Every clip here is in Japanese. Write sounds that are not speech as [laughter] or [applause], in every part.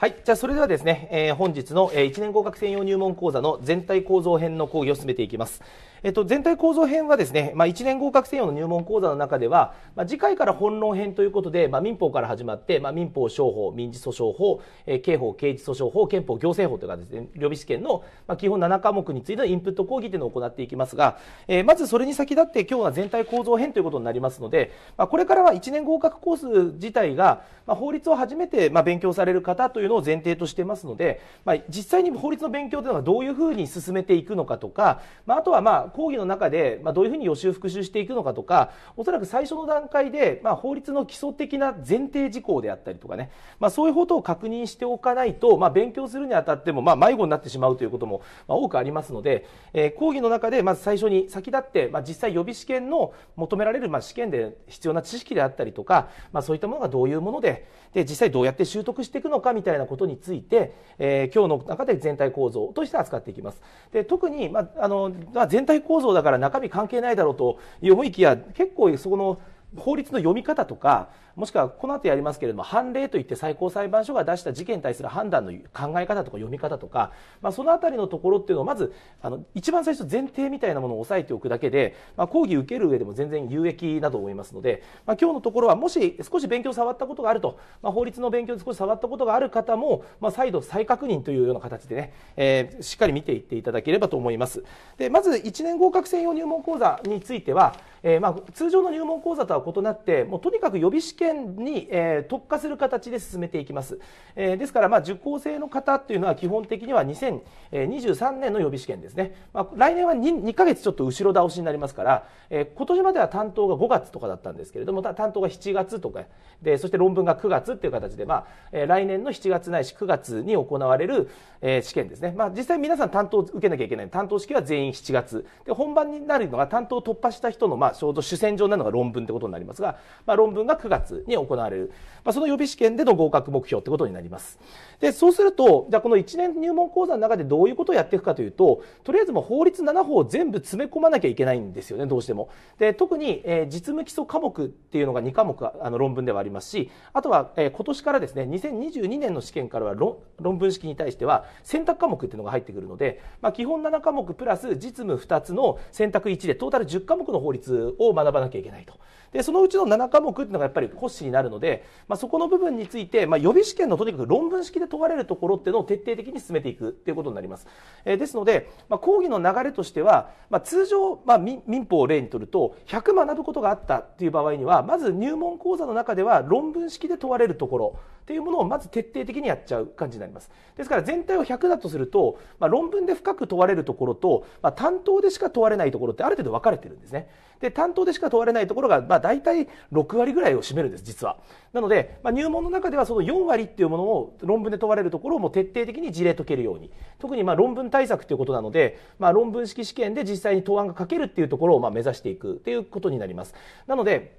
はい。じゃあ、それではですね、えー、本日の、えー、1年合格専用入門講座の全体構造編の講義を進めていきます。えっと、全体構造編はですね、まあ、1年合格専用の入門講座の中では、まあ、次回から本論編ということで、まあ、民法から始まって、まあ、民法、商法、民事訴訟法、えー、刑法、刑事訴訟法、憲法、行政法という形で、ね、予備試験の、まあ、基本7科目についてのインプット講義というのを行っていきますが、えー、まずそれに先立って今日は全体構造編ということになりますので、まあ、これからは1年合格コース自体が、まあ、法律を初めて、まあ、勉強される方というのを前提としてますので、まあ、実際に法律の勉強というのはどういうふうに進めていくのかとか、まあ、あとはまあ講義の中でどういうふうに予習復習していくのかとかおそらく最初の段階でまあ法律の基礎的な前提事項であったりとかね、まあ、そういうことを確認しておかないと、まあ、勉強するにあたってもまあ迷子になってしまうということも多くありますので、えー、講義の中でまず最初に先立って、まあ、実際予備試験の求められるまあ試験で必要な知識であったりとか、まあ、そういったものがどういうものでで実際どうやって習得していくのかみたいないなことについて、えー、今日の中で全体構造として扱っていきます。で特に、まああのまあ、全体構造だから中身関係ないだろうと思いきや結構そこの法律の読み方とかもしくはこの後やりますけれども判例といって最高裁判所が出した事件に対する判断の考え方とか読み方とか、まあ、そのあたりのところっていうのをまずあの一番最初前提みたいなものを押さえておくだけで、まあ、講義受ける上でも全然有益だと思いますので、まあ、今日のところはもし少し勉強触ったことがあると、まあ、法律の勉強で少し触ったことがある方も、まあ、再度再確認というような形でね、えー、しっかり見ていっていただければと思います。でまず1年合格専用入門講座についてはえー、まあ、通常の入門講座とは異なってもうとにかく予備試験に、えー、特化する形で進めていきます、えー、ですから、まあ、受講生の方っていうのは基本的には2023年の予備試験ですね、まあ、来年は 2, 2ヶ月ちょっと後ろ倒しになりますから、え今年までは担当が5月とかだったんですけれども担当が7月とかでそして論文が9月っていう形で、まあえ来年の7月ないし9月に行われる、え試験ですね、まあ、実際皆さん担当受けなきゃいけない担当式は全員7月で本番になるのが担当を突破した人の、まああ、ちょうど主戦場なのが論文ってことになりますが、まあ、論文が9月に行われる、まあ、その予備試験での合格目標ってことになります。で、そうすると、じゃあこの1年入門講座の中でどういうことをやっていくかというと、とりあえずもう法律7法全部詰め込まなきゃいけないんですよね、どうしても。で、特に、えー、実務基礎科目っていうのが2科目あの論文ではありますし、あとは、えー、今年からですね、2022年の試験からは論論文式に対しては選択科目っていうのが入ってくるので、まあ、基本7科目プラス実務2つの選択1でトータル10科目の法律を学ばなきゃいけないと。で、そのうちの7科目っていうのがやっぱり骨子になるので、まあ、そこの部分について、まあ、予備試験のとにかく論文式で問われるところっていうのを徹底的に進めていくっていうことになります。えー、ですので、まあ、講義の流れとしては、まあ、通常、まあ、民法を例にとると100学ぶことがあったっていう場合にはまず入門講座の中では論文式で問われるところっていうものをまず徹底的にやっちゃう感じになります。ですから全体を100だとすると、まあ、論文で深く問われるところと、まあ、担当でしか問われないところってある程度分かれてるんですね。で担当でしか問われないところが、まあ、大体6割ぐらいを占めるんです実はなので、まあ、入門の中ではその4割っていうものを論文で問われるところをもう徹底的に事例解けるように特にまあ論文対策ということなので、まあ、論文式試験で実際に答案が書けるっていうところをまあ目指していくっていうことになりますなので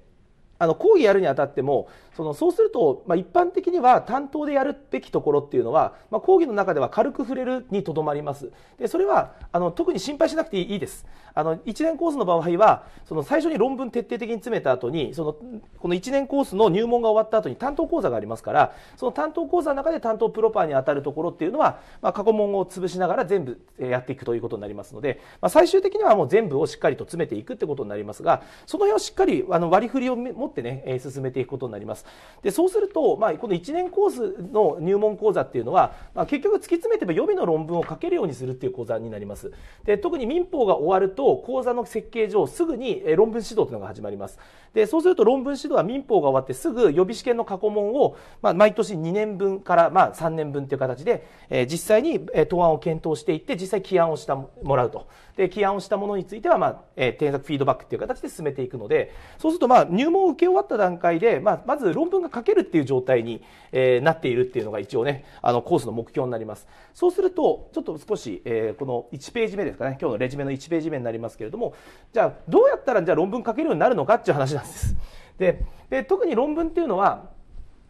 あの講義やるにあたってもそのそうすると、まあ、一般的には担当でやるべきところっていうのは、まあ、講義の中では軽く触れるにとどまりますでそれはあの特に心配しなくていいですあの1年コースの場合はその最初に論文徹底的に詰めた後にそのこの1年コースの入門が終わった後に担当講座がありますからその担当講座の中で担当プロパーに当たるところっていうのは、まあ、過去問を潰しながら全部やっていくということになりますので、まあ、最終的にはもう全部をしっかりと詰めていくってことになりますがその辺をしっかりあの割り振りを持ってね進めていくことになります。でそうすると、まあ、この1年コースの入門講座っていうのは、まあ、結局突き詰めてば予備の論文を書けるようにするっていう講座になりますで特に民法が終わると講座の設計上すぐに論文指導というのが始まりますでそうすると論文指導は民法が終わってすぐ予備試験の過去問を、まあ、毎年2年分からまあ3年分という形で、えー、実際に答案を検討していって実際起案をしてもらうとで、起案をしたものについては、まあ、えー、添削フィードバックっていう形で進めていくので、そうすると、まあ、入門を受け終わった段階で、まあ、まず論文が書けるっていう状態に、えー、なっているっていうのが一応ね、あの、コースの目標になります。そうすると、ちょっと少し、えー、この1ページ目ですかね、今日のレジュメの1ページ目になりますけれども、じゃあ、どうやったら、じゃあ論文書けるようになるのかっていう話なんです。で、で特に論文っていうのは、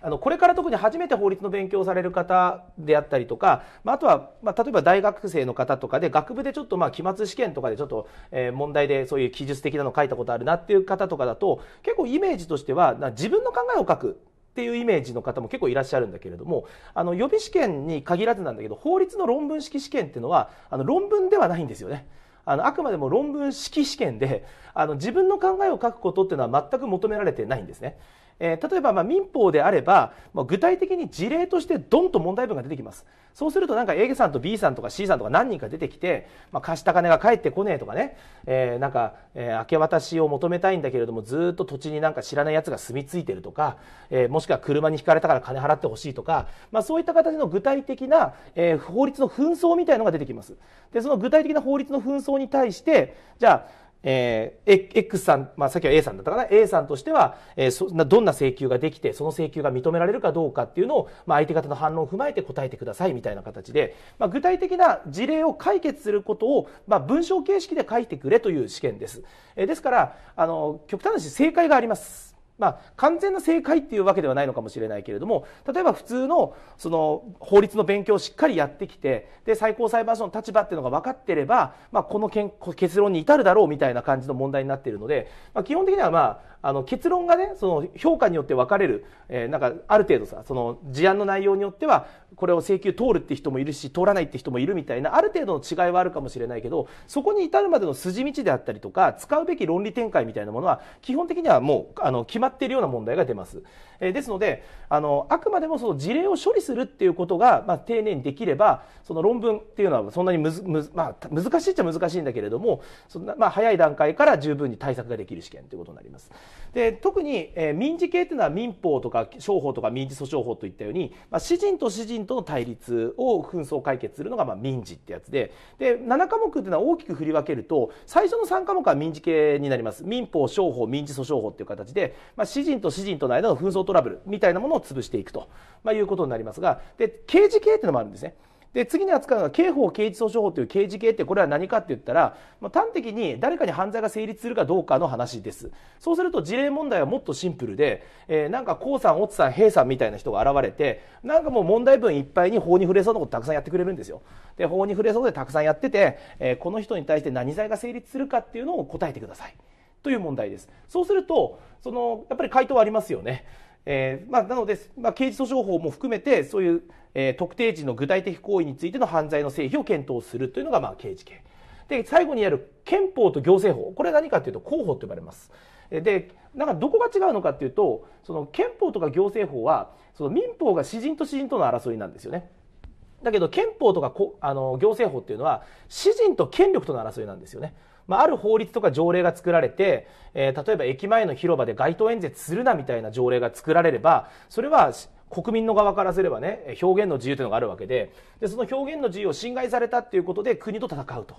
あのこれから特に初めて法律の勉強をされる方であったりとか、まあ、あとは、まあ、例えば大学生の方とかで学部でちょっとまあ期末試験とかでちょっと、えー、問題でそういう記述的なの書いたことあるなっていう方とかだと結構イメージとしては自分の考えを書くっていうイメージの方も結構いらっしゃるんだけれどもあの予備試験に限らずなんだけど法律の論文式試験っていうのはあの論文ではないんですよね。あのあくまでも論文式試験であの自分の考えを書くことっていうのは全く求められてないんですね。えー、例えばま民法であれば、まあ、具体的に事例としてどんと問題文が出てきますそうするとなんか A さんと B さんとか C さんとか何人か出てきて、まあ、貸した金が返ってこねえとかね、えー、なんか、えー、明け渡しを求めたいんだけれどもずっと土地になんか知らないやつが住み着いてるとか、えもしくは車にひかれたから金払ってほしいとか、まあ、そういった形の具体的な、え法律の紛争みたいのが出てきますでその具体的な法律の紛争に対してじゃあえー、X さん、まあ、さっきは A さんだったかな ?A さんとしては、えー、そどんな請求ができて、その請求が認められるかどうかっていうのを、まあ、相手方の反論を踏まえて答えてくださいみたいな形で、まあ、具体的な事例を解決することを、まあ、文章形式で書いてくれという試験です。えー、ですから、あの、極端なし正解があります。まあ、完全な正解っていうわけではないのかもしれないけれども例えば普通のその法律の勉強をしっかりやってきてで最高裁判所の立場っていうのが分かってれば、まあ、この結論に至るだろうみたいな感じの問題になっているので、まあ、基本的には、まあ、あの結論がねその評価によって分かれる、えー、なんかある程度さその事案の内容によってはこれを請求通るって人もいるし通らないって人もいるみたいなある程度の違いはあるかもしれないけどそこに至るまでの筋道であったりとか使うべき論理展開みたいなものは基本的にはもうあの決まっているような問題が出ます。えー、ですのであのあくまでもその事例を処理するっていうことが、まあ、丁寧にできればその論文っていうのはそんなにむずむ、まあ、難しいっちゃ難しいんだけれどもそんな、まあ、早い段階から十分に対策ができる試験ということになります。で特に、えー、民事系というのは民法とか商法とか民事訴訟法といったように、まあ、私人と私人との対立を紛争解決するのが、まあ、民事ってやつでで7科目というのは大きく振り分けると最初の3科目は民事系になります民法、商法、民事訴訟法という形で、まあ、私人と私人との間の紛争トラブルみたいなものを潰していくと、まあ、いうことになりますがで刑事系というのもあるんですね。で次に扱うのは刑法刑事訴訟法という刑事系ってこれは何かって言ったら、まあ、端的に誰かに犯罪が成立するかどうかの話ですそうすると事例問題はもっとシンプルで、えー、なんか江さん乙さん平さんみたいな人が現れてなんかもう問題文いっぱいに法に触れそうなことたくさんやってくれるんですよで法に触れそうでたくさんやってて、えー、この人に対して何罪が成立するかっていうのを答えてくださいという問題ですそうするとそのやっぱり回答はありますよねえー、まあ、なので、まあ、刑事訴訟法も含めてそういう、えー、特定時の具体的行為についての犯罪の成否を検討するというのが、まあ、刑事刑で最後にやる憲法と行政法これは何かというと公法と呼ばれますでなんかどこが違うのかというとその憲法とか行政法はその民法が私人と私人との争いなんですよねだけど憲法とかあの行政法っていうのは私人と権力との争いなんですよねまあ、る法律とか条例が作られて、えー、例えば駅前の広場で街頭演説するなみたいな条例が作られれば、それは国民の側からすればね、表現の自由というのがあるわけで、でその表現の自由を侵害されたっていうことで国と戦うと。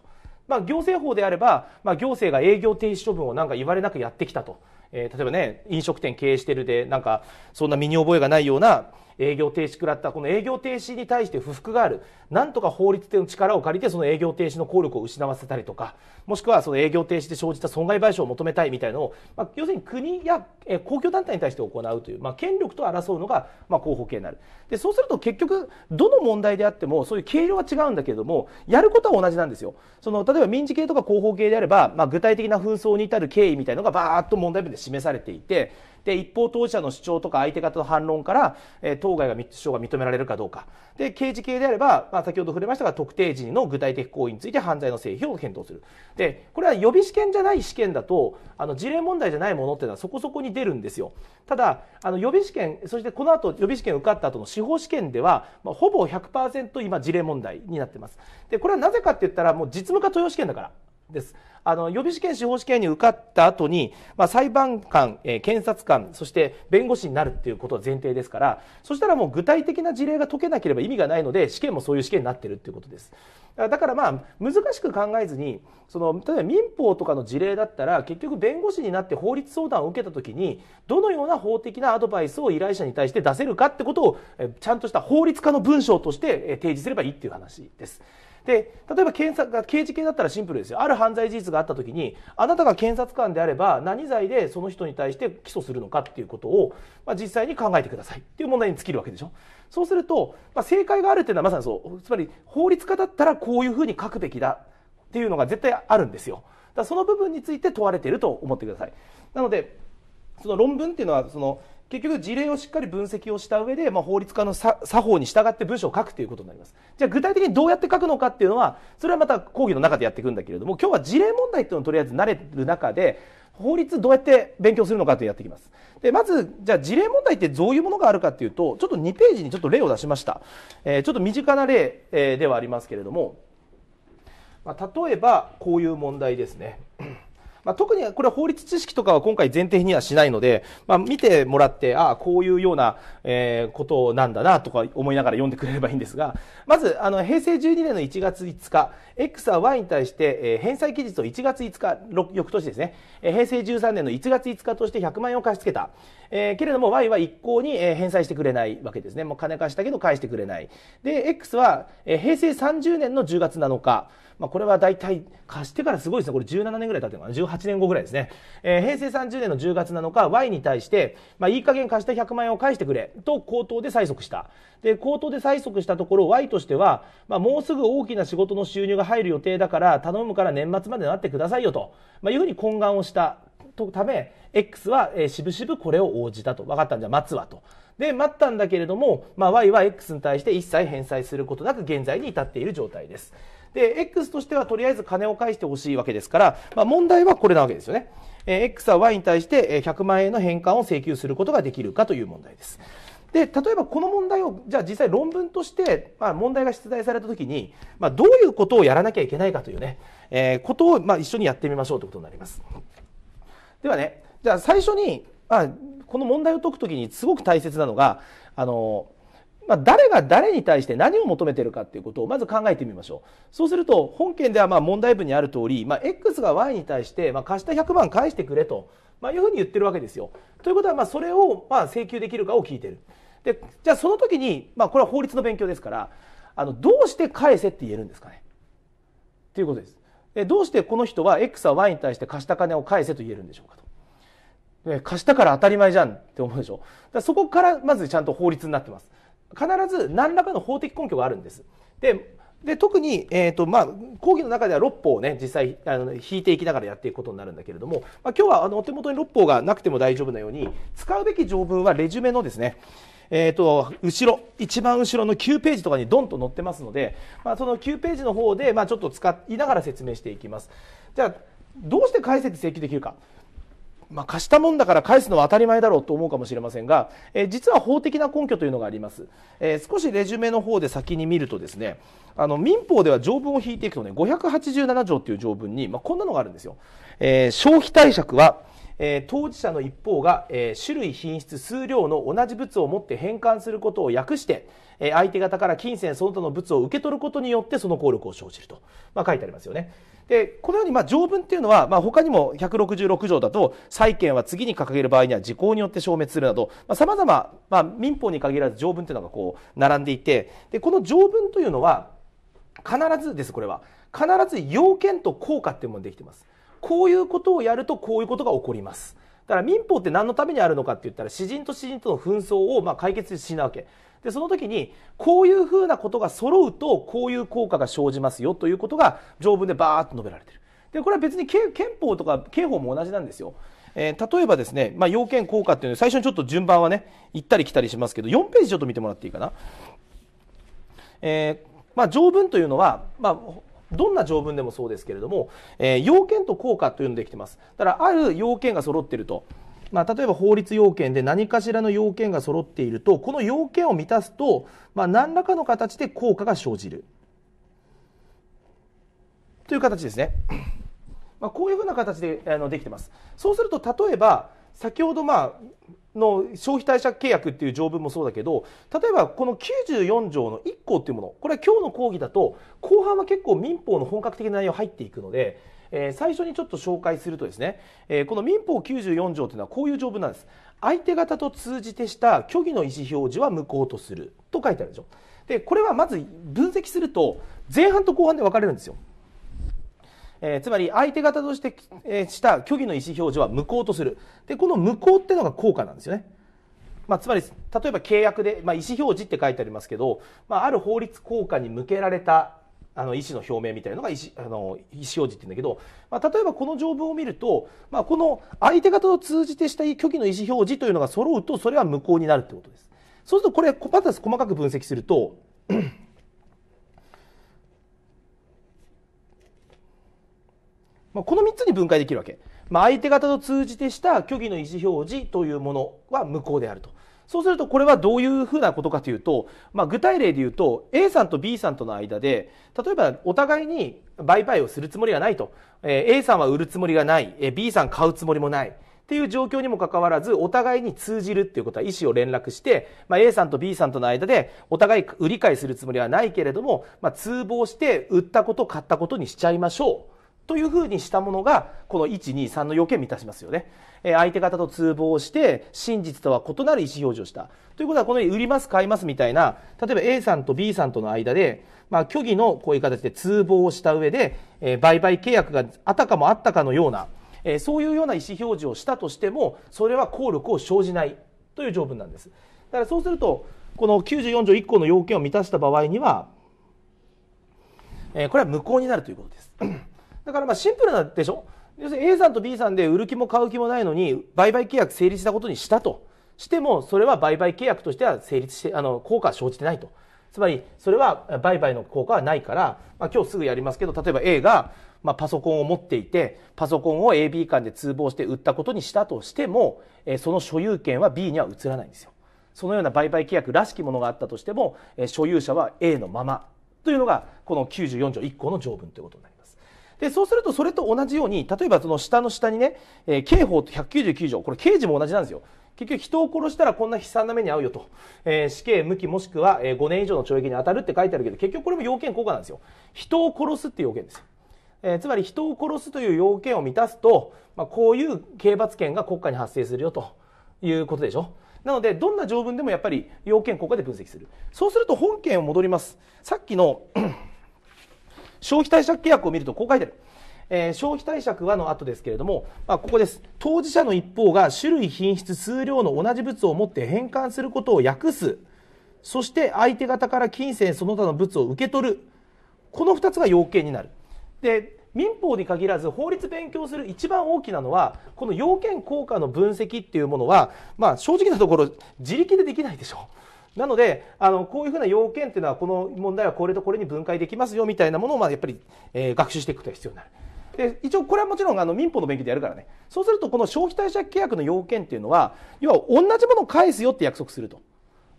まあ、行政法であれば、まあ、行政が営業停止処分をなんか言われなくやってきたと。えー、例えばね、飲食店経営してるで、なんか、そんな身に覚えがないような、営業停止食らったこの営業停止に対して不服があるなんとか法律での力を借りてその営業停止の効力を失わせたりとかもしくはその営業停止で生じた損害賠償を求めたいみたいなのを、まあ、要するに国や、公共団体に対して行うという、まあ、権力と争うのが、まあ、候補形になるでそうすると結局どの問題であってもそういう計量は違うんだけれどもやることは同じなんですよその例えば民事系とか広報系であれば、まあ、具体的な紛争に至る経緯みたいのがバーッと問題文で示されていてで、一方当事者の主張とか相手方の反論から、えー、当該が主張が認められるかどうか。で、刑事系であれば、まあ、先ほど触れましたが、特定時の具体的行為について犯罪の成否を検討する。で、これは予備試験じゃない試験だと、あの、事例問題じゃないものっていうのはそこそこに出るんですよ。ただ、あの、予備試験、そしてこの後予備試験受かった後の司法試験では、まあ、ほぼ100%今事例問題になってます。で、これはなぜかって言ったら、もう実務化豊試験だからです。あの、予備試験、司法試験に受かった後に、まあ、裁判官、えー、検察官、そして弁護士になるっていうことは前提ですから、そしたらもう具体的な事例が解けなければ意味がないので、試験もそういう試験になってるっていうことです。だからまあ、難しく考えずに、その、例えば民法とかの事例だったら、結局弁護士になって法律相談を受けた時に、どのような法的なアドバイスを依頼者に対して出せるかってことを、ちゃんとした法律家の文章として、提示すればいいっていう話です。で例えば検察が刑事系だったらシンプルですよある犯罪事実があった時にあなたが検察官であれば何罪でその人に対して起訴するのかっていうことを、まあ、実際に考えてくださいっていう問題に尽きるわけでしょそうすると、まあ、正解があるっていうのはまさにそうつまり法律家だったらこういうふうに書くべきだっていうのが絶対あるんですよだその部分について問われていると思ってくださいなのでその論文っていうのはその結局事例をしっかり分析をした上で、まあ、法律家の作法に従って文章を書くということになりますじゃあ具体的にどうやって書くのかっていうのはそれはまた講義の中でやっていくんだけれども今日は事例問題っていうのをとりあえず慣れる中で法律どうやって勉強するのかとやっていきますでまずじゃあ事例問題ってどういうものがあるかっていうとちょっと2ページにちょっと例を出しました、えー、ちょっと身近な例、えー、ではありますけれども、まあ、例えばこういう問題ですねまあ、特にこれは法律知識とかは今回前提にはしないので、まあ、見てもらって、ああ、こういうような、えー、ことなんだなとか思いながら読んでくれればいいんですが、まず、あの、平成12年の1月5日、X は Y に対して、えー、返済期日を1月5日、翌年ですね、えー、平成13年の1月5日として100万円を貸し付けた。えー、けれども Y は一向に、えー、返済してくれないわけですね。もう金貸したけど返してくれない。で、X は、えー、平成30年の10月7日、まあ、これは大体貸してからすごいですね。これ17年ぐらい経ってるのかな。8年後ぐらいですね、えー、平成30年の10月7日 Y に対して、まあ、いい加減貸した100万円を返してくれと口頭で催促したで口頭で催促したところ Y としては、まあ、もうすぐ大きな仕事の収入が入る予定だから頼むから年末までなってくださいよと、まあ、いうふうに懇願をしたため X は、えー、渋々これを応じたと分かったんじゃ待つわとで待ったんだけれども、まあ、Y は X に対して一切返済することなく現在に至っている状態です。で、X としてはとりあえず金を返してほしいわけですから、まあ、問題はこれなわけですよね。え X は Y に対して100万円の返還を請求することができるかという問題です。で例えばこの問題をじゃあ実際論文として、まあ、問題が出題された時に、まあ、どういうことをやらなきゃいけないかというね、えー、ことを、まあ、一緒にやってみましょうということになります。ではねじゃあ最初に、まあ、この問題を解く時にすごく大切なのがあのまあ、誰が誰に対して何を求めてるかっていうことをまず考えてみましょう。そうすると、本件ではまあ問題文にある通り、まあ、X が Y に対して、まあ、貸した100万返してくれと、まあ、いうふうに言ってるわけですよ。ということは、まあ、それをまあ請求できるかを聞いてる。で、じゃあその時に、まあ、これは法律の勉強ですから、あの、どうして返せって言えるんですかね。ということです。でどうしてこの人は X は Y に対して貸した金を返せと言えるんでしょうかと。貸したから当たり前じゃんって思うでしょ。だそこからまずちゃんと法律になってます。必ず何らかの法的根拠があるんです。でで特に、えーとまあ、講義の中では六法を、ね、実際あの引いていきながらやっていくことになるんだけれども、まあ、今日はあのお手元に六法がなくても大丈夫なように使うべき条文はレジュメのですねえーと、と後ろ一番後ろの9ページとかにドンと載ってますので、まあ、その9ページの方で、まあ、ちょっと使いながら説明していきますじゃあどうして解説請求できるかまあ、貸したもんだから返すのは当たり前だろうと思うかもしれませんが、えー、実は法的な根拠というのがあります、えー、少しレジュメの方で先に見るとですねあの民法では条文を引いていくとね587条という条文に、まあ、こんなのがあるんですよ、えー、消費貸借は、えー、当事者の一方が、えー、種類品質数量の同じ物を持って返還することを訳して、えー、相手方から金銭その他の物を受け取ることによってその効力を生じると、まあ、書いてありますよねでこのようにま条文っていうのは、まあ、他にも166条だと債権は次に掲げる場合には時効によって消滅するなどさ、まざ、まあ、民法に限らず条文というのがこう並んでいてでこの条文というのは必ずですこれは必ず要件と効果っていうものできてますこういうことをやるとこういうことが起こりますだから民法って何のためにあるのかって言ったら詩人と詩人との紛争をま解決しなわけでその時にこういうふうなことが揃うとこういう効果が生じますよということが条文でバーッと述べられてるでこれは別に憲法とか刑法も同じなんですよえー、例えばですね、まあ、要件効果っていうのは最初にちょっと順番はね行ったり来たりしますけど4ページちょっと見てもらっていいかな、えー、まあ、条文というのは、まあどんな条文でもそうですけれども、えー、要件と効果というのできてます。だから、ある要件が揃ってると。まあ、例えば法律要件で何かしらの要件が揃っているとこの要件を満たすと、まあ、何らかの形で効果が生じるという形ですね。まあ、こういうふうな形であのできてます。そうすると例えば先ほどまあの消費貸借契約っていう条文もそうだけど例えばこの94条の1項っていうものこれは今日の講義だと後半は結構民法の本格的な内容入っていくのでえ最初にちょっと紹介するとですね、えこの民法94条というのはこういう条文なんです。相手方と通じてした虚偽の意思表示は無効とすると書いてあるでしょ。で、これはまず分析すると前半と後半で分かれるんですよ。えー、つまり相手方として、えー、した虚偽の意思表示は無効とする。で、この無効っていうのが効果なんですよね。まあ、つまり、例えば契約で、まあ、意思表示って書いてありますけど、まあ、ある法律効果に向けられたあの意思の表明みたいなのが意思あの意思表示って言うんだけど、まあ、例えばこの条文を見ると、まあ、この相手方を通じてした虚偽の意思表示というのが揃うとそれは無効になるってことです。そうするとこれまた細かく分析するとまあこの3つに分解できるわけ、まあ、相手方と通じてした虚偽の意思表示というものは無効であるとそうするとこれはどういうふうなことかというと、まあ、具体例で言うと A さんと B さんとの間で例えばお互いに売買をするつもりはないと、えー、A さんは売るつもりがない、えー、B さん買うつもりもない。っていう状況にもかかわらず、お互いに通じるっていうことは意思を連絡して、まあ、A さんと B さんとの間で、お互い売り買いするつもりはないけれども、まあ、通報して、売ったこと、買ったことにしちゃいましょう。というふうにしたものが、この123の要件を満たしますよね。え相手方と通報して、真実とは異なる意思表示をした。ということは、このように売ります、買いますみたいな、例えば A さんと B さんとの間で、まあ、虚偽のこういう形で通報をした上で、え売買契約があたかもあったかのような、えそういうような意思表示をしたとしても、それは効力を生じないという条文なんです。だからそうすると、この94条1項の要件を満たした場合には、えこれは無効になるということです。だからまあシンプルなでしょ要するに A さんと B さんで売る気も買う気もないのに売買契約成立したことにしたとしてもそれは売買契約としては成立してあの効果は生じてないとつまりそれは売買の効果はないから、まあ、今日すぐやりますけど例えば A がまあパソコンを持っていてパソコンを AB 間で通報して売ったことにしたとしても、えその所有権は B には移らないんですよ。そのような売買契約らしきものがあったとしても、え所有者は A のままというのがこの94条1項の条文ということになります。でそうするとそれと同じように例えばその下の下にね、えー、刑法と199条これ刑事も同じなんですよ結局人を殺したらこんな悲惨な目に遭うよと、えー、死刑無期もしくは5年以上の懲役に当たるって書いてあるけど結局これも要件効果なんですよ人を殺すっていう要件ですよえー、つまり人を殺すという要件を満たすと、まあ、こういう刑罰権が国家に発生するよということでしょなのでどんな条文でもやっぱり要件国家で分析するそうすると本件を戻りますさっきの消費貸借契約を見るとこう書いてある。えー、消費貸借はの後ですけれども、まあ、ここです当事者の一方が種類品質数量の同じ物を持って返還することを訳すそして相手方から金銭その他の物を受け取るこの2つが要件になるで民法に限らず法律勉強する一番大きなのはこの要件効果の分析っていうものは、まあ、正直なところ自力でできないでしょう。なのであのこういうふうな要件っていうのはこの問題はこれとこれに分解できますよみたいなものをまあやっぱり、えー、学習していくことが必要になる。で一応これはもちろんあの民法の勉強でやるからねそうするとこの消費貸借契約の要件っていうのは要は同じものを返すよって約束すると。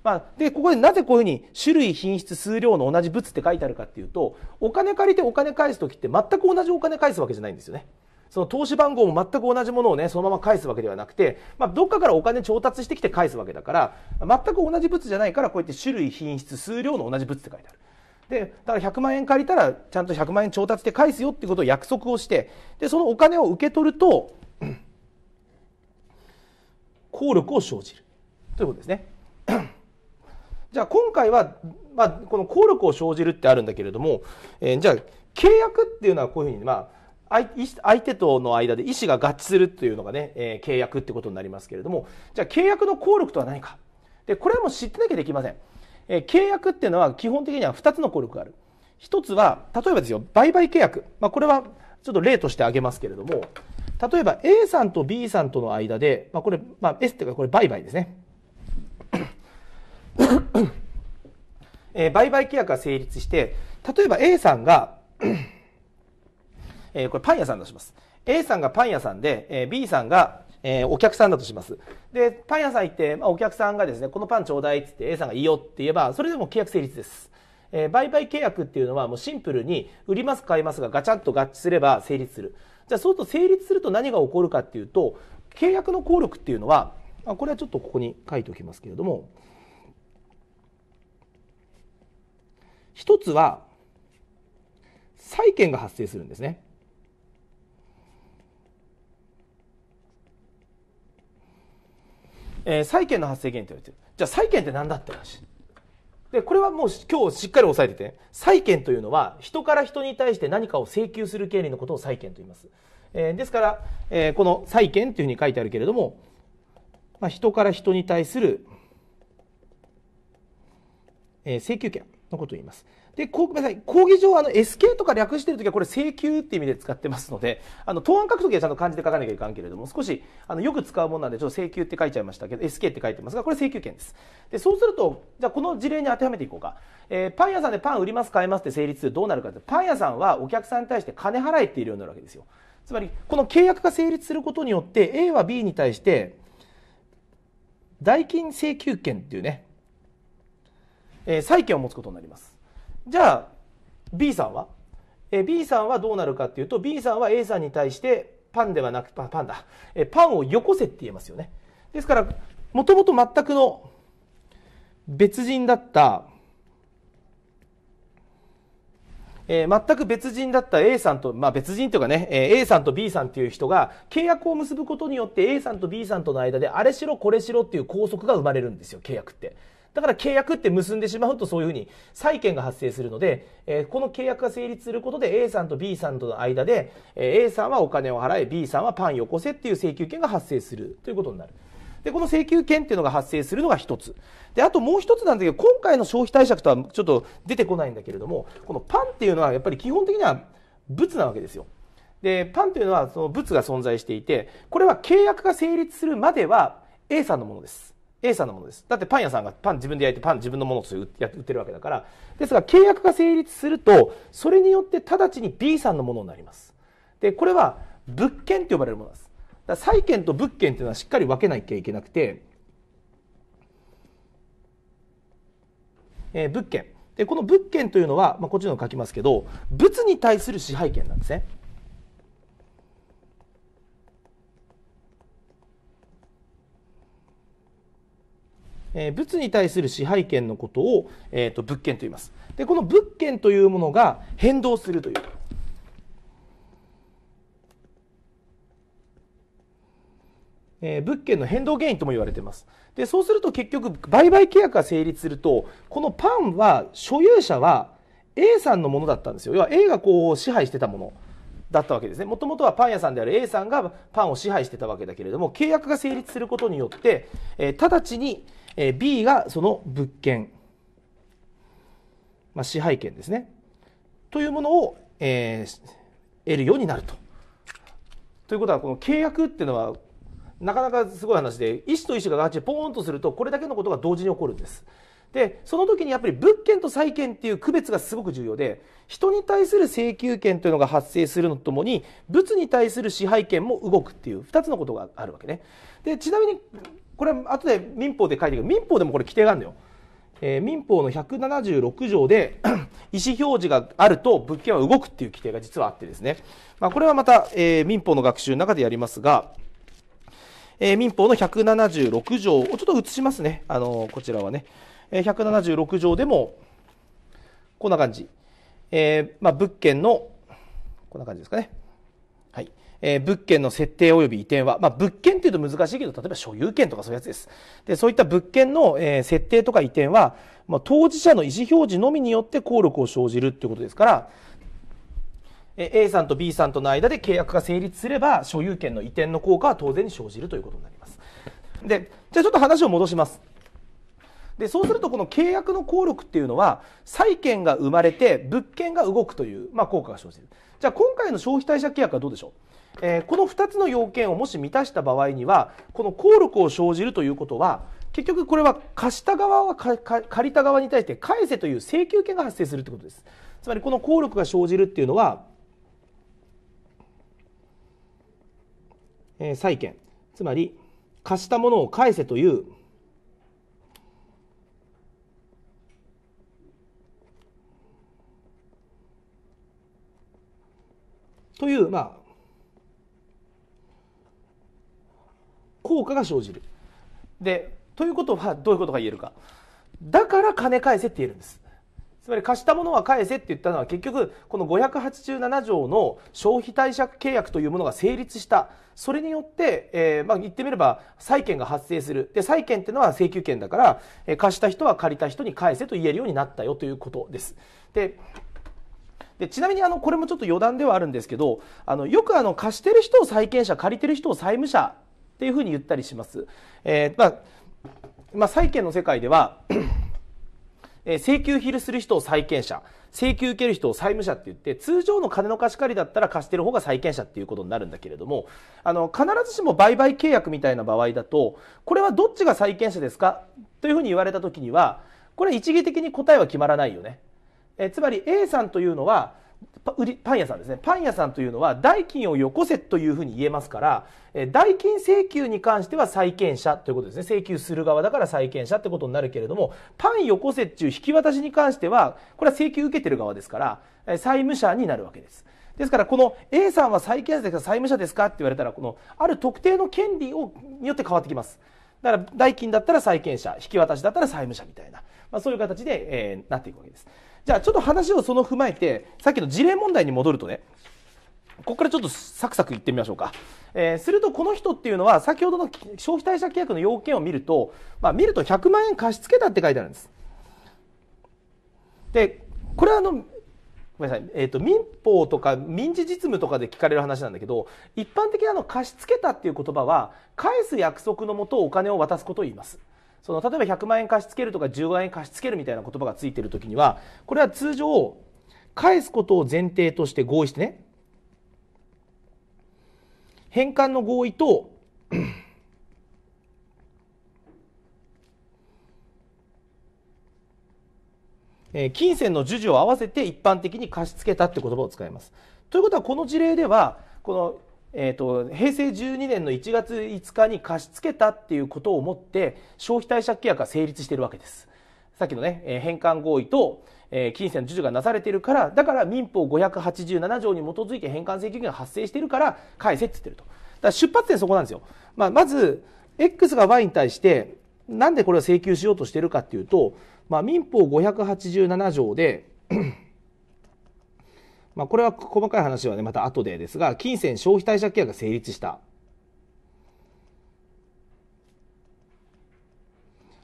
まあ、でここでなぜこういうふうに種類品質数量の同じ物って書いてあるかっていうとお金借りてお金返す時って全く同じお金返すわけじゃないんですよね。その投資番号も全く同じものをね、そのまま返すわけではなくて、まあ、どっかからお金調達してきて返すわけだから、全く同じ物じゃないから、こうやって種類、品質、数量の同じ物って書いてある。で、だから100万円借りたら、ちゃんと100万円調達して返すよってことを約束をして、で、そのお金を受け取ると、[clears throat] 効力を生じる。ということですね。[clears throat] じゃあ今回は、まあ、この効力を生じるってあるんだけれども、えー、じゃあ契約っていうのはこういうふうに、まあ、相手との間で意思が合致するというのがね、えー、契約ってことになりますけれども、じゃあ契約の効力とは何か。で、これはもう知ってなきゃできません。えー、契約っていうのは基本的には2つの効力がある。1つは、例えばですよ、売買契約。まあ、これはちょっと例として挙げますけれども、例えば A さんと B さんとの間で、まあ、これ、まあ、S っていうかこれ売買ですね。えー、売買契約が成立して、例えば A さんがえー、これパン屋さんだとします。A さんがパン屋さんで、えー、B さんが、えー、お客さんだとします。で、パン屋さん行って、まあ、お客さんがですね、このパンちょうだいってって A さんがいいよって言えば、それでも契約成立です。えー、売買契約っていうのはもうシンプルに、売ります買いますがガチャンと合致すれば成立する。じゃあ、そうと成立すると何が起こるかっていうと、契約の効力っていうのは、あこれはちょっとここに書いておきますけれども、一つは、債権が発生するんですね。えー、債権の発生源と言われてるじゃあ債権って何だって話でこれはもう今日しっかり押さえてて債権というのは人から人に対して何かを請求する権利のことを債権と言います、えー、ですから、えー、この債権というふうに書いてあるけれども、まあ、人から人に対する、えー、請求権のことを言いますで、こう、ごめんなさい。講義上、あの、SK とか略してるときは、これ、請求っていう意味で使ってますので、あの、答案書くときはちゃんと漢字で書かなきゃいかんけれども、少し、あの、よく使うものなんで、ちょっと請求って書いちゃいましたけど、SK って書いてますが、これ請求権です。で、そうすると、じゃあ、この事例に当てはめていこうか。えー、パン屋さんでパン売ります、買えますって成立するどうなるかって、パン屋さんはお客さんに対して金払えっているようになるわけですよ。つまり、この契約が成立することによって、A は B に対して、代金請求権っていうね、えー、債権を持つことになります。じゃあ B さんはえ B さんはどうなるかっていうと B さんは A さんに対してパンではなくパンだえパンをよこせって言えますよねですからもともと全くの別人だった、えー、全く別人だった A さんと、まあ、別人というかね、えー、A さんと B さんという人が契約を結ぶことによって A さんと B さんとの間であれしろこれしろっていう拘束が生まれるんですよ契約って。だから契約って結んでしまうとそういうふうに債権が発生するので、えー、この契約が成立することで A さんと B さんとの間で、えー、A さんはお金を払え、B さんはパンよこせっていう請求権が発生するということになる。で、この請求権っていうのが発生するのが一つ。で、あともう一つなんだけど、今回の消費貸借とはちょっと出てこないんだけれども、このパンっていうのはやっぱり基本的には物なわけですよ。で、パンというのはその物が存在していて、これは契約が成立するまでは A さんのものです。A さんのものです。だってパン屋さんがパン自分で焼いてパン自分のものと売ってるわけだから。ですが契約が成立すると、それによって直ちに B さんのものになります。で、これは物件と呼ばれるものです。だ債権と物件というのはしっかり分けなきゃいけなくて、えー、物件。で、この物件というのは、まあ、こっちの書きますけど、物に対する支配権なんですね。えー、物に対する支配権のことを、えーと、物件と言いますでこの物件というものが変動するというえー、物件の変動原因とも言われています。で、そうすると結局、売買契約が成立すると、このパンは、所有者は A さんのものだったんですよ。要は A がこう支配してたものだったわけですね。もともとはパン屋さんである A さんがパンを支配してたわけだけれども、契約が成立することによって、えー、直ちに、え B がその物件、まあ、支配権ですね。というものを、えー、得るようになると。ということはこの契約っていうのはなかなかすごい話で医師と医師がガチでポーンとするとこれだけのことが同時に起こるんです。でその時にやっぱり物件と債権っていう区別がすごく重要で人に対する請求権というのが発生するのとともに物に対する支配権も動くっていう2つのことがあるわけねでちなみにこれは後で民法で書いて民法でもこれ規定があるのよ。えー、民法の176条で [clears throat] 意思表示があると物件は動くっていう規定が実はあってですね、まあ、これはまた、えー、民法の学習の中でやりますが、えー、民法の176条をちょっと移しますね、あのこちらはね、えー、176条でもこんな感じ、えーまあ、物件のこんな感じですかね、えー、物件の設定及び移転は、まあ、物件っていうと難しいけど、例えば所有権とかそういうやつです。で、そういった物件の、えー、設定とか移転は、まあ、当事者の意思表示のみによって効力を生じるっていうことですから、A さんと B さんとの間で契約が成立すれば所有権の移転の効果は当然に生じるということになります。でじゃあちょっと話を戻します。でそうするとこの契約の効力っていうのは債権が生まれて物件が動くという、まあ、効果が生じる。じゃあ今回の消費貸借契約はどうでしょうえー、この2つの要件をもし満たした場合にはこの効力を生じるということは結局これは貸した側は借りた側に対して返せという請求権が発生するということですつまりこの効力が生じるっていうのは、えー、債権つまり貸したものを返せというという、まあ、効果が生じる。で、ということはどういうことが言えるか。だから金返せって言えるんです。つまり貸したものは返せって言ったのは結局この587条の消費貸借契約というものが成立したそれによって、えーまあ、言ってみれば債権が発生するで債権っていうのは請求権だから、えー、貸した人は借りた人に返せと言えるようになったよということです。ででちなみにあのこれもちょっと余談ではあるんですけどあのよくあの貸してる人を債権者借りてる人を債務者っていうふうに言ったりします。えー、まあ、まあ、債権の世界では [clears throat] えー、請求比例する人を債権者、請求受ける人を債務者って言って、通常の金の貸し借りだったら貸してる方が債権者っていうことになるんだけれども、あの、必ずしも売買契約みたいな場合だと、これはどっちが債権者ですかというふうに言われた時には、これ一義的に答えは決まらないよね。えー、つまり A さんというのは、パン屋さんですねパン屋さんというのは代金をよこせというふうに言えますから代金請求に関しては債権者ということですね請求する側だから債権者ってことになるけれどもパンよこせっいう引き渡しに関してはこれは請求受けてる側ですから債務者になるわけです。ですからこの A さんは債権者ですか債務者ですかって言われたらこのある特定の権利をによって変わってきます。だから代金だったら債権者引き渡しだったら債務者みたいな、まあ、そういう形で、えー、なっていくわけです。じゃあちょっと話をその踏まえてさっきの事例問題に戻るとねここからちょっとサクサクいってみましょうか、えー、するとこの人っていうのは先ほどの消費貸借契約の要件を見ると、まあ、見ると100万円貸し付けたって書いてあるんですでこれはあのごめんなさい、えーと、と民法とか民事実務とかで聞かれる話なんだけど一般的なの貸し付けたっていう言葉は返す約束のもとお金を渡すことを言いますその例えば100万円貸し付けるとか1 5万円貸し付けるみたいな言葉がついてるときにはこれは通常返すことを前提として合意してね返還の合意とえ金銭の授受を合わせて一般的に貸し付けたって言葉を使います。ということはこの事例ではこのえーと、平成12年の1月5日に貸し付けたっていうことをもって消費貸借契約が成立しているわけですさっきのね、えー、返還合意と、えー、金銭の授受がなされているからだから民法587条に基づいて返還請求権が発生しているから返せって言ってるとだから出発点そこなんですよ、まあ、まず X が Y に対してなんでこれを請求しようとしているかっていうと、まあ、民法587条でまあ、これは細かい話はね、また後でですが、金銭消費貸借契約が成立した。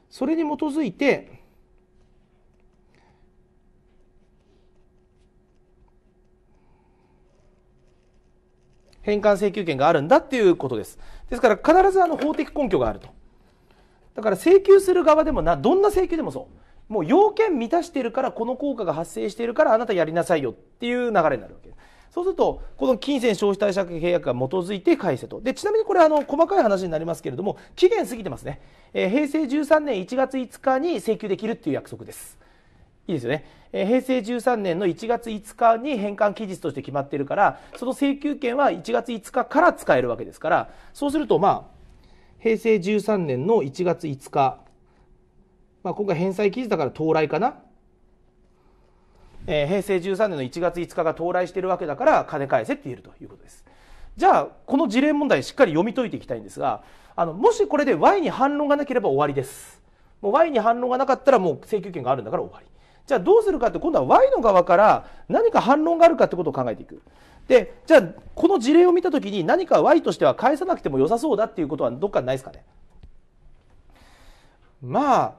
それに基づいて、返還請求権があるんだっていうことです。ですから必ずあの法的根拠があると。だから請求する側でもな、どんな請求でもそう。もう要件満たしているからこの効果が発生しているからあなたやりなさいよっていう流れになるわけです。そうすると、この金銭消費貸借契約が基づいて返せと。で、ちなみにこれ、あの、細かい話になりますけれども、期限過ぎてますね。えー、平成13年1月5日に請求できるっていう約束です。いいですよね。えー、平成13年の1月5日に返還期日として決まってるから、その請求権は1月5日から使えるわけですから、そうすると、まあ、平成13年の1月5日、まあ、今回返済期日だから到来かな、えー、平成13年の1月5日が到来しているわけだから金返せって言えるということですじゃあこの事例問題しっかり読み解いていきたいんですがあのもしこれで Y に反論がなければ終わりですもう Y に反論がなかったらもう請求権があるんだから終わりじゃあどうするかって今度は Y の側から何か反論があるかってことを考えていくでじゃあこの事例を見た時に何か Y としては返さなくても良さそうだっていうことはどっかないですかねまあ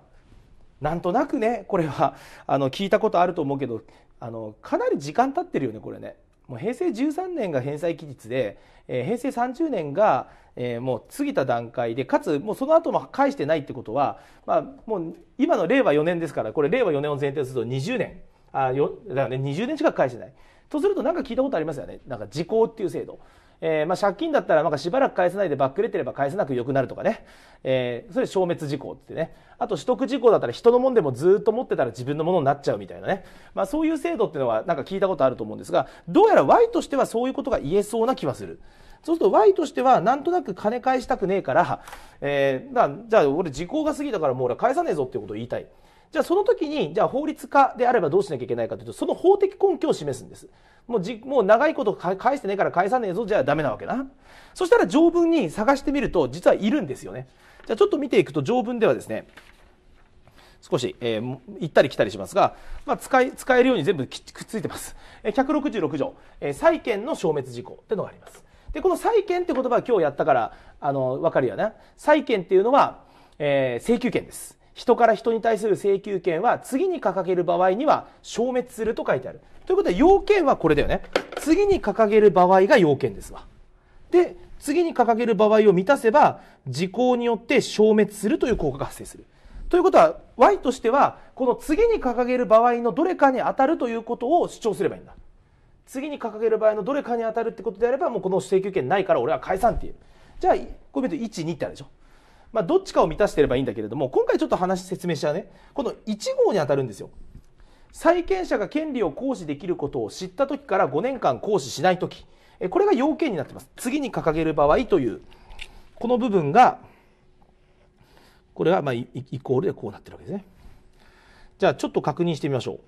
なんとなくねこれはあの聞いたことあると思うけどあのかなり時間経ってるよねこれね。もう平成13年が返済期日で、えー、平成30年が、えー、もう過ぎた段階でかつもうその後も返してないってことは、まあ、もう今の令和4年ですからこれ令和4年を前提すると20年あよだからね20年しか返してない。とすると何か聞いたことありますよねなんか時効っていう制度えー、まあ、借金だったらなんかしばらく返せないでバックれてれば返せなく良くなるとかね、えー、それ消滅事項ってねあと取得事項だったら人のもんでもずっと持ってたら自分のものになっちゃうみたいなね、まあ、そういう制度っていうのはなんか聞いたことあると思うんですがどうやら Y としてはそういうことが言えそうな気はする。そうすると Y としてはなんとなく金返したくねえから、えー、だじゃあ俺時効が過ぎたからもう俺返さねえぞっていうことを言いたい。じゃあその時に、じゃあ法律家であればどうしなきゃいけないかというと、その法的根拠を示すんです。もうじもう長いこと返してねえから返さねえぞ、じゃあダメなわけな。そしたら条文に探してみると、実はいるんですよね。じゃあちょっと見ていくと、条文ではですね、少し、えー、行ったり来たりしますが、まあ、使い使えるように全部くっついてます。え166条、えー、債権の消滅事項っていうのがあります。で、この債権って言葉は今日やったから、あの、わかるよね。債権っていうのは、えー、請求権です。人から人に対する請求権は次に掲げる場合には消滅すると書いてある。ということで要件はこれだよね。次に掲げる場合が要件ですわ。で、次に掲げる場合を満たせば、時効によって消滅するという効果が発生する。ということは、Y としては、この次に掲げる場合のどれかに当たるということを主張すればいいんだ。次に掲げる場合のどれかに当たるってことであれば、もうこの請求権ないから俺は解散っていう。じゃあ、こう見ると1、2ってあるでしょ。まあ、どっちかを満たしてればいいんだけれども、今回ちょっと話説明したね、この1号に当たるんですよ。債権者が権利を行使できることを知った時から5年間行使しない時、これが要件になってます。次に掲げる場合という、この部分が、これはまあイコールでこうなってるわけですね。じゃあちょっと確認してみましょう。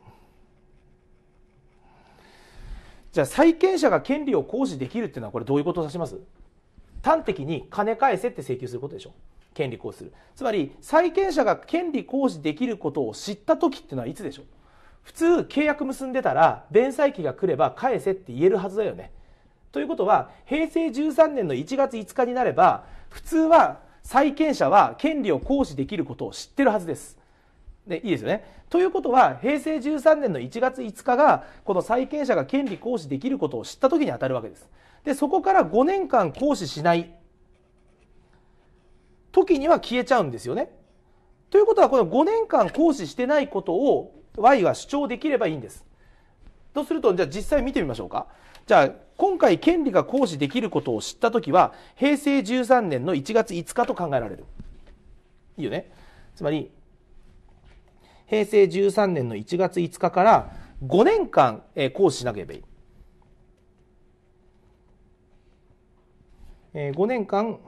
じゃあ債権者が権利を行使できるっていうのはこれどういうことを指します端的に金返せって請求することでしょ。権利行使するつまり債権者が権利行使できることを知った時っていうのはいつでしょう普通契約結んでたら弁済期が来れば返せって言えるはずだよねということは平成13年の1月5日になれば普通は債権者は権利を行使できることを知ってるはずですでいいですよね。ということは平成13年の1月5日がこの債権者が権利行使できることを知った時に当たるわけです。でそこから5年間行使しない時には消えちゃうんですよね。ということはこの5年間行使してないことを Y は主張できればいいんです。とするとじゃあ実際見てみましょうか。じゃあ今回権利が行使できることを知った時は平成13年の1月5日と考えられる。いいよね。つまり平成13年の1月5日から5年間、え行使しなければいい。え5年間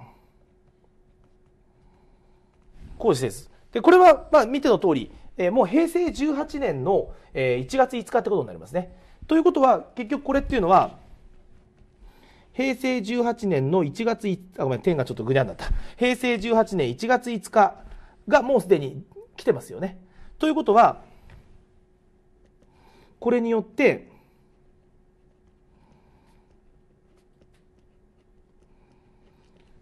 工事です。で、これは、まあ、見ての通り、えー、もう平成18年の、えー、1月5日ってことになりますね。ということは、結局これっていうのは、平成18年の1月5あ、ごめん、点がちょっとぐにゃんだった。平成18年1月5日がもうすでに来てますよね。ということは、これによって、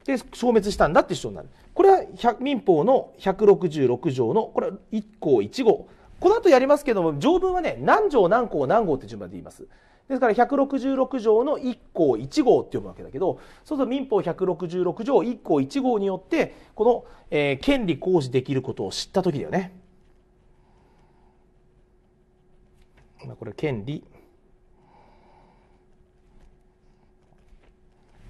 で消滅したんだって主張になる。これは民法の166条のこれは1項1号この後やりますけども条文はね何条何項何号って順番で言いますですから166条の1項1号って読むわけだけどそうすると民法166条1項1号によってこの、えー、権利行使できることを知った時だよねこれ権利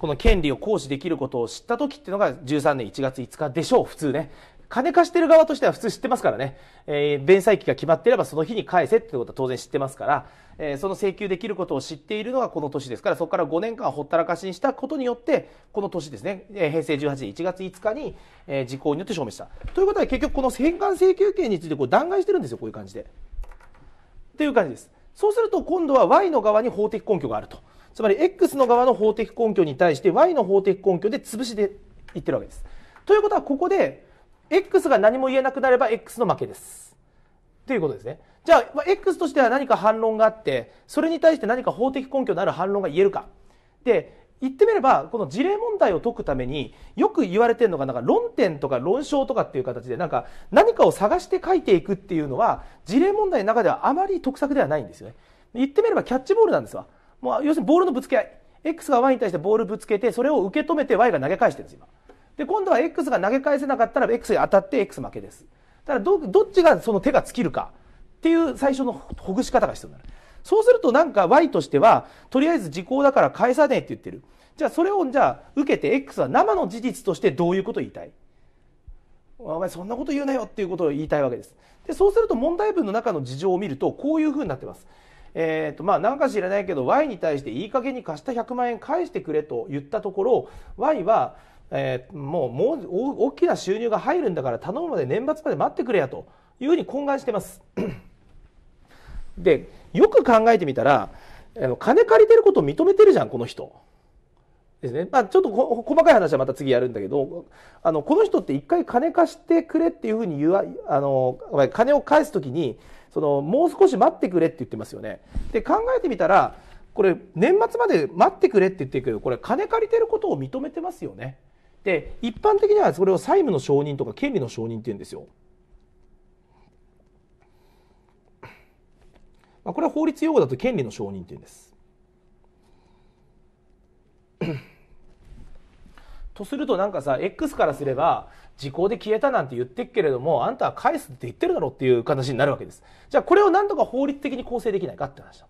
この権利を行使できることを知った時っていうのが13年1月5日でしょう、普通ね。金貸してる側としては普通知ってますからね。えー、弁済期が決まっていればその日に返せってことは当然知ってますから、えー、その請求できることを知っているのがこの年ですから、そこから5年間ほったらかしにしたことによって、この年ですね、えー、平成18年1月5日に、えー、時効によって証明した。ということは結局この返還請求権についてこう弾劾してるんですよ、こういう感じで。っていう感じです。そうすると今度は Y の側に法的根拠があると。つまり X の側の法的根拠に対して Y の法的根拠で潰しで言ってるわけです。ということはここで X が何も言えなくなれば X の負けです。ということですね。じゃあ、X としては何か反論があって、それに対して何か法的根拠のある反論が言えるか。で、言ってみれば、この事例問題を解くために、よく言われてるのが、なんか論点とか論証とかっていう形で、なんか何かを探して書いていくっていうのは、事例問題の中ではあまり得策ではないんですよね。言ってみればキャッチボールなんですわ。もう要するにボールのぶつけ合い X が Y に対してボールぶつけてそれを受け止めて Y が投げ返してるんです今で今度は X が投げ返せなかったら X に当たって X 負けですだからどどっちがその手が尽きるかっていう最初のほぐし方が必要になるそうするとなんか Y としてはとりあえず時効だから返さねえって言ってるじゃあそれをじゃあ受けて X は生の事実としてどういうことを言いたいお前そんなこと言うなよっていうことを言いたいわけです。でそうすると問題文の中の事情を見るとこういうふうになってます。えー、と、まあ、なんか知らないけど、Y に対していい加減に貸した100万円返してくれと言ったところ、Y は、えー、もう、もう、大きな収入が入るんだから頼むまで年末まで待ってくれやというふうに懇願してます。[clears throat] で、よく考えてみたら、あの金借りてることを認めてるじゃん、この人。ですね。まあ、ちょっと細かい話はまた次やるんだけど、あの、この人って一回金貸してくれっていうふうに言わ、あの、金を返すときに、そのもう少し待ってくれって言ってますよね。で考えてみたらこれ年末まで待ってくれって言ってるけどこれ金借りてることを認めてますよね。で一般的にはそれを債務の承認とか権利の承認って言うんですよ。まあ、これは法律用語だと権利の承認っていうんです。とするとなんかさ X からすれば時効で消えたなんて言ってっけれどもあんたは返すって言ってるだろっていう形になるわけですじゃあこれをなんとか法律的に構成できないかって話だ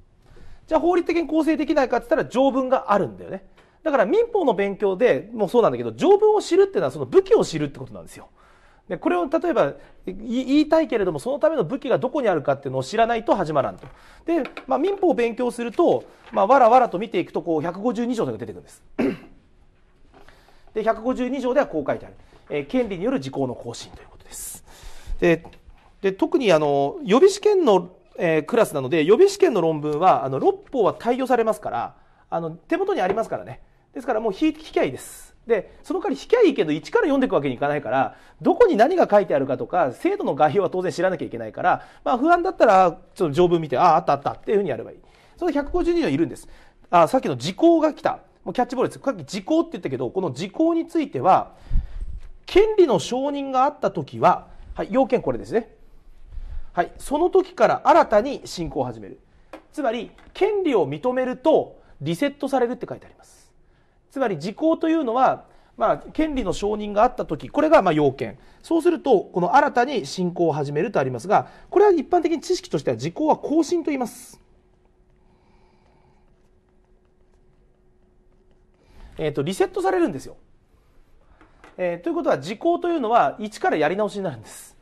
じゃあ法律的に構成できないかって言ったら条文があるんだよねだから民法の勉強でもうそうなんだけど条文を知るっていうのはその武器を知るってことなんですよでこれを例えば言いたいけれどもそのための武器がどこにあるかっていうのを知らないと始まらんとで、まあ、民法を勉強すると、まあ、わらわらと見ていくとこう152条とか出てくるんですで152条ではこう書いてあるえ権利による時効の更新ということです。でで特にあの予備試験の、えー、クラスなので予備試験の論文はあの6法は対応されますからあの手元にありますからねですからもう引引きゃいいです。でその代わり引きゃいいけど一から読んでいくわけにいかないからどこに何が書いてあるかとか制度の概要は当然知らなきゃいけないから、まあ、不安だったらちょっと条文見てあああったあったっていうふうにやればいいその1 5 0人はいるんですあさっきの時効が来たもうキャッチボールですさっき時効って言ったけどこの時効については権利の承認があった時は、はい、要件これですね。はい、その時から新たに信仰を始める。つまり、権利を認めるとリセットされるって書いてあります。つまり、時効というのは、まあ、権利の承認があった時、これがま要件。そうすると、この新たに信仰を始めるとありますが、これは一般的に知識としては時効は更新と言います。えっ、ー、と、リセットされるんですよ。えー、ということは時効というのは一からやり直しになるんです。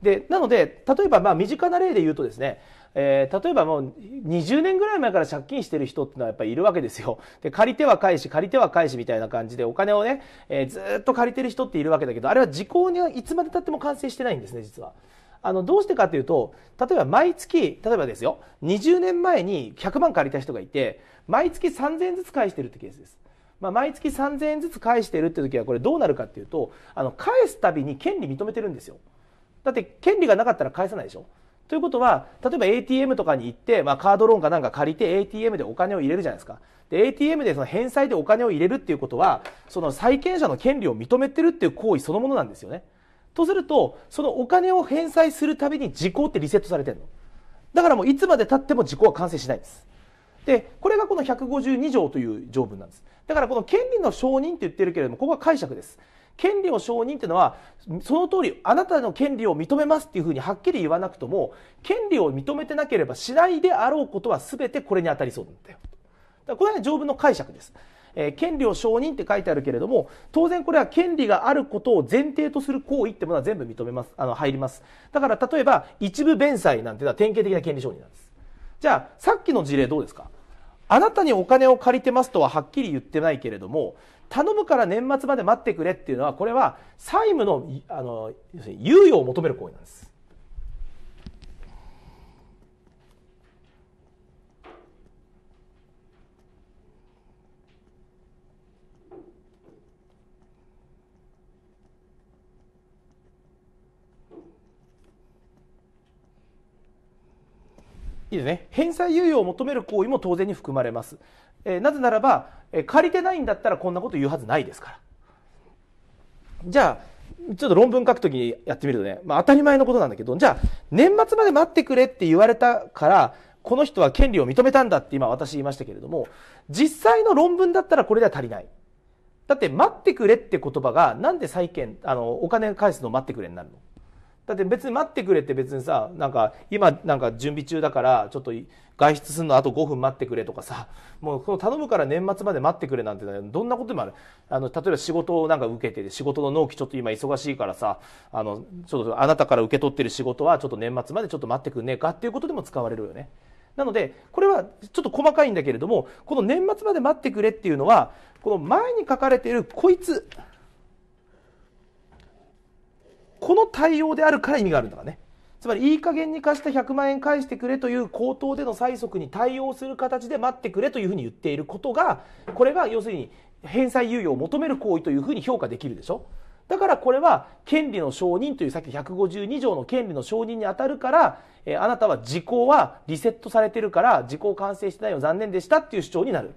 でなので例えばまあ身近な例で言うとですねえー、例えばもう20年ぐらい前から借金してる人ってのはやっぱりいるわけですよ。で、借りては返し、借りては返しみたいな感じでお金をね、えー、ずっと借りてる人っているわけだけど、あれは時効にはいつまでたっても完成してないんですね、実は。あの、どうしてかというと、例えば毎月、例えばですよ、20年前に100万借りた人がいて、毎月3000円ずつ返してるってケースです。まあ、毎月3000円ずつ返してるって時はこれどうなるかっていうとあの返すたびに権利認めてるんですよだって権利がなかったら返さないでしょということは例えば ATM とかに行って、まあ、カードローンかなんか借りて ATM でお金を入れるじゃないですかで ATM でその返済でお金を入れるっていうことはその債権者の権利を認めてるっていう行為そのものなんですよねとするとそのお金を返済するたびに時効ってリセットされてるのだからもういつまでたっても時効は完成しないんですでこれがこの152条という条文なんですだからこの権利の承認って言ってるけれども、ここは解釈です。権利を承認っていうのは、その通り、あなたの権利を認めますっていうふうにはっきり言わなくとも、権利を認めてなければしないであろうことは全てこれに当たりそうなんだよ。だからこれは条文の解釈です。えー、権利を承認って書いてあるけれども、当然これは権利があることを前提とする行為ってものは全部認めます、あの、入ります。だから例えば、一部弁済なんていうのは典型的な権利承認なんです。じゃあ、さっきの事例どうですかあなたにお金を借りてますとははっきり言ってないけれども、頼むから年末まで待ってくれっていうのは、これは債務の、あの、要するに猶予を求める行為なんです。いいですね、返済猶予を求める行為も当然に含まれます、えー、なぜならば、えー、借りてないんだったらこんなこと言うはずないですからじゃあちょっと論文書くときにやってみるとね、まあ、当たり前のことなんだけどじゃあ年末まで待ってくれって言われたからこの人は権利を認めたんだって今私言いましたけれども実際の論文だったらこれでは足りないだって待ってくれって言葉がなんで債権あのお金返すの待ってくれになるのだって別に待ってくれって別にさ、なんか今なんか準備中だからちょっと外出するのあと5分待ってくれとかさ、もうその頼むから年末まで待ってくれなんて、どんなことでもある。あの、例えば仕事をなんか受けてて、仕事の納期ちょっと今忙しいからさ、あの、ちょっとあなたから受け取ってる仕事はちょっと年末までちょっと待ってくんねえかっていうことでも使われるよね。なので、これはちょっと細かいんだけれども、この年末まで待ってくれっていうのは、この前に書かれているこいつ、この対応であるから意味があるんだからねつまりいい加減に貸した100万円返してくれという口頭での催促に対応する形で待ってくれというふうに言っていることがこれが要するに返済猶予を求める行為というふうに評価できるでしょだからこれは権利の承認というさっき152条の権利の承認に当たるから、えー、あなたは時効はリセットされてるから時効完成してないよ残念でしたっていう主張になる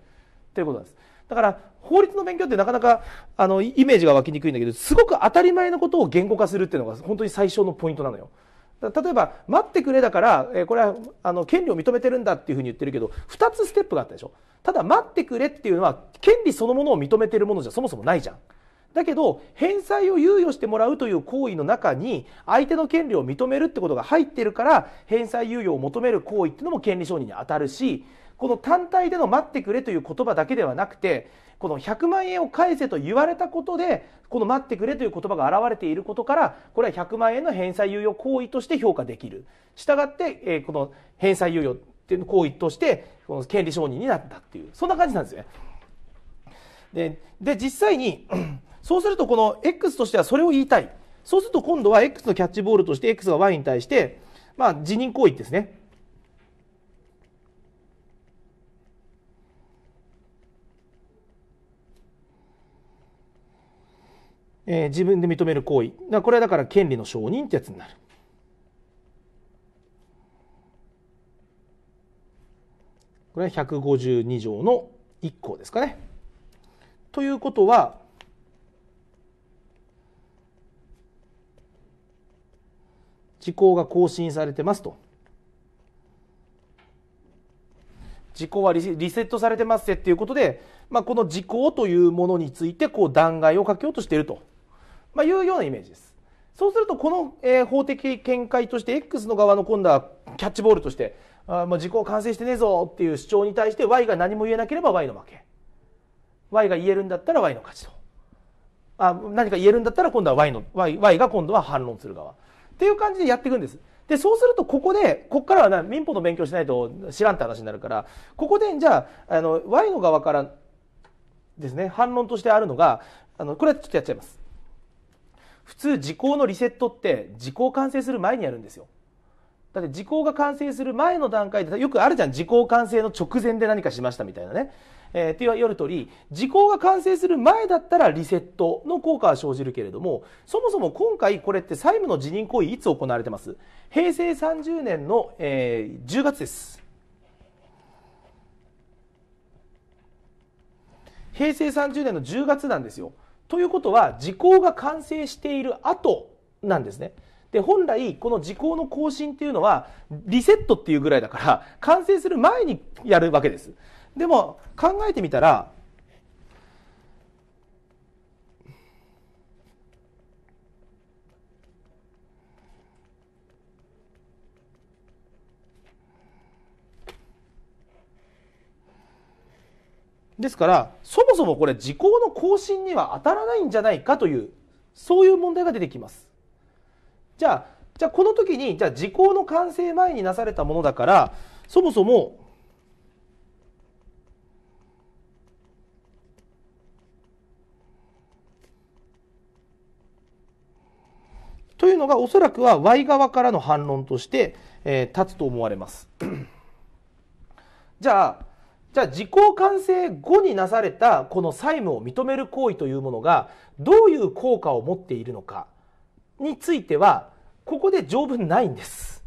ということなんです。だから法律の勉強ってなかなかあのイメージが湧きにくいんだけどすごく当たり前のことを言語化するっていうのが本当に最初のポイントなのよ。例えば「待ってくれ」だからこれはあの権利を認めてるんだっていうふうに言ってるけど2つステップがあったでしょただ「待ってくれ」っていうのは権利そのものを認めてるものじゃそもそもないじゃん。だけど返済を猶予してもらうという行為の中に相手の権利を認めるってことが入ってるから返済猶予を求める行為っていうのも権利承認に当たるしこの単体での待ってくれという言葉だけではなくてこの100万円を返せと言われたことでこの待ってくれという言葉が現れていることからこれは100万円の返済猶予行為として評価できるしたがって、えこの返済猶予っていう行為としてこの権利承認になったっていうそんな感じなんですね。でで実際に [clears throat] そうするとこの X としてはそれを言いたいそうすると今度は X のキャッチボールとして X が Y に対して、まあ、辞任行為ですねえー、自分で認める行為だこれはだから権利の承認ってやつになる。これは152条の1項ですかね。ということは時効が更新されてますと。時効はリセットされてますっていうことで、まあ、この時効というものについてこう弾劾をかけようとしているとまあ、いうようなイメージです。そうするとこの、えー、法的見解として X の側の今度はキャッチボールとしてあもう時効完成してねえぞっていう主張に対して Y が何も言えなければ Y の負け Y が言えるんだったら Y の勝ちとあ何か言えるんだったら今度は Y, の y, y が今度は反論する側っていう感じでやっていくんですでそうするとここでここからは、民法の勉強しないと知らんって話になるからここでじゃああの Y の側からですね反論としてあるのがあのこれはちょっとやっちゃいます普通時効のリセットって時効完成する前にやるんですよだって時効が完成する前の段階でよくあるじゃん時効完成の直前で何かしましたみたいなね、えー、って言われるおり時効が完成する前だったらリセットの効果は生じるけれどもそもそも今回これって債務の辞任行為いつ行われてます平成30年の、えー、10月です平成30年の10月なんですよということは時効が完成している後なんですね。で、本来、この時効の更新っていうのは、リセットっていうぐらいだから、完成する前にやるわけです。でも、考えてみたら、ですからそもそもこれ時効の更新には当たらないんじゃないかというそういう問題が出てきますじゃあじゃあこの時にじゃあ時効の完成前になされたものだからそもそもというのがおそらくは Y 側からの反論として、えー、立つと思われます [clears throat] じゃあじゃあ時効完成後になされたこの債務を認める行為というものがどういう効果を持っているのかについてはここで条文ないんです。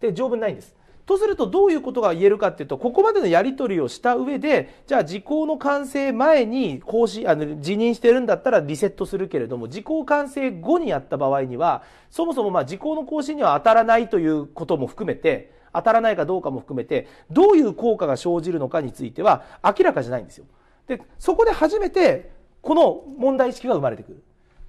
で条文ないんです。とするとどういうことが言えるかっていうとここまでのやり取りをした上でじゃあ時効の完成前に更新あの辞任してるんだったらリセットするけれども時効完成後にやった場合にはそもそもまあ、時効の更新には当たらないということも含めて当たらないかどうかも含めて、どういう効果が生じるのかについては明らかじゃないんですよ。で、そこで初めて、この問題意識が生まれてくる。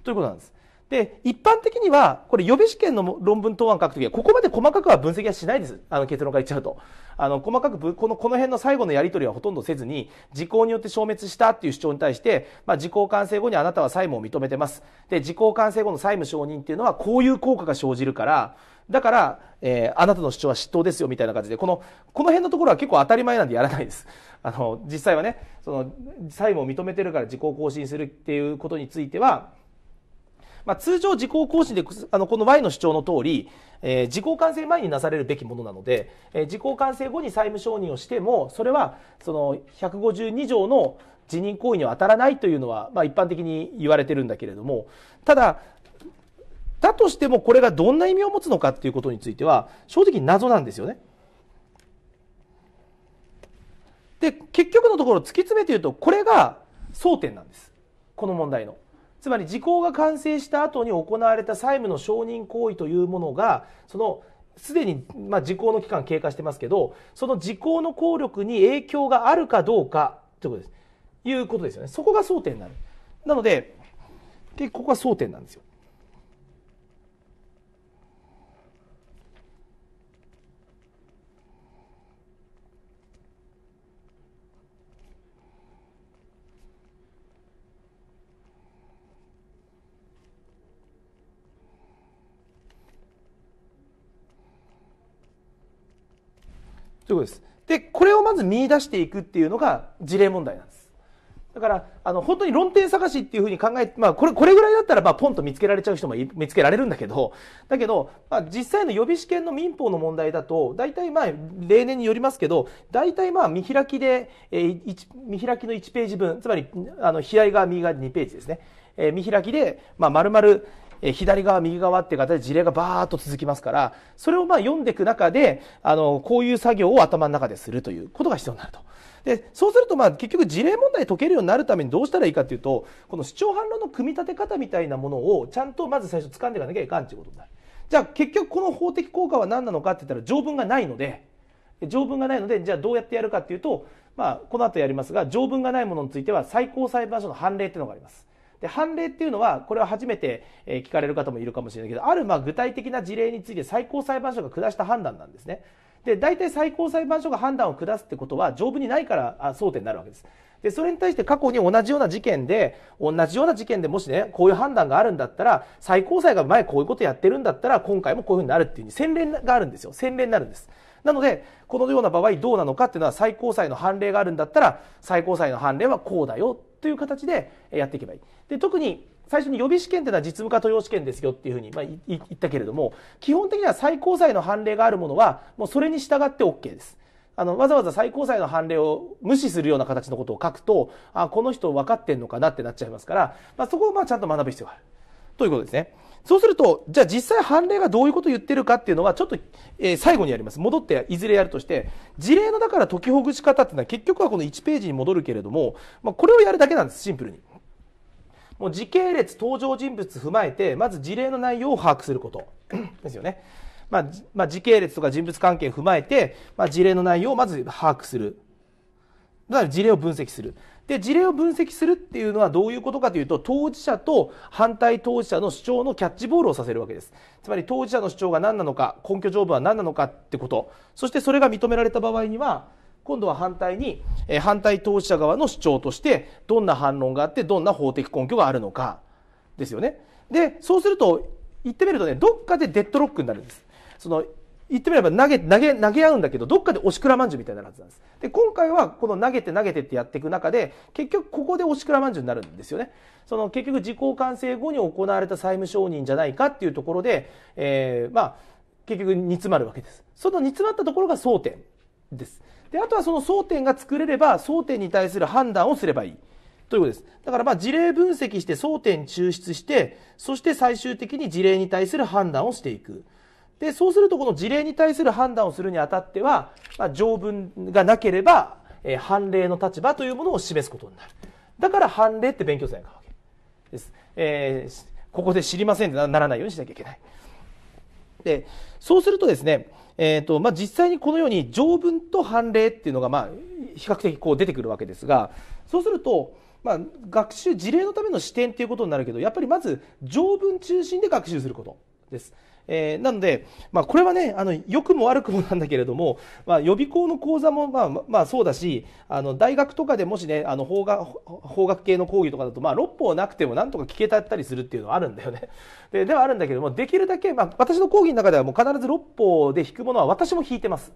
ということなんです。で、一般的には、これ予備試験の論文答案書くときは、ここまで細かくは分析はしないです。あの結論から言っちゃうと。あの、細かくこの、この辺の最後のやり取りはほとんどせずに、時効によって消滅したっていう主張に対して、まあ、時効完成後にあなたは債務を認めてます。で、時効完成後の債務承認っていうのは、こういう効果が生じるから、だから、えー、あなたの主張は嫉妬ですよみたいな感じで、この、この辺のところは結構当たり前なんでやらないです。[laughs] あの、実際はね、その、債務を認めてるから自己更新するっていうことについては、まあ、通常時効更新で、あの、この Y の主張の通り、えー、時効完成前になされるべきものなので、えー、時効完成後に債務承認をしても、それは、その、152条の辞任行為には当たらないというのは、まあ、一般的に言われてるんだけれども、ただ、だとしてもこれがどんな意味を持つのかっていうことについては正直謎なんですよね。で結局のところ突き詰めて言うとこれが争点なんですこの問題の。つまり時効が完成した後に行われた債務の承認行為というものがそのすでに、まあ、時効の期間経過してますけどその時効の効力に影響があるかどうかということですいうことですよねそこが争点になるなのでここが争点なんですよということです。で、これをまず見出していくっていうのが事例問題なんです。だから、あの、本当に論点探しっていうふうに考えて、まあ、これ、これぐらいだったら、まあ、ポンと見つけられちゃう人も見つけられるんだけど、だけど、まあ、実際の予備試験の民法の問題だと、大体、まあ、例年によりますけど、大体、まあ、見開きで、えー、見開きの1ページ分、つまり、あの、悲哀が右側で2ページですね。えー、見開きで、まあ、丸々、え左側、右側っていう形で事例がバーっと続きますから、それをまあ読んでいく中で、あの、こういう作業を頭の中でするということが必要になると。で、そうするとまあ結局事例問題解けるようになるためにどうしたらいいかっていうと、この主張反論の組み立て方みたいなものをちゃんとまず最初掴んでいかなきゃいかんということになる。じゃあ結局この法的効果は何なのかって言ったら条文がないので、条文がないので、じゃあどうやってやるかっていうと、まあ、この後やりますが、条文がないものについては最高裁判所の判例っていうのがあります。で、判例っていうのは、これは初めて聞かれる方もいるかもしれないけど、あるま具体的な事例について最高裁判所が下した判断なんですね。で、大体最高裁判所が判断を下すってことは、条文にないから争点になるわけです。で、それに対して過去に同じような事件で、同じような事件でもしね、こういう判断があるんだったら、最高裁が前こういうことやってるんだったら、今回もこういうふうになるっていうふうに洗練があるんですよ。洗練になるんです。なので、このような場合どうなのかっていうのは最高裁の判例があるんだったら、最高裁の判例はこうだよという形でやっていけばいい。で特に最初に予備試験というのは実務化登用試験ですよっていうふうに、ま言ったけれども基本的には最高裁の判例があるものはもうそれに従って OK です。あのわざわざ最高裁の判例を無視するような形のことを書くとあこの人分かってんのかなってなっちゃいますから、まあ、そこをまあちゃんと学ぶ必要があるということですね。そうすると、じゃあ実際判例がどういうことを言ってるかっていうのは、ちょっと、えー、最後にやります。戻っていずれやるとして、事例のだから解きほぐし方っていうのは結局はこの1ページに戻るけれども、まあ、これをやるだけなんです、シンプルに。もう時系列、登場人物踏まえて、まず事例の内容を把握すること [clears throat] ですよね。まあ、まあ、時系列とか人物関係を踏まえて、まあ、事例の内容をまず把握する。だから事例を分析する。で事例を分析するっていうのはどういうことかというと当事者と反対当事者の主張のキャッチボールをさせるわけですつまり当事者の主張が何なのか根拠条文は何なのかってことそしてそれが認められた場合には今度は反対に、え反対当事者側の主張としてどんな反論があってどんな法的根拠があるのかですよね。でそうすると言ってみるとねどっかでデッドロックになるんです。その言ってみれば投げ、投げ、投げ合うんだけど、どっかで押しくらまんじゅうみたいになるはずなんです。で、今回はこの投げて投げてってやっていく中で、結局ここで押しくらまんじゅうになるんですよね。その結局時効完成後に行われた債務承認じゃないかっていうところで、えー、まあ、結局煮詰まるわけです。その煮詰まったところが争点です。で、あとはその争点が作れれば、争点に対する判断をすればいい。ということです。だからまあ事例分析して争点抽出して、そして最終的に事例に対する判断をしていく。でそうするとこの事例に対する判断をするにあたっては、まあ、条文がなければ、えー、判例の立場というものを示すことになるだから判例って勉強せなわけです、えー、ここで知りませんってならないようにしなきゃいけないでそうするとですね、えーとまあ、実際にこのように条文と判例っていうのが、まあ、比較的こう出てくるわけですがそうすると、まあ、学習事例のための視点ということになるけどやっぱりまず条文中心で学習することです。えー、なので、まあ、これはね、あの、良くも悪くもなんだけれども、まあ、予備校の講座も、まあ、まあ、そうだし、あの、大学とかでもしね、あの、法学、法学系の講義とかだと、まあ、六法なくても、なんとか聞けたったりするっていうのはあるんだよね。で、ではあるんだけども、できるだけ、まあ、私の講義の中ではもう必ず六法で引くものは私も引いてます。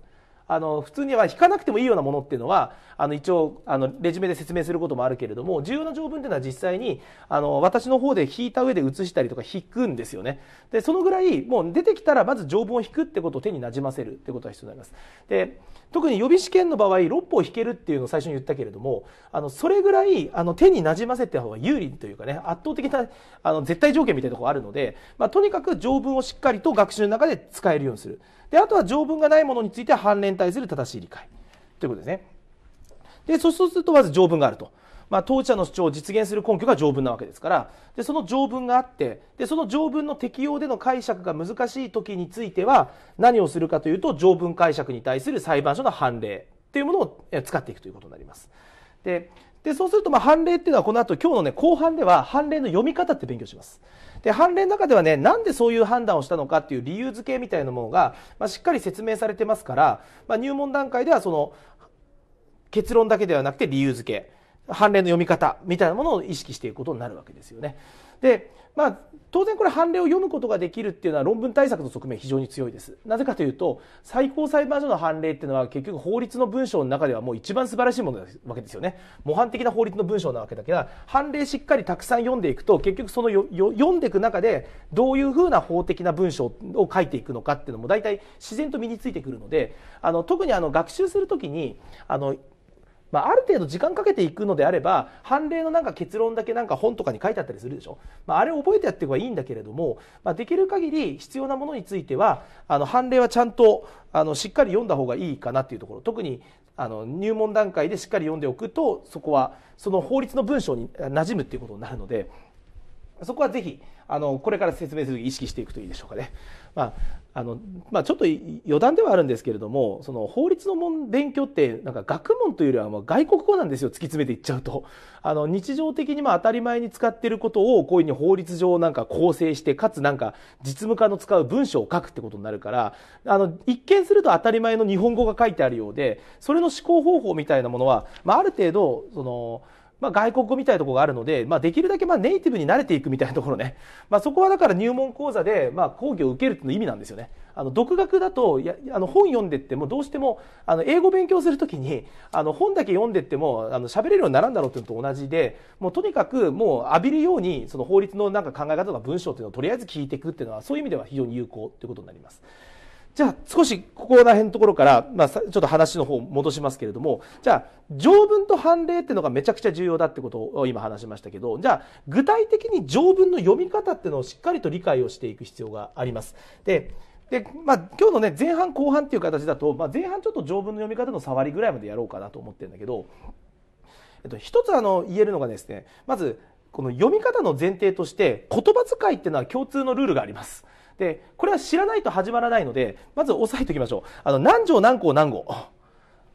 あの普通には引かなくてもいいようなものっていうのはあの一応あのレジュメで説明することもあるけれども重要な条文っていうのは実際にあの私の方で引いた上で写したりとか引くんですよねでそのぐらいもう出てきたらまず条文を引くってことを手になじませるってことが必要になりますで特に予備試験の場合6歩を引けるっていうのを最初に言ったけれどもあのそれぐらいあの手になじませた方が有利というかね圧倒的なあの絶対条件みたいなところあるので、まあ、とにかく条文をしっかりと学習の中で使えるようにする。であとは条文がないものについては反連対する正しい理解ということですねでそうするとまず条文があると、まあ、当事者の主張を実現する根拠が条文なわけですからでその条文があってでその条文の適用での解釈が難しい時については何をするかというと条文解釈に対する裁判所の判例というものを使っていくということになります。ででそうするとまあ判例っていうのはこの後今日のね後半では判例の読み方って勉強します。で、判例の中ではね、なんでそういう判断をしたのかっていう理由付けみたいなものが、まあ、しっかり説明されてますから、まあ、入門段階ではその、結論だけではなくて理由付け、判例の読み方みたいなものを意識していくことになるわけですよね。で、まあ、当然これ判例を読むことができるっていうのは論文対策の側面非常に強いです。なぜかというと最高裁判所の判例っていうのは結局法律の文章の中ではもう一番素晴らしいものなわけですよね。模範的な法律の文章なわけだけど判例しっかりたくさん読んでいくと結局その読んでいく中でどういうふうな法的な文章を書いていくのかっていうのも大体自然と身についてくるのであの特にあの学習する時にあのまあ、ある程度時間かけていくのであれば判例のなんか結論だけなんか本とかに書いてあったりするでしょ、まあ、あれを覚えてやっていけばいいんだけれども、まあ、できる限り必要なものについてはあの判例はちゃんとあのしっかり読んだ方がいいかなっていうところ特にあの入門段階でしっかり読んでおくとそこはその法律の文章に馴染むっていうことになるので。そこはぜひあのこれから説明する意識していくといいでしょうかね。まあ、あのまあ、ちょっと余談ではあるんですけれどもその法律の勉強ってなんか学問というよりはま外国語なんですよ突き詰めていっちゃうとあの日常的にま当たり前に使ってることをこういうふうに法律上なんか構成してかつなんか実務家の使う文章を書くってことになるからあの一見すると当たり前の日本語が書いてあるようでそれの思考方法みたいなものは、まあ、ある程度その。まあ、外国語みたいなところがあるので、まあ、できるだけまあネイティブに慣れていくみたいなところね、[laughs] まあ、そこはだから入門講座でまあ講義を受けるっていうの意味なんですよね。あの独学だとやあの本読んでってもどうしてもあの英語勉強するときにあの本だけ読んでってもあの喋れるようにならんだろうっていうのと同じでもうとにかくもう浴びるようにその法律のなんか考え方とか文章っていうのをとりあえず聞いていくっていうのはそういう意味では非常に有効ということになります。じゃあ少しここら辺のところから、まあ、ちょっと話の方戻しますけれどもじゃあ条文と判例っていうのがめちゃくちゃ重要だってことを今話しましたけどじゃあ具体的に条文の読み方っていうのをしっかりと理解をしていく必要があります。でで、まあ、今日のね前半後半っていう形だと、まあ、前半ちょっと条文の読み方の触りぐらいまでやろうかなと思ってるんだけど、えっと、一つあの言えるのがですねまずこの読み方の前提として言葉遣いっていうのは共通のルールがあります。で、これは知らないと始まらないので、まず押さえておきましょう。あの、何条何項何号。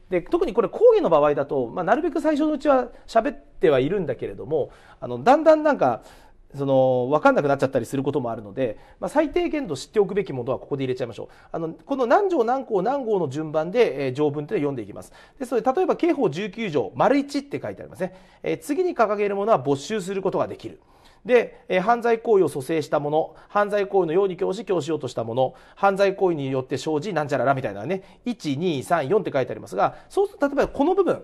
で特にこれ講義の場合だと、まあ、なるべく最初のうちは喋ってはいるんだけれどもあのだんだんなんかその分かんなくなっちゃったりすることもあるので、まあ、最低限度知っておくべきものはここで入れちゃいましょうあのこの何条何項何号の順番で、えー、条文って読んでいきますでそれ、例えば刑法19条丸1って書いてありますね、えー、次に掲げるものは没収することができるで、え犯罪行為を蘇生したもの犯罪行為のように教師教師ようとしたもの犯罪行為によって生じなんちゃららみたいなね1234って書いてありますがそうすると例えばこの部分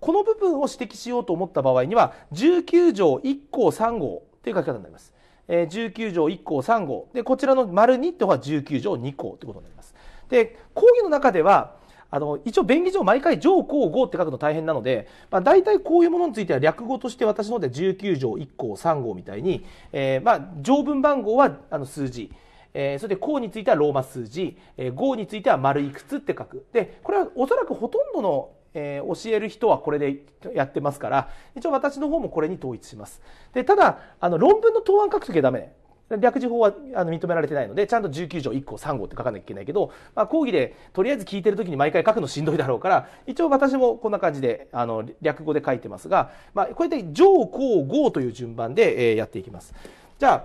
この部分を指摘しようと思った場合には19条1項3号という書き方になります。え19条1項3号でこちらの丸2っては19条2項ということになります。で講義の中ではあの、一応便宜上毎回上項号って書くの大変なので、まあ、大体こういうものについては略語として私ので19条1項3号みたいに、えー、まあ、条文番号はあの数字。えー、それで項についてはローマ数字、えー、号については丸いくつって書く。で、これはおそらくほとんどの、えー、教える人はこれでやってますから、一応私の方もこれに統一します。で、ただ、あの、論文の答案書くときはダメ。略字法はあの認められてないので、ちゃんと19条1項3号って書かなきゃいけないけど、まあ、講義でとりあえず聞いてる時に毎回書くのしんどいだろうから、一応私もこんな感じで、あの、略語で書いてますが、まあ、こうやって上、項、号という順番で、えー、やっていきます。じゃあ、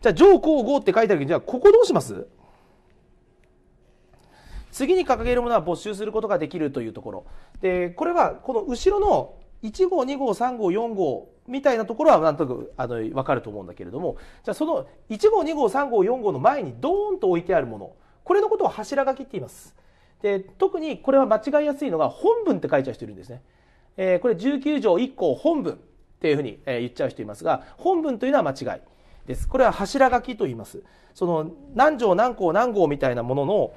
じゃあ、上、項、号って書いてあるけど、じゃあ、ここどうします次に掲げるものは没収することができるというところ。で、これは、この後ろの1号、2号、3号、4号、みたいなところはなんとなくあの分かると思うんだけれどもじゃあその1号2号3号4号の前にドーンと置いてあるものこれのことを柱書きって言います。で特にこれは間違いやすいのが本文って書いちゃう人いるんですね。えー、これ19条1項本文っていうふうに、え言っちゃう人いますが本文というのは間違いです。これは柱書きと言います。その何条何項何号みたいなものの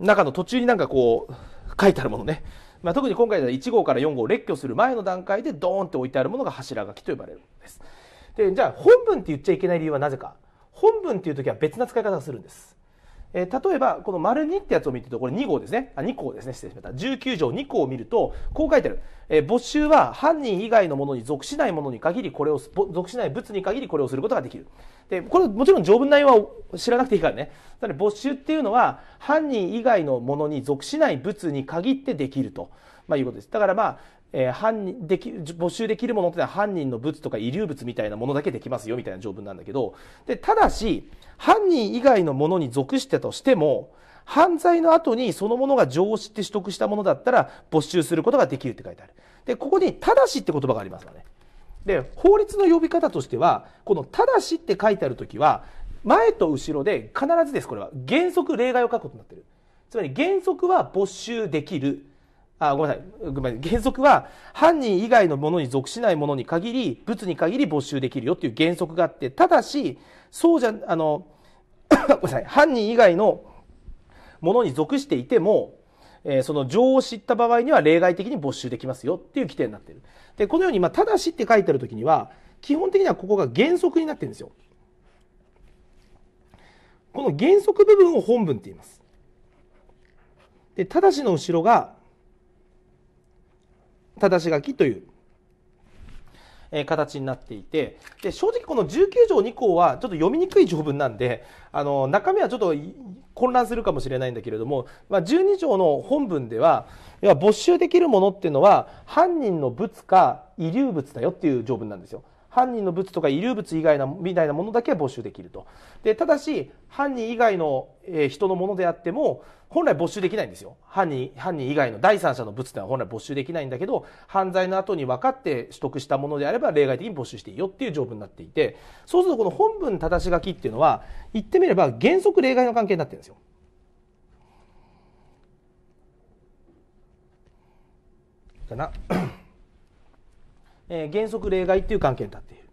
中の途中になんかこう書いてあるものね。まあ、特に今回では1号から4号列挙する前の段階でドーンって置いてあるものが柱書きと呼ばれるんですでじゃあ本文って言っちゃいけない理由はなぜか本文っていう時は別な使い方をするんですえー、例えば、この丸2ってやつを見てると、これ2号ですね。あ、2項ですね。失礼しました。19条2項を見ると、こう書いてある。えー、募集は犯人以外のものに属しないものに限り、これを、属しない物に限りこれをすることができる。で、これもちろん条文内容は知らなくていいからね。だから募集っていうのは、犯人以外のものに属しない物に限ってできると。まあ、いうことです。だからまあ、えー、犯人でき募集できるものってのは犯人の物とか遺留物みたいなものだけできますよみたいな条文なんだけどでただし犯人以外のものに属してとしても犯罪の後にそのものが上司って取得したものだったら没収することができるって書いてあるでここに「ただし」って言葉がありますよねで法律の呼び方としてはこの「ただし」って書いてある時は前と後ろで必ずですこれは原則例外を書くことになってるつまり原則は没収できるあ、ごめんなさい。ごめんなさい。原則は、犯人以外のものに属しないものに限り、物に限り没収できるよっていう原則があって、ただし、そうじゃ、あの、[coughs] ごめんなさい。犯人以外のものに属していても、えー、その情を知った場合には例外的に没収できますよっていう規定になってる。で、このように、まあ、ただしって書いてあるときには、基本的にはここが原則になってるんですよ。この原則部分を本文って言います。で、ただしの後ろが、正し書きというえ形になっていてで正直この19条2項はちょっと読みにくい条文なんであの中身はちょっと混乱するかもしれないんだけれども、まあ、12条の本文では要は没収できるものっていうのは犯人の物か遺留物だよっていう条文なんですよ。犯人の物とか遺留物以外のみたいなものだけは没収できるとでただし犯人以外の、え人のものであっても本来没収できないんですよ。犯人、犯人以外の第三者の物ってのは本来没収できないんだけど、犯罪の後に分かって取得したものであれば例外的に没収していいよっていう条文になっていて、そうするとこの本文正し書きっていうのは、言ってみれば原則例外の関係になってるんですよ。かな。[coughs] えー、原則例外っていう関係になっている。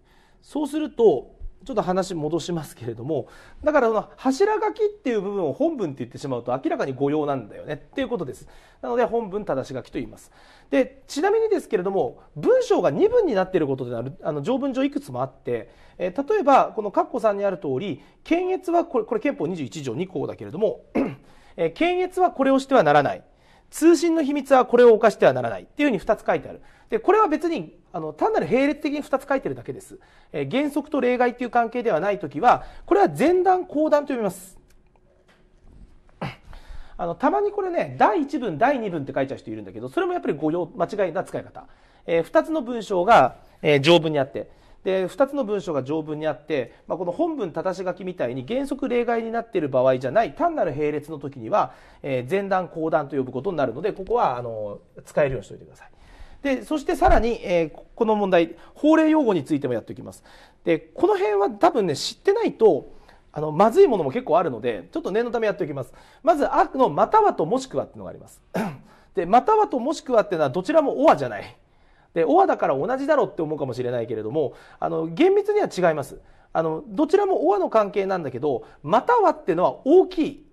そうすると、ちょっと話戻しますけれどもだからその柱書きっていう部分を本文って言ってしまうと明らかに誤用なんだよねっていうことですなので本文正し書きと言いますでちなみにですけれども文章が2文になっていることであるあの条文上いくつもあって、えー、例えばこの括弧3にある通り検閲はこれこれ憲法21条2項だけれども、えー、検閲はこれをしてはならない通信の秘密はこれを犯してはならないっていうふうに2つ書いてあるでこれは別にあの、単なる並列的に二つ書いてるだけです。えー、原則と例外という関係ではないときは、これは前段後段と読みます。[coughs] あの、たまにこれね、第1文、第2文って書いちゃう人いるんだけど、それもやっぱり誤用、間違いな使い方。えー、2つの文章が、えー、条文にあって、で、2つの文章が条文にあって、まあ、この本文たし書きみたいに原則例外になっている場合じゃない、単なる並列の時には、えー、前段後段と呼ぶことになるので、ここは、あの、使えるようにしておいてください。でそしてさらに、えー、この問題法令用語についてもやっておきますでこの辺は多分ね知ってないとあのまずいものも結構あるのでちょっと念のためやっておきますまず「悪のまたはともしくは」っていうのがあります [clears throat] でまたはともしくはっていうのはどちらも「おア」じゃないで「おは」だから同じだろうって思うかもしれないけれどもあの厳密には違いますあのどちらも「おは」の関係なんだけど「または」っていうのは大きい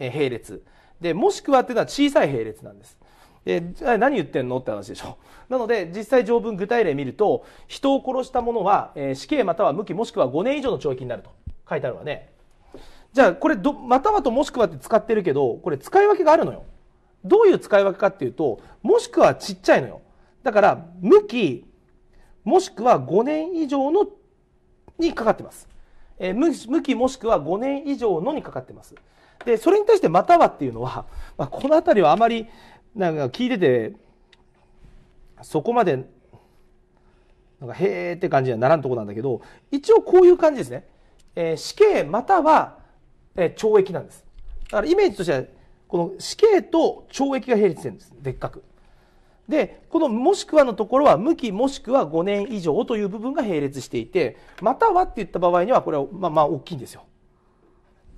並列でもしくはっていうのは小さい並列なんですえー、何言ってんのって話でしょ [laughs] なので実際条文具体例見ると人を殺した者は、えー、死刑または無期もしくは5年以上の懲役になると書いてあるわねじゃあこれどまたはともしくはって使ってるけどこれ使い分けがあるのよどういう使い分けかっていうともしくはちっちゃいのよだから無期もしくは5年以上のにかかってます、えー、無期もしくは5年以上のにかかってますでそれに対してまたはっていうのは、まあ、この辺りはあまりなんか聞いててそこまでなんかへえって感じにはならんとこなんだけど一応こういう感じですね、えー、死刑または、えー、懲役なんですだからイメージとしてはこの死刑と懲役が並列してるんですでっかくでこのもしくはのところは無期もしくは5年以上という部分が並列していてまたはって言った場合にはこれはまあまあ大きいんですよ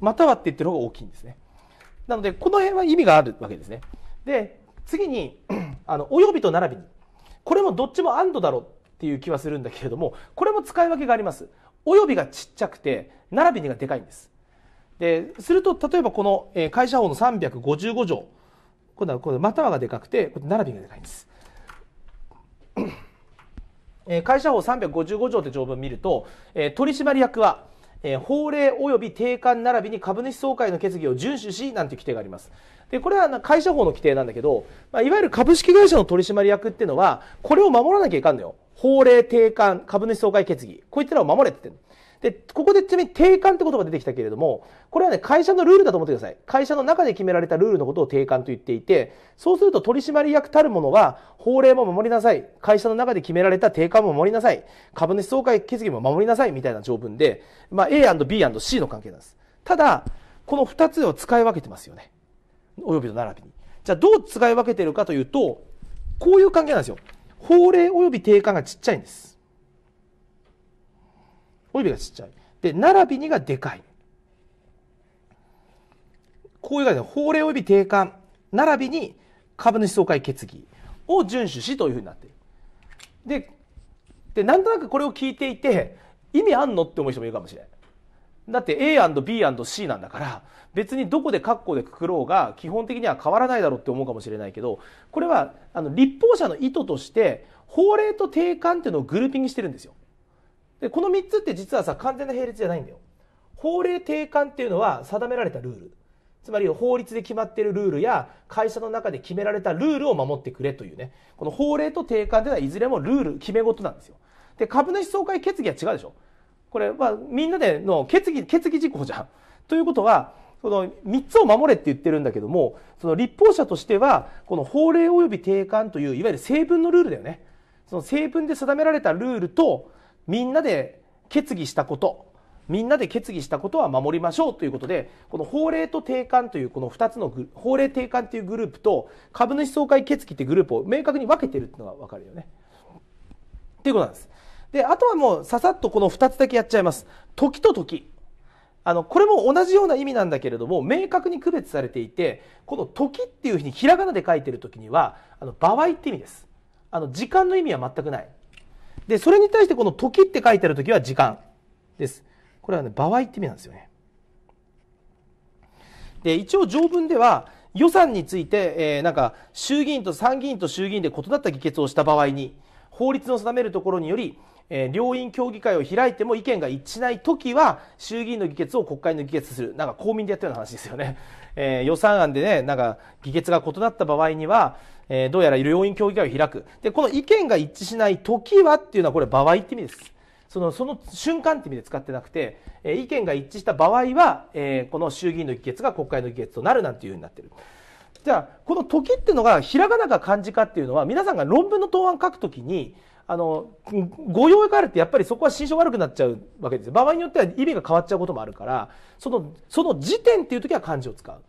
またはって言ってる方が大きいんですねなのでこの辺は意味があるわけですねで次に [clears throat] あの及びと並びにこれもどっちも安堵だろうっていう気はするんだけれどもこれも使い分けがあります及びがちっちゃくて並びにがでかいんですですると例えばこの、え会社法の355条今度はまたはがでかくて並びがでかいんですえ会社法355条って条文見ると、え取締役はえ法令及び定款並びに株主総会の決議を遵守しなんて規定がありますで、これは会社法の規定なんだけど、まあ、いわゆる株式会社の取締役っていうのは、これを守らなきゃいかんのよ。法令定款、株主総会決議。こういったのを守れって言ってで、ここでちなみに定款って言葉が出てきたけれども、これはね、会社のルールだと思ってください。会社の中で決められたルールのことを定款と言っていて、そうすると取締役たるものは、法令も守りなさい。会社の中で決められた定款も守りなさい。株主総会決議も守りなさい。みたいな条文で、まあ、A&B&C の関係なんです。ただ、この二つを使い分けてますよね。及びと並びに。じゃあどう使い分けてるかというと、こういう関係なんですよ。法令及び定款がちっちゃいんです。及びがちっちゃい。で、並びにがでかい。こういう感じで、法令及び定款、並びに株主総会決議を遵守しというふうになっている。で、でなんとなくこれを聞いていて、意味あんのって思う人もいるかもしれない。だって A&B&C なんだから、別にどこで括弧でくくろうが基本的には変わらないだろうって思うかもしれないけどこれはあの立法者の意図として法令と定款っていうのをグルーピングしてるんですよ。でこの3つって実はさ完全な並列じゃないんだよ。法令定款っていうのは定められたルールつまり法律で決まっているルールや会社の中で決められたルールを守ってくれというねこの法令と定款というのはいずれもルール決め事なんですよで株主総会決議は違うでしょこれはみんなでの決議決議事項じゃんということはその三つを守れって言ってるんだけども、その立法者としては、この法令及び定款という、いわゆる成分のルールだよね。その成分で定められたルールと、みんなで決議したこと、みんなで決議したことは守りましょうということで、この法令と定款というこの二つの法令定款というグループと株主総会決議ってグループを明確に分けてるっていうのが分かるよね。っていうことなんです。で、あとはもうささっとこの二つだけやっちゃいます。時と時。あの、これも同じような意味なんだけれども、明確に区別されていて、この時っていうふうにひらがなで書いてる時には、あの、場合って意味です。あの、時間の意味は全くない。で、それに対してこの時って書いてある時は時間です。これはね、場合って意味なんですよね。で、一応条文では、予算について、えー、なんか、衆議院と参議院と衆議院で異なった議決をした場合に、法律の定めるところにより、え両院協議会を開いても意見が一致ない時は衆議院の議決を国会の議決するなんか公民でやったような話ですよね、[laughs] えー、予算案でねなんか議決が異なった場合には、えー、どうやら両院協議会を開くでこの意見が一致しない時はっていうのはこれ場合って意味ですそのその瞬間って意味で使ってなくて、えー、意見が一致した場合は、えこの衆議院の議決が国会の議決となるなんていうふうになってるじゃあこの時っていうのがひらがなか漢字かっていうのは皆さんが論文の答案書くときにあのご用があるってやっぱりそこは心象悪くなっちゃうわけです場合によっては意味が変わっちゃうこともあるからそのその時点っていう時は漢字を使う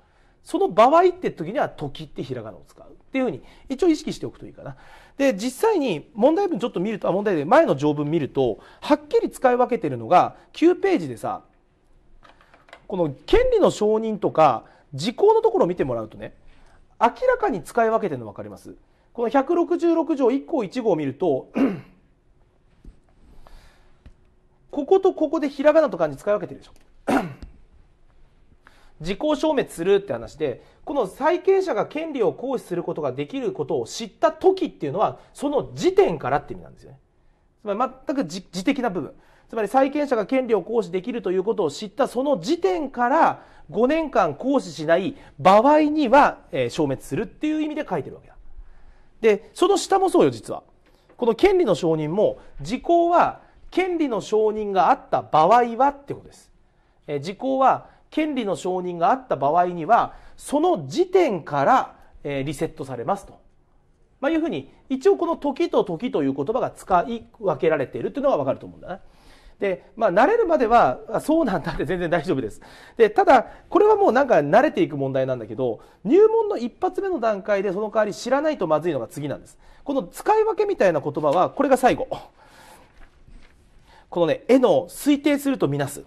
その場合って時には時ってひらがなを使うっていうふうに一応意識しておくといいかな。で実際に問題文ちょっと見るとあ問題で前の条文見るとはっきり使い分けてるのが9ページでさこの権利の承認とか時効のところを見てもらうとね明らかに使い分けてるの分かりますこの166条1項1号を見ると [clears throat] こことここでひらがなと漢字使い分けてるでしょ [clears throat] 自己消滅するって話でこの債権者が権利を行使することができることを知った時っていうのはその時点からって意味なんですよねつまり全く自的な部分つまり債権者が権利を行使できるということを知ったその時点から5年間行使しない場合には、え消滅するっていう意味で書いてるわけだでその下もそうよ実はこの権利の承認も時効は権利の承認があった場合はってことです、え時効は権利の承認があった場合にはその時点から、えリセットされますと、まあ、いうふうに一応この「時」と「時」という言葉が使い分けられているというのが分かると思うんだね。で、まあ、慣れるまでは、あそうなんだって全然大丈夫です。で、ただ、これはもうなんか慣れていく問題なんだけど、入門の一発目の段階でその代わり知らないとまずいのが次なんです。この使い分けみたいな言葉は、これが最後。このね、絵の推定するとみなす。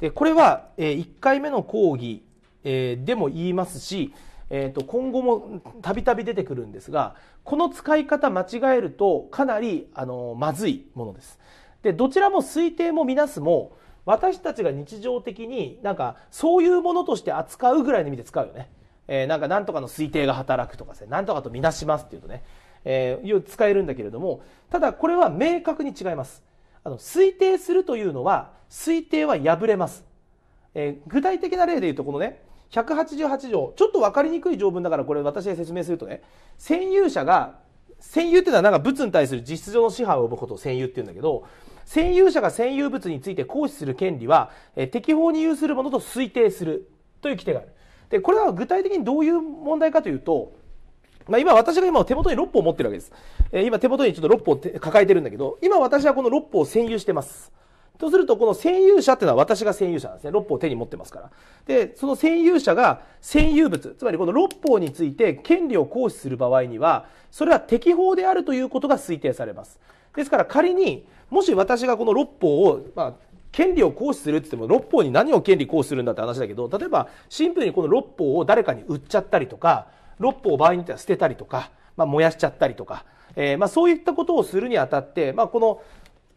で、これは、え1回目の講義、えでも言いますし、えーと、今後もたびたび出てくるんですがこの使い方間違えるとかなりあのまずいものです。でどちらも推定も見なすも私たちが日常的になんかそういうものとして扱うぐらいの意味で使うよね。えー、なんか何とかの推定が働くとかなん何とかと見なしますっていうとね、えー、使えるんだけれどもただこれは明確に違います。あの推定するというのは推定は破れます。えー、具体的な例で言うとこのね188条ちょっと分かりにくい条文だからこれ私が説明するとね占有者が占有っていうのはなんか物に対する実質上の支配を生ぶことを占有っていうんだけど占有者が占有物について行使する権利は、え適法に有するものと推定するという規定があるでこれは具体的にどういう問題かというとまあ、今私が今手元に6本持ってるわけです。えー、今手元にちょっと6本抱えてるんだけど、今私はこの6本を占有してます。とすると、この占有者っていうのは私が占有者なんですね。六法を手に持ってますから。で、その占有者が占有物、つまりこの六法について権利を行使する場合には、それは適法であるということが推定されます。ですから仮に、もし私がこの六法を、まあ、権利を行使するって言っても、六法に何を権利行使するんだって話だけど、例えば、シンプルにこの六法を誰かに売っちゃったりとか、六法を場合によっては捨てたりとか、まあ、燃やしちゃったりとか、えー、まあ、そういったことをするにあたって、まあ、この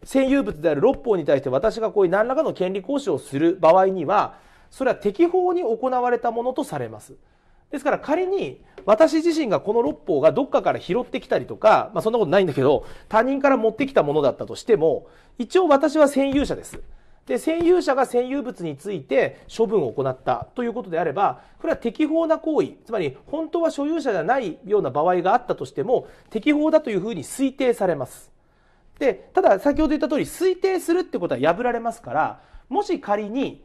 占有物である六法に対して私がこういう何らかの権利行使をする場合には、それは適法に行われたものとされます。ですから仮に私自身がこの六法がどっかから拾ってきたりとか、まあそんなことないんだけど、他人から持ってきたものだったとしても、一応私は占有者です。で、占有者が占有物について処分を行ったということであれば、これは適法な行為、つまり本当は所有者じゃないような場合があったとしても、適法だというふうに推定されます。で、ただ先ほど言った通り推定するってことは破られますから、もし仮に、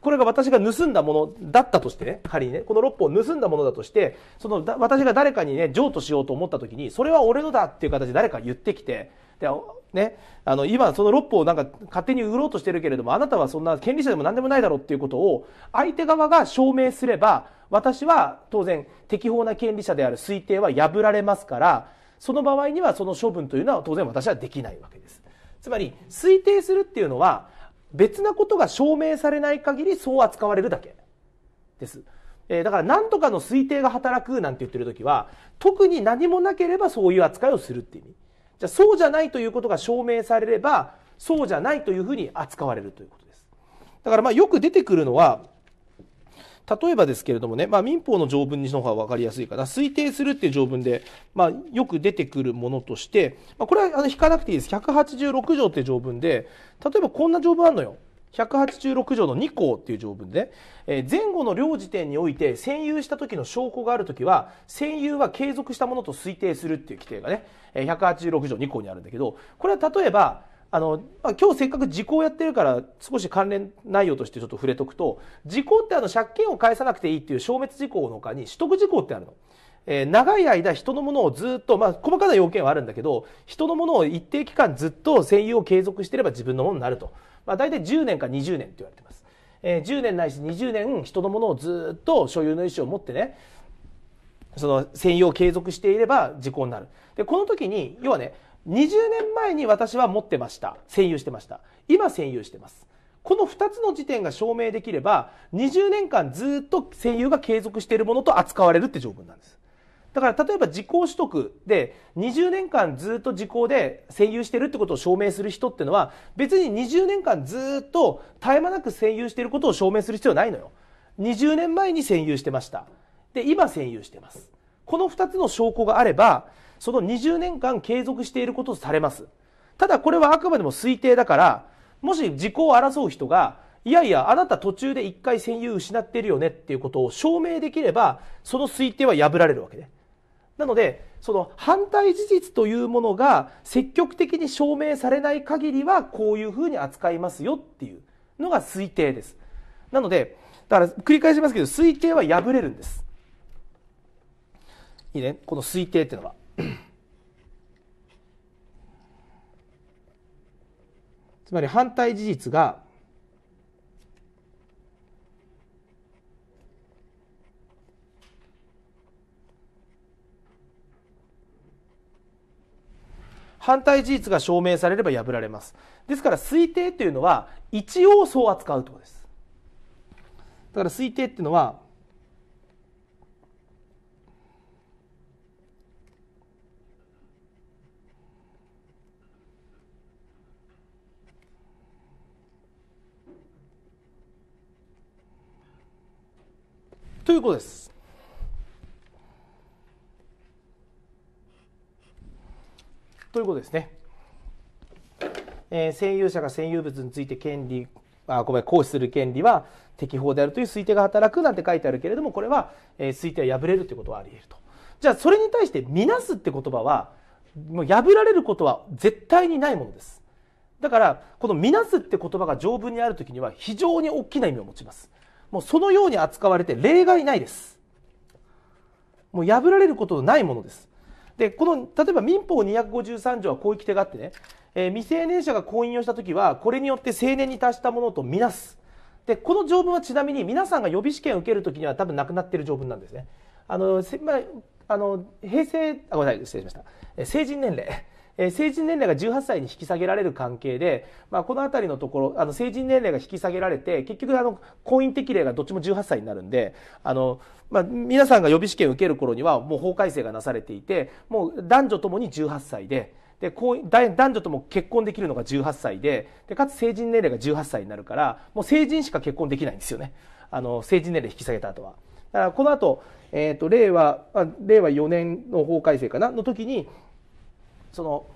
これが私が盗んだものだったとしてね、仮にね、この6本盗んだものだとして、その私が誰かにね、譲渡しようと思った時に、それは俺のだっていう形で誰か言ってきて、で、ね、あの、今その6本をなんか勝手に売ろうとしてるけれども、あなたはそんな権利者でも何でもないだろうっていうことを、相手側が証明すれば、私は当然適法な権利者である推定は破られますから、その場合にはその処分というのは当然私はできないわけです。つまり推定するっていうのは別なことが証明されない限りそう扱われるだけです。えだから何とかの推定が働くなんて言ってる時は特に何もなければそういう扱いをするって意味。じゃそうじゃないということが証明されればそうじゃないというふうに扱われるということです。だからまあよく出てくるのは例えばですけれどもね、まあ、民法の条文にしの方が分かりやすいから、推定するっていう条文で、まあ、よく出てくるものとして、まあ、これはあの引かなくていいです。186条っていう条文で、例えばこんな条文あるのよ。186条の2項っていう条文で、えー、前後の両時点において占有した時の証拠がある時は占有は継続したものと推定するっていう規定がね、え186条2項にあるんだけどこれは例えばあの、まあ、今日せっかく時効やってるから少し関連内容としてちょっと触れとくと時効ってあの借金を返さなくていいっていう消滅時効のほかに取得時効ってあるの。えー、長い間人のものをずっと、まあ、細かな要件はあるんだけど人のものを一定期間ずっと占有を継続してれば自分のものになると、まあ、大体10年か20年って言われてます、えー、10年ないし20年人のものをずっと所有の意思を持ってねその占有を継続していれば時効になるでこの時に要はね20年前に私は持ってました。占有してました。今占有してます。この2つの時点が証明できれば、20年間ずっと占有が継続しているものと扱われるって条文なんです。だから例えば時効取得で20年間ずっと時効で占有してるってことを証明する人ってのは別に20年間ずっと絶え間なく占有してることを証明する必要ないのよ。20年前に占有してました。で、今占有してます。この2つの証拠があればその20年間継続していることとされます。ただこれはあくまでも推定だから、もし時効を争う人が、いやいや、あなた途中で一回占有失ってるよねっていうことを証明できれば、その推定は破られるわけで、なので、その反対事実というものが積極的に証明されない限りは、こういうふうに扱いますよっていうのが推定です。なので、だから繰り返しますけど、推定は破れるんです。いいね、この推定っていうのは。[coughs] つまり反対事実が反対事実が証明されれば破られます。ですから推定というのは一応そう扱うということです。だから推定っていうのはということです。ということですね。えー、占有者が占有物について権利あごめん行使する権利は適法であるという推定が働くなんて書いてあるけれどもこれは、えー、推定は破れるということはあり得ると。じゃあそれに対して「みなす」って言葉はもう破られることは絶対にないものです。だからこの「みなす」って言葉が条文にある時には非常に大きな意味を持ちます。もうそのように扱われて例外ないです。もう破られることのないものです。で、この、例えば民法253条はこういう規定があってね、えー、未成年者が婚姻をしたときは、これによって成年に達したものとみなす。で、この条文はちなみに皆さんが予備試験を受けるときには多分なくなっている条文なんですね。あの、まあ、あの、平成、あ、ごめんなさい、失礼しました。え成人年齢。え成人年齢が18歳に引き下げられる関係で、まあ、この辺りのところあの成人年齢が引き下げられて結局あの婚姻適齢がどっちも18歳になるんであの、まあ、皆さんが予備試験を受ける頃にはもう法改正がなされていてもう男女ともに18歳で。でこう男女とも結婚できるのが18歳ででかつ成人年齢が18歳になるからもう成人しか結婚できないんですよねあの成人年齢引き下げた後は。だからこの後、えーと、と令和令和4年の法改正かなの時に、その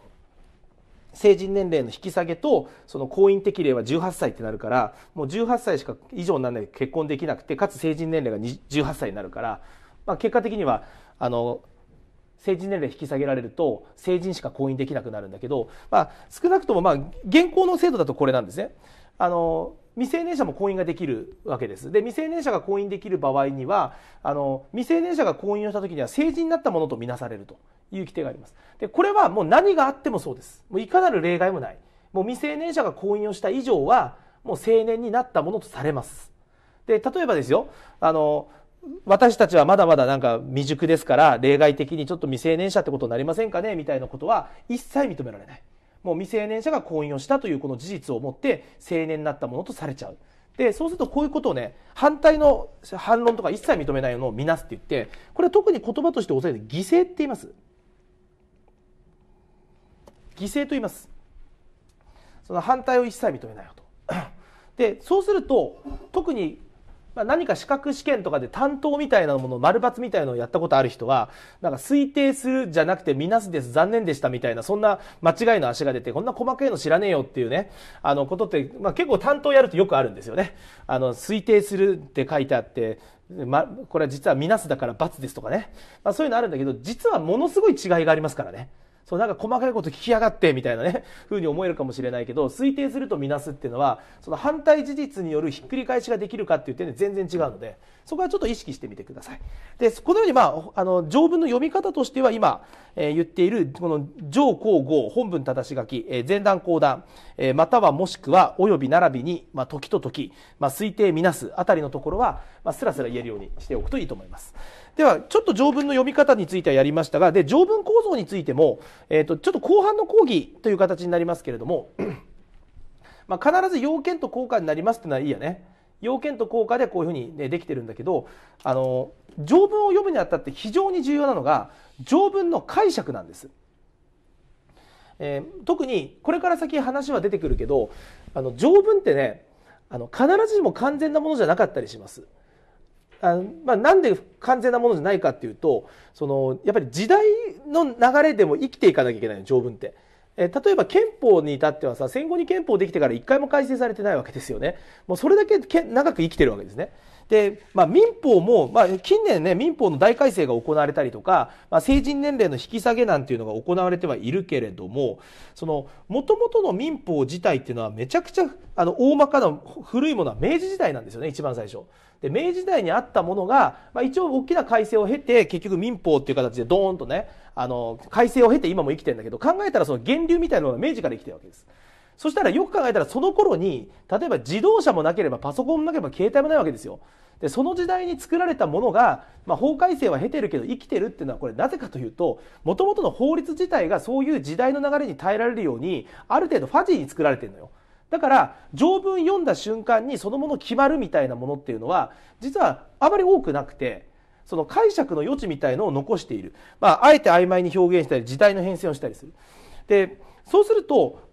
成人年齢の引き下げとその婚姻適齢は18歳ってなるからもう18歳しか以上にならないと結婚できなくてかつ成人年齢が18歳になるから、まあ、結果的にはあの成人年齢引き下げられると成人しか婚姻できなくなるんだけど、まあ、少なくともまあ現行の制度だとこれなんですね。あの未成年者も婚姻ができるわけです。で、未成年者が婚姻できる場合には、あの、未成年者が婚姻をした時には成人になったものとみなされるという規定があります。で、これはもう何があってもそうです。もういかなる例外もない。もう未成年者が婚姻をした以上は、もう成年になったものとされます。で、例えばですよ、あの、私たちはまだまだなんか未熟ですから、例外的にちょっと未成年者ってことになりませんかねみたいなことは一切認められない。もう未成年者が婚姻をしたというこの事実をもって成年になったものとされちゃう。でそうするとこういうことをね反対の反論とか一切認めないのを見なすって言ってこれは特に言葉として押さえて犠牲って言います犠牲と言いますその反対を一切認めないよとでそうすると特にまあ、何か資格試験とかで担当みたいなもの、丸抜みたいのをやったことある人は、なんか推定するじゃなくて、みなすです、残念でしたみたいな、そんな間違いの足が出て、こんな細かいの知らねえよっていうね、あのことって、まあ、結構担当やるとよくあるんですよね。あの、推定するって書いてあって、ま、これは実はみなすだから罰ですとかね。まあ、そういうのあるんだけど、実はものすごい違いがありますからね。そう、なんか細かいこと聞きやがって、みたいなね、風 [laughs] に思えるかもしれないけど、推定するとみなすっていうのは、その反対事実によるひっくり返しができるかっていう点で全然違うので、そこはちょっと意識してみてください。で、このように、まあ、あの、条文の読み方としては今、えー、言っている、この、上項后、本文正し書き、えー、前段後段、えー、またはもしくは、及び並びに、まあ、時と時、まあ、推定みなすあたりのところは、まあ、スラスラ言えるようにしておくといいと思います。ではちょっと条文の読み方についてはやりましたがで条文構造についても、えーと、ちょっと後半の講義という形になりますけれども、[clears throat] まあ、必ず要件と効果になりますっていうのはいいやね要件と効果でこういうふうに、ね、できてるんだけどあの条文を読むにあたって非常に重要なのが条文の解釈なんです。えー、特にこれから先話は出てくるけどあの条文ってねあの必ずしも完全なものじゃなかったりします。あまあ、なんで完全なものじゃないかっていうとそのやっぱり時代の流れでも生きていかなきゃいけないの条文って。え例えば憲法に至ってはさ戦後に憲法できてから一回も改正されてないわけですよねもうそれだけけ長く生きてるわけですねで、まあ、民法も、まあ、近年ね、民法の大改正が行われたりとか、まあ、成人年齢の引き下げなんていうのが行われてはいるけれども、その、もともとの民法自体っていうのはめちゃくちゃ、あの、大まかな古いものは明治時代なんですよね、一番最初。で、明治時代にあったものが、まあ、一応大きな改正を経て、結局民法っていう形でドーンとね、あの、改正を経て今も生きてるんだけど、考えたらその源流みたいなのが明治から生きてるわけです。そしたらよく考えたらその頃に例えば自動車もなければパソコンもなければ携帯もないわけですよ。でその時代に作られたものが、まあ、法改正は経てるけど生きてるっていうのはこれなぜかというともともとの法律自体がそういう時代の流れに耐えられるようにある程度ファジーに作られてるのよ。だから条文読んだ瞬間にそのもの決まるみたいなものっていうのは実はあまり多くなくてその解釈の余地みたいのを残している、まあ、あえて曖昧に表現したり時代の変遷をしたりする。でそうすると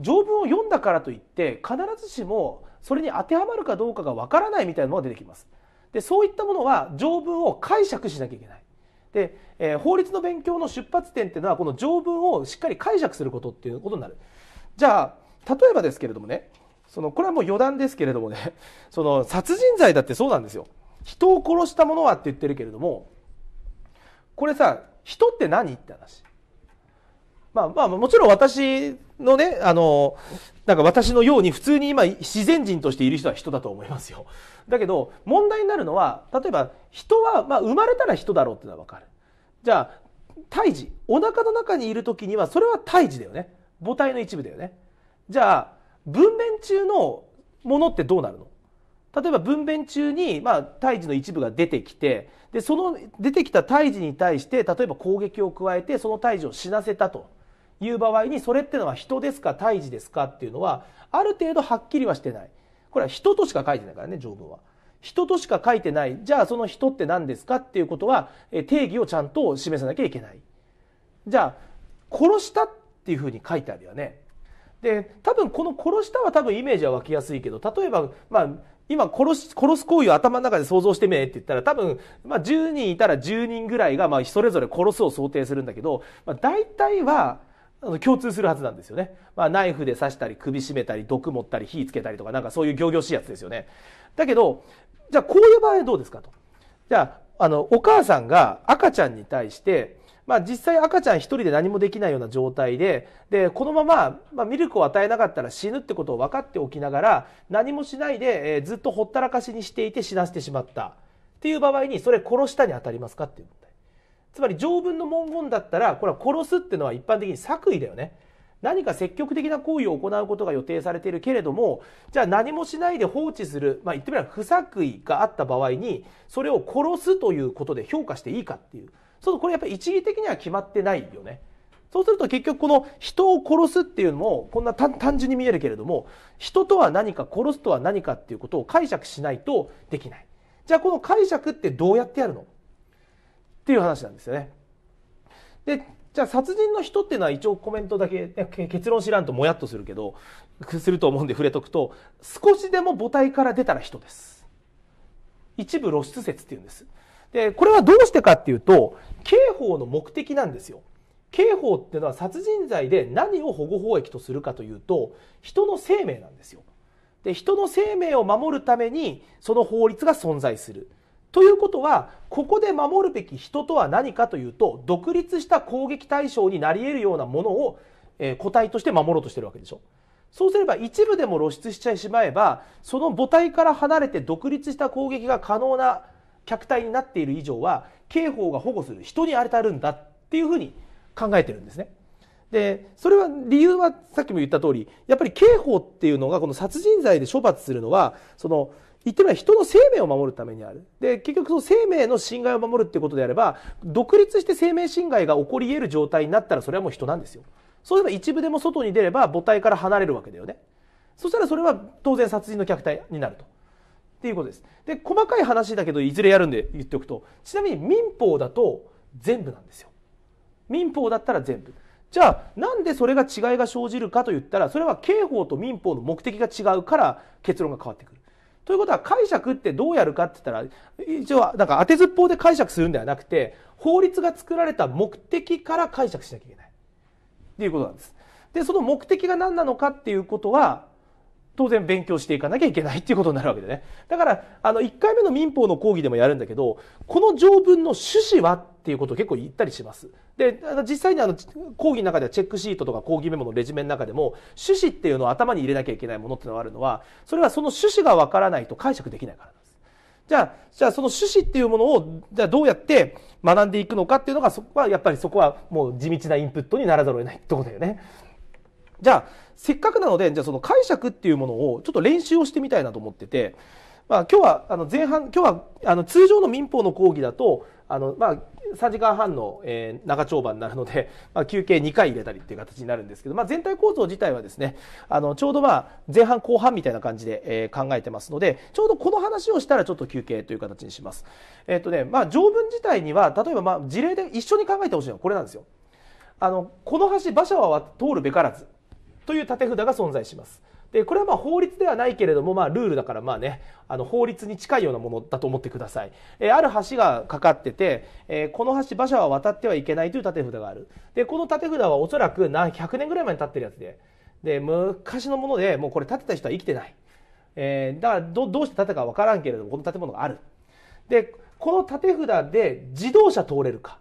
条文を読んだからといって必ずしもそれに当てはまるかどうかがわからないみたいなのが出てきます。でそういったものは条文を解釈しなきゃいけない。で、えー、法律の勉強の出発点っていうのはこの条文をしっかり解釈することっていうことになる。じゃあ例えばですけれどもねそのこれはもう余談ですけれどもね [laughs] その殺人罪だってそうなんですよ。人を殺したものはって言ってるけれどもこれさ人って何って話。まあまあもちろん私のね、あの、なんか私のように普通に今自然人としている人は人だと思いますよ。だけど問題になるのは、例えば人は、まあ、生まれたら人だろうっていうのはわかる。じゃあ、胎児。お腹の中にいる時にはそれは胎児だよね。母体の一部だよね。じゃあ、分娩中のものってどうなるの例えば分娩中に、まあ、胎児の一部が出てきてでその出てきた胎児に対して例えば攻撃を加えてその胎児を死なせたという場合にそれってのは人ですか胎児ですかっていうのはある程度はっきりはしてないこれは人としか書いてないからね条文は人としか書いてないじゃあその人って何ですかっていうことは定義をちゃんと示さなきゃいけないじゃあ殺したっていうふうに書いてあるよねで多分この殺したは多分イメージは湧きやすいけど例えばまあ今殺す、殺す行為を頭の中で想像してみねって言ったら多分、まあ10人いたら10人ぐらいが、まあそれぞれ殺すを想定するんだけど、まあ大体はあの共通するはずなんですよね、まあ、ナイフで刺したり首絞めたり毒持ったり火つけたりとかなんかそういう仰々しいやつですよねだけどじゃあこういう場合はどうですかとじゃああのお母さんが赤ちゃんに対してまあ、実際赤ちゃん1人で何もできないような状態ででこのまま、まあ、ミルクを与えなかったら死ぬってことを分かっておきながら何もしないで、えー、ずっとほったらかしにしていて死なせてしまったっていう場合にそれ殺したに当たりますかっていうつまり条文の文言だったらこれは殺すっていうのは一般的に作為だよね。何か積極的な行為を行うことが予定されているけれどもじゃあ何もしないで放置する、まあ、言ってみれば不作為があった場合にそれを殺すということで評価していいかっていうそうこれやっぱり一義的には決まってないよね。そうすると結局この人を殺すっていうのもこんな単純に見えるけれども人とは何か殺すとは何かっていうことを解釈しないとできない。じゃあこの解釈ってどうやってやるのっていう話なんですよね。でじゃあ殺人の人っていうのは一応コメントだけ、結論知らんともやっとするけどすると思うんで触れとくと少しでも母体から出たら人です。一部露出説っていうんです。でこれはどうしてかっていうと刑法の目的なんですよ。刑法っていうのは殺人罪で何を保護法益とするかというと人の生命なんですよ。で人の生命を守るためにその法律が存在する。ということはここで守るべき人とは何かというと独立した攻撃対象になり得るようなものを、えー、個体として守ろうとしてるわけでしょ。そうすれば一部でも露出しちいしまえばその母体から離れて独立した攻撃が可能な客体になっている以上は刑法が保護する人にあれたるんだっていうふうに考えてるんですね。でそれは理由はさっきも言った通りやっぱり刑法っていうのがこの殺人罪で処罰するのはその言ってみれば人の生命を守るためにある。で、結局その生命の侵害を守るっていうことであれば、独立して生命侵害が起こり得る状態になったらそれはもう人なんですよ。そういえば一部でも外に出れば母体から離れるわけだよね。そしたらそれは当然殺人の虐待になると。っていうことです。で、細かい話だけどいずれやるんで言っておくと、ちなみに民法だと全部なんですよ。民法だったら全部。じゃあなんでそれが違いが生じるかと言ったらそれは刑法と民法の目的が違うから結論が変わってくる。ということは解釈ってどうやるかって言ったら、一応は、なんか当てずっぽうで解釈するんではなくて、法律が作られた目的から解釈しなきゃいけない。っていうことなんです。で、その目的が何なのかっていうことは、当然勉強していかなきゃいけないっていうことになるわけでね。だから、あの、1回目の民法の講義でもやるんだけど、この条文の趣旨はっていうことを結構言ったりします。で、実際にあの、講義の中ではチェックシートとか講義メモのレジュメの中でも、趣旨っていうのを頭に入れなきゃいけないものっていうのがあるのは、それはその趣旨がわからないと解釈できないからなんです。じゃあ、じゃあその趣旨っていうものを、じゃあどうやって学んでいくのかっていうのが、そこは、やっぱりそこはもう地道なインプットにならざるを得ないってことだよね。じゃあ、せっかくなので、じゃあその解釈っていうものをちょっと練習をしてみたいなと思ってて、まあ、今日はあの前半、今日はあの通常の民法の講義だと、あのまあ、3時間半の、え長丁場になるので、[laughs] まあ、休憩2回入れたりっていう形になるんですけど、まあ、全体構造自体はですねあのちょうどまあ前半後半みたいな感じで、え考えてますのでちょうどこの話をしたらちょっと休憩という形にします、えっとねまあ、条文自体には例えばまあ事例で一緒に考えてほしいのはこれなんですよあのこの橋馬車は通るべからずというて札が存在します。でこれはま法律ではないけれども、まあ、ルールだからまあ、ね、あの法律に近いようなものだと思ってください、えある橋がかかってて、えこの橋馬車は渡ってはいけないというて札があるでこのて札はおそらく何百年ぐらい前に建ってるやつでで昔のものでもうこれ建てた人は生きてない、えー、だからどうして建てたか分からんけれどもこの建物があるでこのて札で自動車通れるか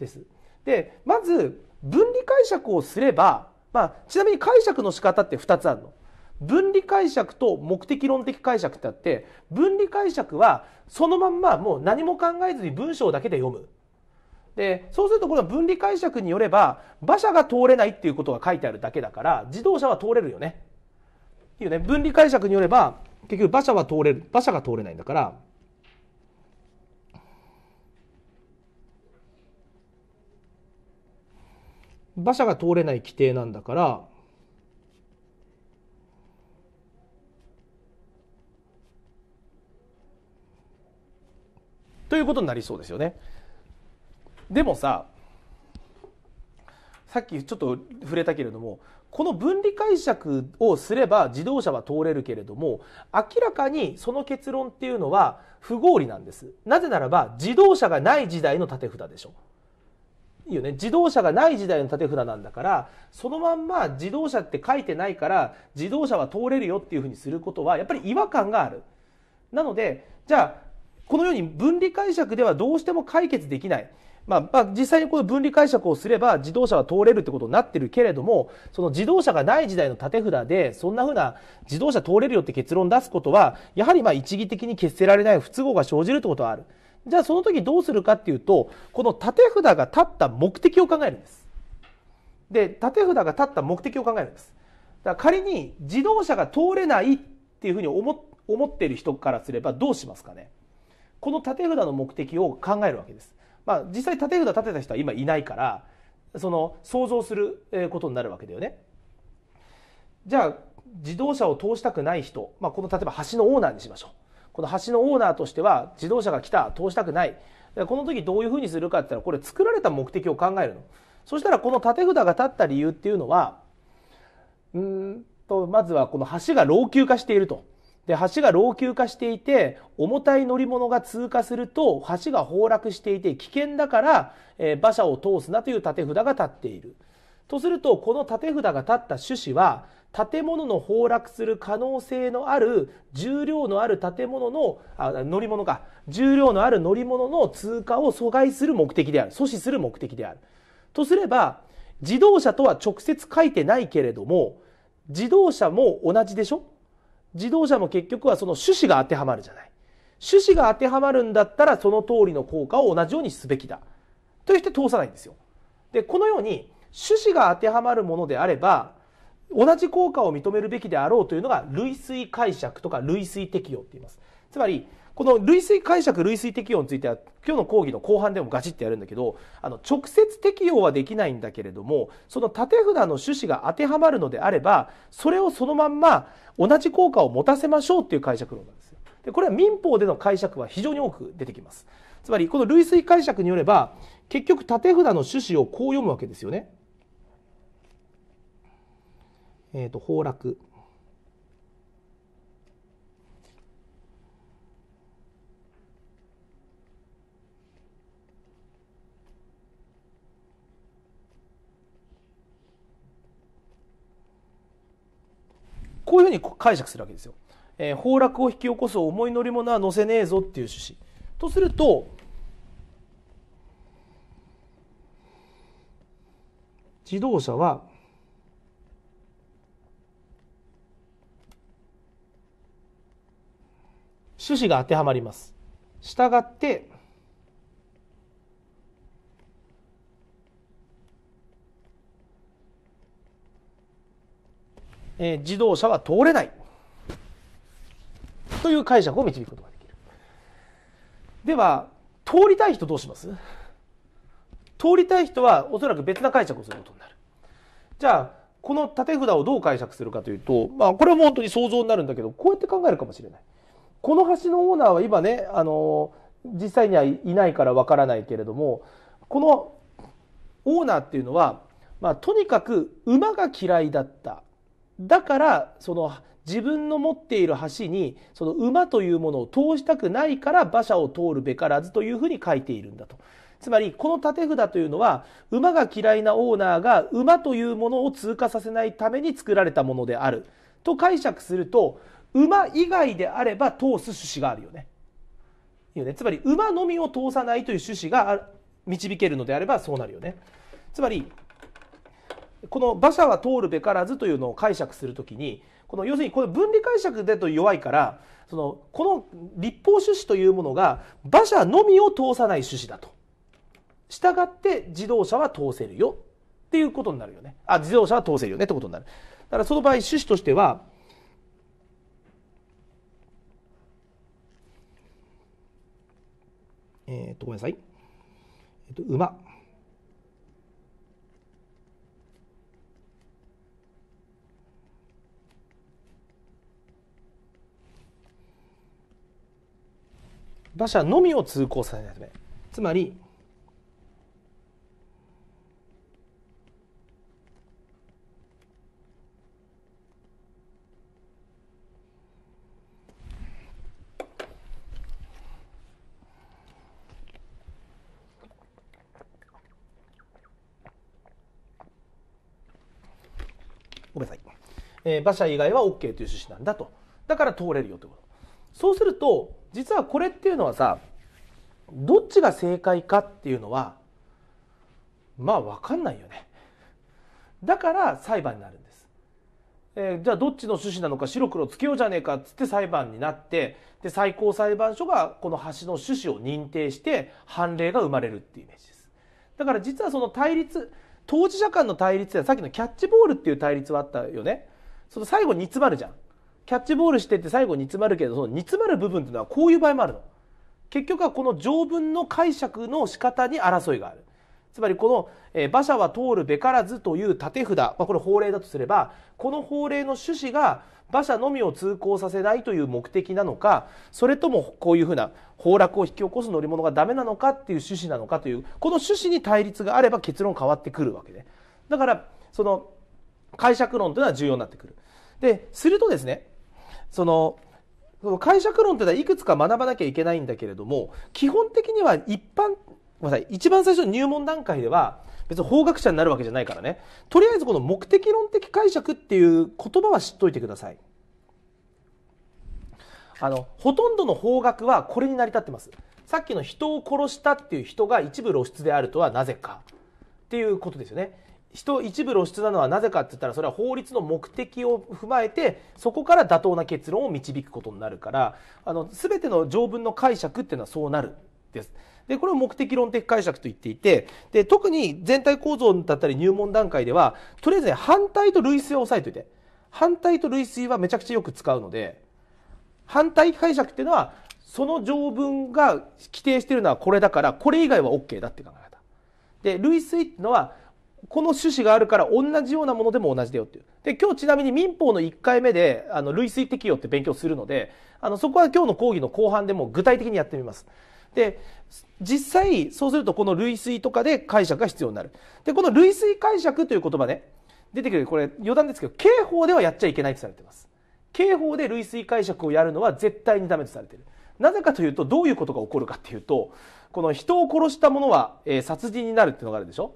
ですでまず分離解釈をすればまあ、ちなみに解釈の仕方って2つあるの。分離解釈と目的論的解釈ってあって分離解釈はそのまんまもう何も考えずに文章だけで読む。でそうするとこれは分離解釈によれば馬車が通れないっていうことが書いてあるだけだから自動車は通れるよね。っていうね分離解釈によれば結局馬車は通れる馬車が通れないんだから馬車が通れない規定なんだから、ということになりそうですよね。でもささっきちょっと触れたけれどもこの分離解釈をすれば自動車は通れるけれども明らかにその結論っていうのは不合理なんですなぜならば自動車がない時代の立て札でしょういいよね自動車がない時代の縦札なんだからそのまんま自動車って書いてないから自動車は通れるよっていうふうにすることはやっぱり違和感があるなのでじゃあこのように分離解釈ではどうしても解決できない、まあ、まあ実際にこの分離解釈をすれば自動車は通れるってことになってるけれどもその自動車がない時代の縦札でそんなふうな自動車通れるよって結論出すことはやはりまあ一義的に決せられない不都合が生じるってことはある。じゃあその時どうするかっていうとこの縦札が立った目的を考えるんですで縦札が立った目的を考えるんですだから仮に自動車が通れないっていうふうに思思っている人からすればどうしますかねこの縦札の目的を考えるわけです、まあ、実際縦札立てた人は今いないからその想像することになるわけだよねじゃあ自動車を通したくない人、まあ、この例えば橋のオーナーにしましょうこの橋のオーナーとしては自動車が来た通したくないこの時どういうふうにするかって言ったらこれ作られた目的を考えるのそしたらこの縦札が立った理由っていうのはうんとまずはこの橋が老朽化していると。で橋が老朽化していて重たい乗り物が通過すると橋が崩落していて危険だから、え馬車を通すなという立て札が立っている。とするとこの立て札が立った趣旨は建物の崩落する可能性のある重量のある建物のあ乗り物か重量のある乗り物の通過を阻害する目的である阻止する目的であるとすれば自動車とは直接書いてないけれども自動車も同じでしょ自動車も結局はその趣旨が当てはまるじゃない趣旨が当てはまるんだったらその通りの効果を同じようにすべきだと言って通さないんですよでこのように趣旨が当てはまるものであれば同じ効果を認めるべきであろうというのが類推解釈とか類推適用って言いますつまりこの類推解釈類推適用については今日の講義の後半でもガチってやるんだけどあの直接適用はできないんだけれどもその縦札の趣旨が当てはまるのであればそれをそのまんま同じ効果を持たせましょうっていう解釈論なんですよ。でこれは民法での解釈は非常に多く出てきます。つまりこの類推解釈によれば結局縦札の趣旨をこう読むわけですよね。えーと、崩落こういうふうに解釈するわけですよ。えー、崩落を引き起こす重い乗り物は乗せねえぞっていう趣旨。とすると自動車は趣旨が当てはまります。したがって、えー、自動車は通れないという解釈を導くことができる。では、通りたい人どうします通りたい人はおそらく別な解釈をすることになる。じゃあ、この縦札をどう解釈するかというと、まあ、これは本当に想像になるんだけど、こうやって考えるかもしれない。この橋のオーナーは今ね、あの実際にはいないからわからないけれども、このオーナーっていうのは、まあ、とにかく馬が嫌いだった。だから、その自分の持っている橋にその馬というものを通したくないから馬車を通るべからずというふうに書いているんだと。つまりこの縦札というのは馬が嫌いなオーナーが馬というものを通過させないために作られたものであると解釈すると馬以外であれば通す趣旨があるよね。いいよねつまり馬のみを通さないという趣旨が導けるのであればそうなるよね。つまりこの「馬車は通るべからず」というのを解釈するときにこの要するにこの分離解釈でと弱いからそのこの立法趣旨というものが馬車のみを通さない趣旨だと。従って自動車は通せるよっていうことになるよね。あ自動車は通せるよねってことになる。だからその場合趣旨としてはえっ、と、ごめんなさい。えっ、と、馬。馬車のみを通行させないため。つまり、え馬車以外は OK という趣旨なんだとだから通れるよってことそうすると実はこれっていうのはさどっちが正解かっていうのはまあ分かんないよねだから裁判になるんです、えー、じゃあどっちの趣旨なのか白黒つけようじゃねえかっつって裁判になってで最高裁判所がこの橋の趣旨を認定して判例が生まれるっていうイメージですだから実はその対立当事者間の対立やさっきのキャッチボールっていう対立はあったよねその最後煮詰まるじゃん。キャッチボールしてって最後煮詰まるけど、その煮詰まる部分っていうのはこういう場合もあるの。結局はこの条文の解釈の仕方に争いがある。つまりこの、え馬車は通るべからずという立て札、まあ、これ法令だとすれば、この法令の趣旨が馬車のみを通行させないという目的なのか、それともこういうふうな崩落を引き起こす乗り物がダメなのかっていう趣旨なのかという、この趣旨に対立があれば結論変わってくるわけで、だから、その、解釈論というのは重要になってくる。で、するとですね、その、その解釈論というのはいくつか学ばなきゃいけないんだけれども、基本的には一般、ごめんなさい、一番最初の入門段階では、別に法学者になるわけじゃないからね。とりあえずこの目的論的解釈っていう言葉は知っといてください。あの、ほとんどの法学はこれに成り立ってます。さっきの人を殺したっていう人が一部露出であるとはなぜかっていうことですよね。人一部露出なのはなぜかって言ったらそれは法律の目的を踏まえてそこから妥当な結論を導くことになるからあの全ての条文の解釈っていうのはそうなるです。で、これを目的論的解釈と言っていて、で、特に全体構造だったり入門段階では、とりあえず、ね、反対と類推は押さえておいて、反対と類推はめちゃくちゃよく使うので、反対解釈っていうのは、その条文が規定してるのはこれだから、これ以外は OK だって考え方。で、類推っていうのは、この趣旨があるから同じようなものでも同じだよっていう。で、今日ちなみに民法の1回目で、あの、類推適用って勉強するので、あの、そこは今日の講義の後半でも具体的にやってみます。で、実際、そうするとこの類推とかで解釈が必要になる。で、この類推解釈という言葉ね、出てくる、これ余談ですけど、刑法ではやっちゃいけないとされてます。刑法で類推解釈をやるのは絶対にダメとされてる。なぜかというと、どういうことが起こるかっていうと、この人を殺した者は、えー、殺人になるっていうのがあるでしょ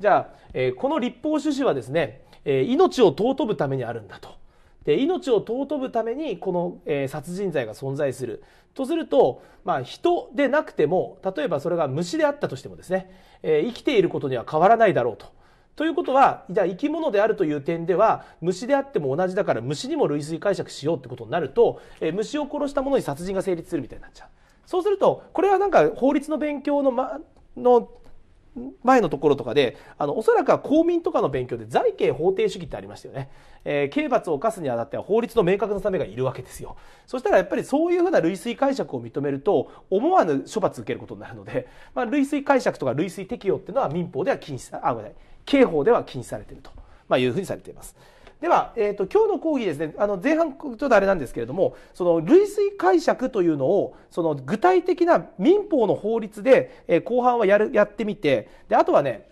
じゃあ、えー、この立法趣旨はですね、えー、命を尊ぶためにあるんだと。で命を尊ぶためにこの、えー、殺人罪が存在するとすると、まあ、人でなくても例えばそれが虫であったとしてもですね、えー、生きていることには変わらないだろうと。ということはじゃあ生き物であるという点では虫であっても同じだから虫にも類推解釈しようってことになると、えー、虫を殺した者に殺人が成立するみたいになっちゃう。そうするとこれはなんか法律の勉強の、ま、の前のところとかで、あの、おそらくは公民とかの勉強で財刑法定主義ってありましたよね。えー、刑罰を犯すにあたっては法律の明確なためがいるわけですよ。そしたらやっぱりそういうふうな類推解釈を認めると、思わぬ処罰受けることになるので、[laughs] まあ、類推解釈とか類推適用っていうのは民法では禁止さ、あ、ごめんなさい。刑法では禁止されていると、まあ、いうふうにされています。では、えーと、今日の講義ですねあの前半ちょっとあれなんですけれどもその類推解釈というのをその具体的な民法の法律で、えー、後半はやるやってみてであとはね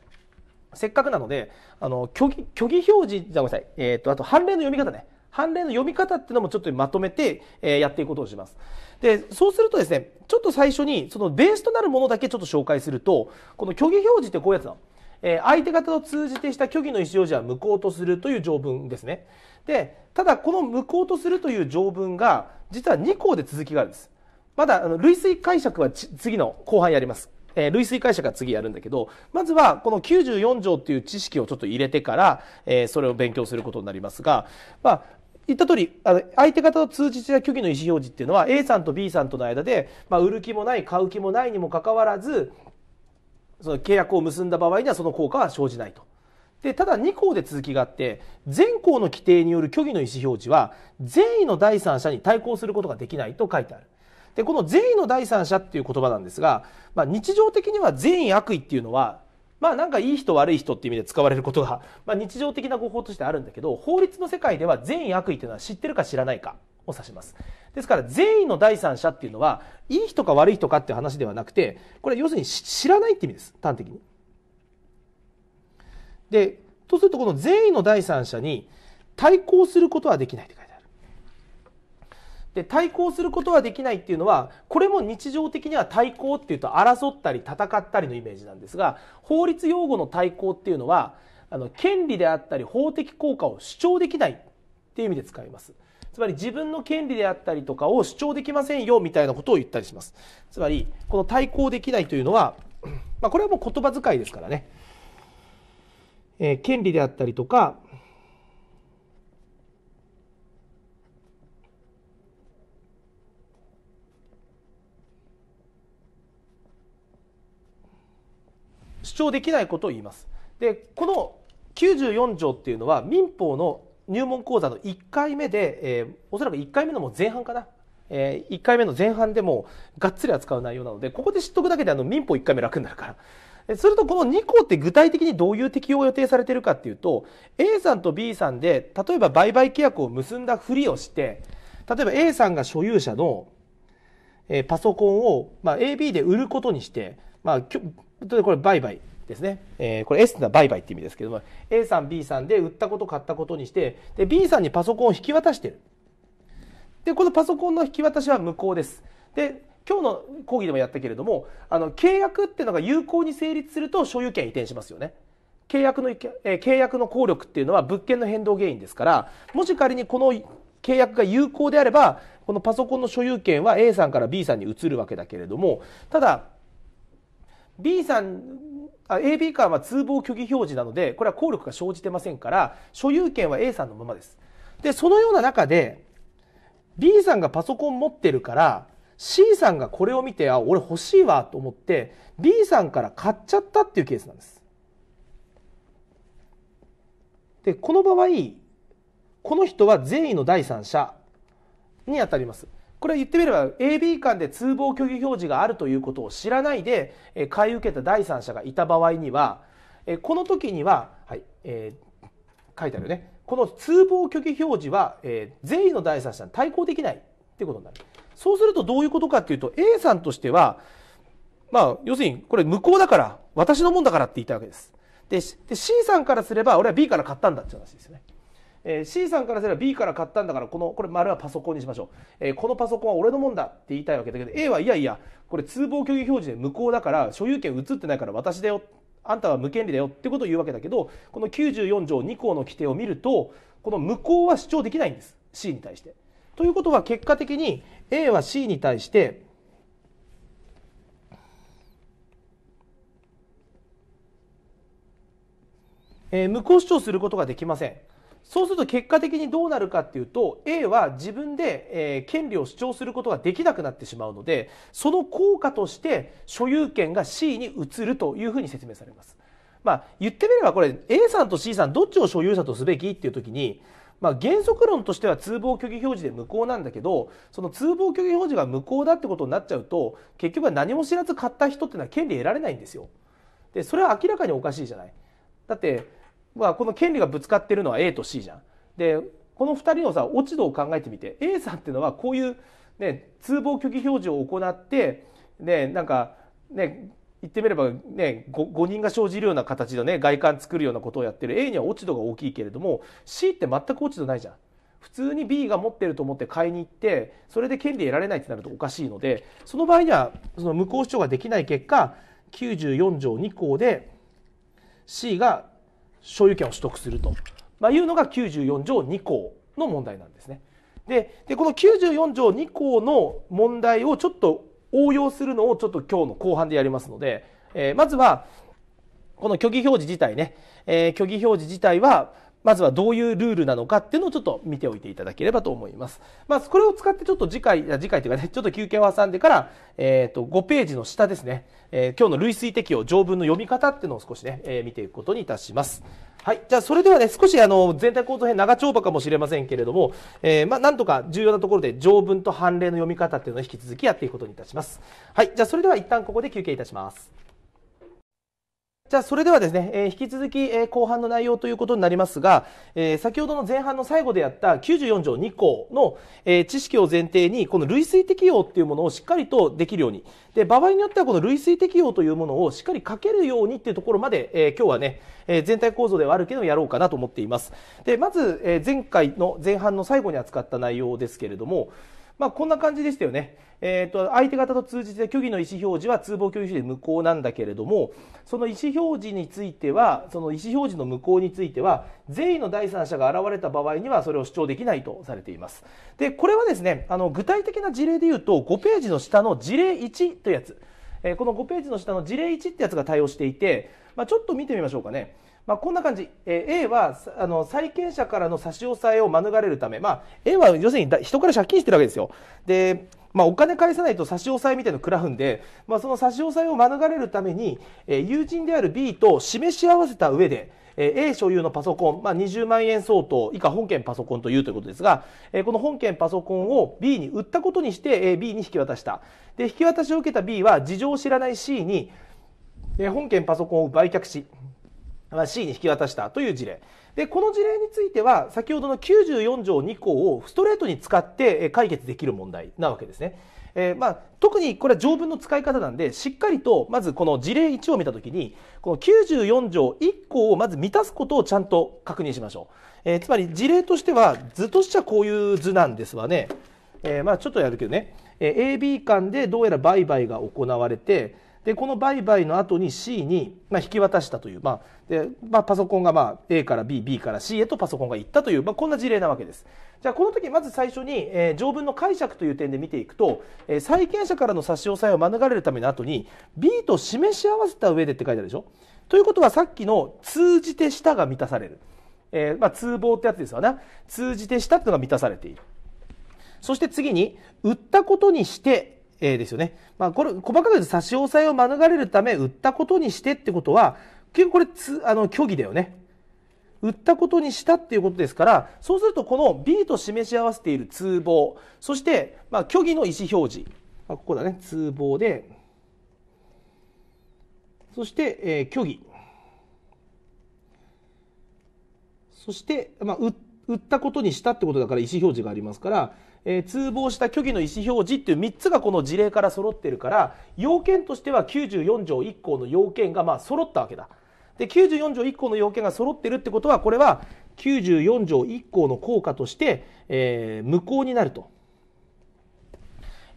せっかくなのであの虚偽虚偽表示ごめんなさい、えーと、とあと判例の読み方ね判例の読み方っていうのもちょっとまとめて、えー、やっていくことをします。で、そうするとですね、ちょっと最初にそのベースとなるものだけちょっと紹介すると、この虚偽表示ってこういうやつなの。えー、相手方と通じてした虚偽の意思表示は無効とするという条文ですね。で、ただこの無効とするという条文が、実は2項で続きがあるんです。まだ、あの、類推解釈は次の後半やります。えー、類推解釈は次やるんだけど、まずはこの94条っていう知識をちょっと入れてから、えー、それを勉強することになりますが、まあ、言った通り、あの、相手方と通じて虚偽の意思表示っていうのは A さんと B さんとの間で、まあ、売る気もない、買う気もないにもかかわらず、その契約を結んだ場合にはその効果は生じないと。でただ2項で続きがあって全項の規定による虚偽の意思表示は善意の第三者に対抗することができないと書いてある。でこの善意の第三者っていう言葉なんですが、まあ、日常的には善意悪意っていうのはまあなんかいい人悪い人っていう意味で使われることが、まあ、日常的な語法としてあるんだけど法律の世界では善意悪意っていうのは知ってるか知らないかを指します。ですから善意の第三者っていうのは、いい人か悪い人かっていう話ではなくて、これ要するに知らないって意味です。端的に。で、とするとこの善意の第三者に対抗することはできないって書いてある。で、対抗することはできないっていうのは、これも日常的には対抗っていうと争ったり戦ったりのイメージなんですが、法律用語の対抗っていうのは、あの権利であったり法的効果を主張できないっていう意味で使います。つまり自分の権利であったりとかを主張できませんよみたいなことを言ったりしますつまりこの対抗できないというのは、まあ、これはもう言葉遣いですからね、えー、権利であったりとか主張できないことを言いますでこの94条っていうのは民法の入門講座の1回目で、えー、おそらく1回目のもう前半かな、えー、1回目の前半でもがっつり扱う内容なのでここで知っとくだけであの民法1回目楽になるから。するとこの2項って具体的にどういう適用を予定されているかっていうと A さんと B さんで例えば売買契約を結んだふりをして例えば A さんが所有者の、えパソコンを、まあ、AB で売ることにして、まあ、これ売買ですね、えー、これ S ってのは売買って意味ですけども A さん B さんで売ったこと買ったことにしてで B さんにパソコンを引き渡してるでこのパソコンの引き渡しは無効ですで今日の講義でもやったけれどもあの契約っていうのが有効に成立すると所有権移転しますよね契約の、えー、契約の効力っていうのは物件の変動原因ですからもし仮にこの契約が有効であればこのパソコンの所有権は A さんから B さんに移るわけだけれどもただ B さん AB ーは通報虚偽表示なので、これは効力が生じてませんから、所有権は A さんのままです。で、そのような中で、B さんがパソコン持ってるから、C さんがこれを見て、あ、俺欲しいわと思って、B さんから買っちゃったっていうケースなんです。で、この場合、この人は善意の第三者に当たります。これは言ってみれば AB 間で通報虚偽表示があるということを知らないで買い受けた第三者がいた場合にはこの時には、はいえー、書いてあるねこの通報虚偽表示は、えー、善意の第三者に対抗できないということになるそうするとどういうことかというと A さんとしてはまあ要するにこれ無効だから私のもんだからって言ったわけですでで C さんからすれば俺は B から買ったんだっていう話ですよねえー、C さんからすれば B から買ったんだからこのこれ丸はパソコンにしましょう、えー、このパソコンは俺のもんだって言いたいわけだけど A はいやいやこれ通報虚偽表示で無効だから所有権移ってないから私だよあんたは無権利だよってことを言うわけだけどこの94条2項の規定を見るとこの無効は主張できないんです C に対して。ということは結果的に A は C に対してえ無効主張することができません。そうすると結果的にどうなるかっていうと A は自分で、えー、権利を主張することができなくなってしまうのでその効果として所有権が C に移るというふうに説明されます。まあ、言ってみればこれ A さんと C さんどっちを所有者とすべきっていう時に、まあ、原則論としては通報虚偽表示で無効なんだけどその通報虚偽表示が無効だってことになっちゃうと結局は何も知らず買った人っていうのは権利得られないんですよ。でそれは明らかにおかしいじゃない。だってはこの権利がぶつかってるのは A と C じゃん。でこの2人のさ落ち度を考えてみて A さんっていうのはこういう、ね、通報虚偽表示を行ってねなんかね言ってみればね 5, 5が生じるような形でね外観作るようなことをやってる A には落ち度が大きいけれども C って全く落ち度ないじゃん。普通に B が持ってると思って買いに行ってそれで権利得られないってなるとおかしいのでその場合にはその無効主張ができない結果94条2項で C が所有権を取得すると、まあ、いうのが94条2項の問題なんですね。ででこの94条2項の問題をちょっと応用するのをちょっと今日の後半でやりますので、えー、まずはこの虚偽表示自体ね、えー、虚偽表示自体はまずはどういうルールなのかっていうのをちょっと見ておいていただければと思います。まあ、これを使ってちょっと次回、次回というかね、ちょっと休憩を挟んでから、えっ、ー、と、5ページの下ですね、えー、今日の類推適用、条文の読み方っていうのを少しね、えー、見ていくことにいたします。はい。じゃあ、それではね、少しあの、全体構造編長丁場かもしれませんけれども、えー、まあ、なんとか重要なところで条文と判例の読み方っていうのを引き続きやっていくことにいたします。はい。じゃあ、それでは一旦ここで休憩いたします。じゃあ、それではですね、えー、引き続き、えー、後半の内容ということになりますが、えー、先ほどの前半の最後でやった94条2項の、え知識を前提に、この類推適用っていうものをしっかりとできるように、で、場合によってはこの類推適用というものをしっかり書けるようにっていうところまで、え今日はね、え全体構造ではあるけどやろうかなと思っています。で、まず、え前回の前半の最後に扱った内容ですけれども、まあ、こんな感じでしたよね。えっ、ー、と、相手方と通じて虚偽の意思表示は通報共有で無効なんだけれども、その意思表示については、その意思表示の無効については、善意の第三者が現れた場合にはそれを主張できないとされています。で、これはですね、あの、具体的な事例で言うと、5ページの下の事例1というやつ、えー、この5ページの下の事例1ってやつが対応していて、まあ、ちょっと見てみましょうかね。まあ、こんな感じ、えー、A はあの債権者からの差し押さえを免れるため、まあ、A は要するに人から借金してるわけですよ。でまあ、お金返さないと差し押さえみたいなのを食らうんで、まあ、その差し押さえを免れるために、えー、友人である B と示し合わせた上で、えー、A 所有のパソコン、まあ、20万円相当以下本件パソコンというということですが、えー、この本件パソコンを B に売ったことにして、えー、B に引き渡した。で、引き渡しを受けた B は事情を知らない C に、えー、本件パソコンを売却し、C に引き渡したという事例でこの事例については先ほどの94条2項をストレートに使って解決できる問題なわけですね。えー、まあ、特にこれは条文の使い方なんでしっかりとまずこの事例1を見た時にこの94条1項をまず満たすことをちゃんと確認しましょう、えー、つまり事例としては図としてはこういう図なんですわね、えー、まあ、ちょっとやるけどね、え AB 間でどうやら売買が行われてでこの売買の後に C に、まあ、引き渡したという、まあでまあ、パソコンが、まあ、A から BB から C へとパソコンが行ったという、まあ、こんな事例なわけです。じゃあこの時まず最初に、えー、条文の解釈という点で見ていくと、えー、債権者からの差し押さえを免れるための後に B と示し合わせた上でって書いてあるでしょということはさっきの通じてたが満たされる、えーまあ、通謀ってやつですよね通じてしっていうのが満たされているそして次に売ったことにしてえー、ですよね。まあ、これ、細かく言うと差し押さえを免れるため、売ったことにしてってことは、結局これつ、あの、虚偽だよね。売ったことにしたっていうことですから、そうするとこの B と示し合わせている通報、そして、まあ、虚偽の意思表示。まあ、ここだね、通報で、そして、えー、虚偽。そして、まあ、売ったことにしたってことだから意思表示がありますから、えー、通報した虚偽の意思表示っていう3つがこの事例から揃ってるから要件としては94条1項の要件がまあ揃ったわけだ。で94条1項の要件が揃ってるってことはこれは94条1項の効果として、えー、無効になると。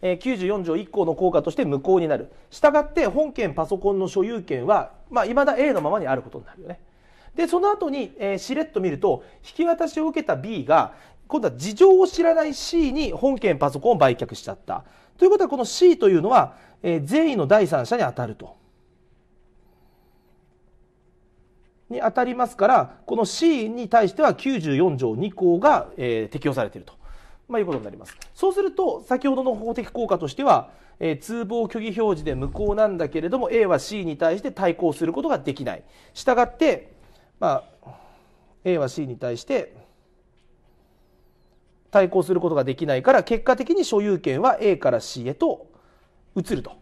94条1項の効果として無効になる。したがって本件パソコンの所有権は、まあ、未だ A のままにあることになるよね。で、その後に、えー、しれっと見ると、引き渡しを受けた B が、今度は事情を知らない C に本件パソコンを売却しちゃった。ということはこの C というのは、えー、善意の第三者に当たると。に当たりますからこの C に対しては94条2項が、えー、適用されていると、まあ、いうことになりますそうすると先ほどの法的効果としては、えー、通報虚偽表示で無効なんだけれども A は C に対して対抗することができないしたがって、まあ、A は C に対して対抗することができないから結果的に所有権は A から C へと移ると、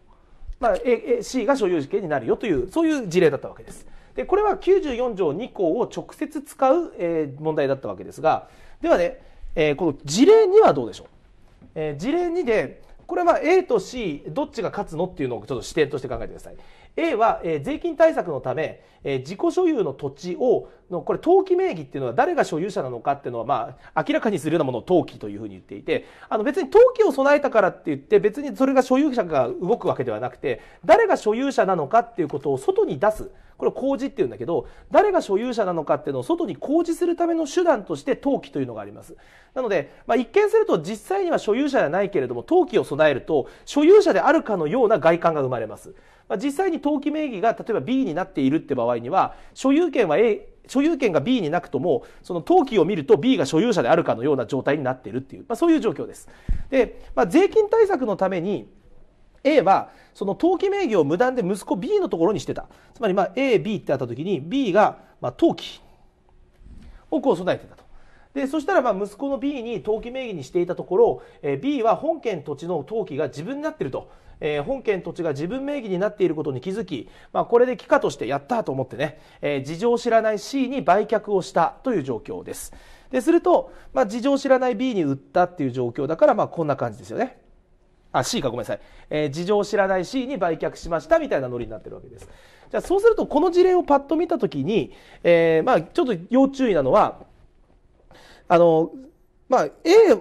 まあ、A C が所有権になるよというそういう事例だったわけです。でこれは94条2項を直接使う、えー、問題だったわけですがではね、えー、この事例2はどうでしょう、えー、事例2でこれは A と C どっちが勝つのっていうのをちょっと視点として考えてください。A は、え税金対策のため、え自己所有の土地をのこれ登記名義っていうのは誰が所有者なのかっていうのは、まあ、明らかにするようなものを登記というふうに言っていてあの別に登記を備えたからって言って別にそれが所有者が動くわけではなくて誰が所有者なのかっていうことを外に出す。これ公示っていうんだけど誰が所有者なのかっていうのを外に公示するための手段として登記というのがありますなので、まあ、一見すると実際には所有者じゃないけれども登記を備えると所有者であるかのような外観が生まれますまあ、実際に登記名義が例えば B になっているって場合には所有権は A 所有権が B になくともその登記を見ると B が所有者であるかのような状態になっているっていう、まあ、そういう状況です。で、まあ、税金対策のために A はその登記名義を無断で息子 B のところにしてたつまりまあ AB ってあった時に B がまあ登記をこう備えてたと。でそしたらまあ息子の B に登記名義にしていたところ、え B は本件土地の登記が自分になってるとえー、本件土地が自分名義になっていることに気づき、まあ、これで帰化としてやったと思ってね、えー、事情を知らない C に売却をしたという状況です。ですると、まあ、事情を知らない B に売ったっていう状況だから、まあ、こんな感じですよね。あ、C か、ごめんなさい。えー、事情を知らない C に売却しましたみたいなノリになってるわけです。じゃあ、そうすると、この事例をパッと見たときに、えー、まあ、ちょっと要注意なのは、あの、まあ、A、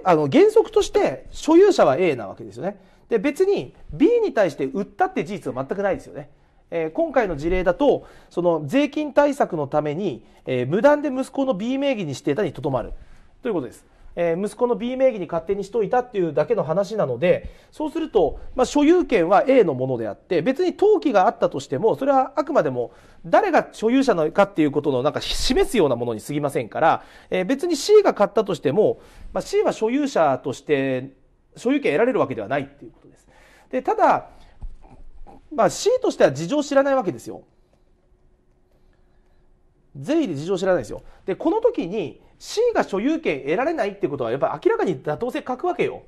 あの、原則として所有者は A なわけですよね。で別に B に対して売ったって事実は全くないですよね。えー、今回の事例だとその税金対策のために、えー、無断で息子の B 名義にしていたにとどまるということです。えー、息子の B 名義に勝手にしといたっていうだけの話なのでそうすると、まあ、所有権は A のものであって別に登記があったとしてもそれはあくまでも誰が所有者なのかっていうことのなんか示すようなものにすぎませんから、えー、別に C が買ったとしても、まあ、C は所有者として所有権得られるわけではないっていうでただ、まあ、C としては事情を知らないわけですよ。税で事情を知らないですよ。でこの時に C が所有権得られないってことはやっぱり明らかに妥当性欠くわけよ。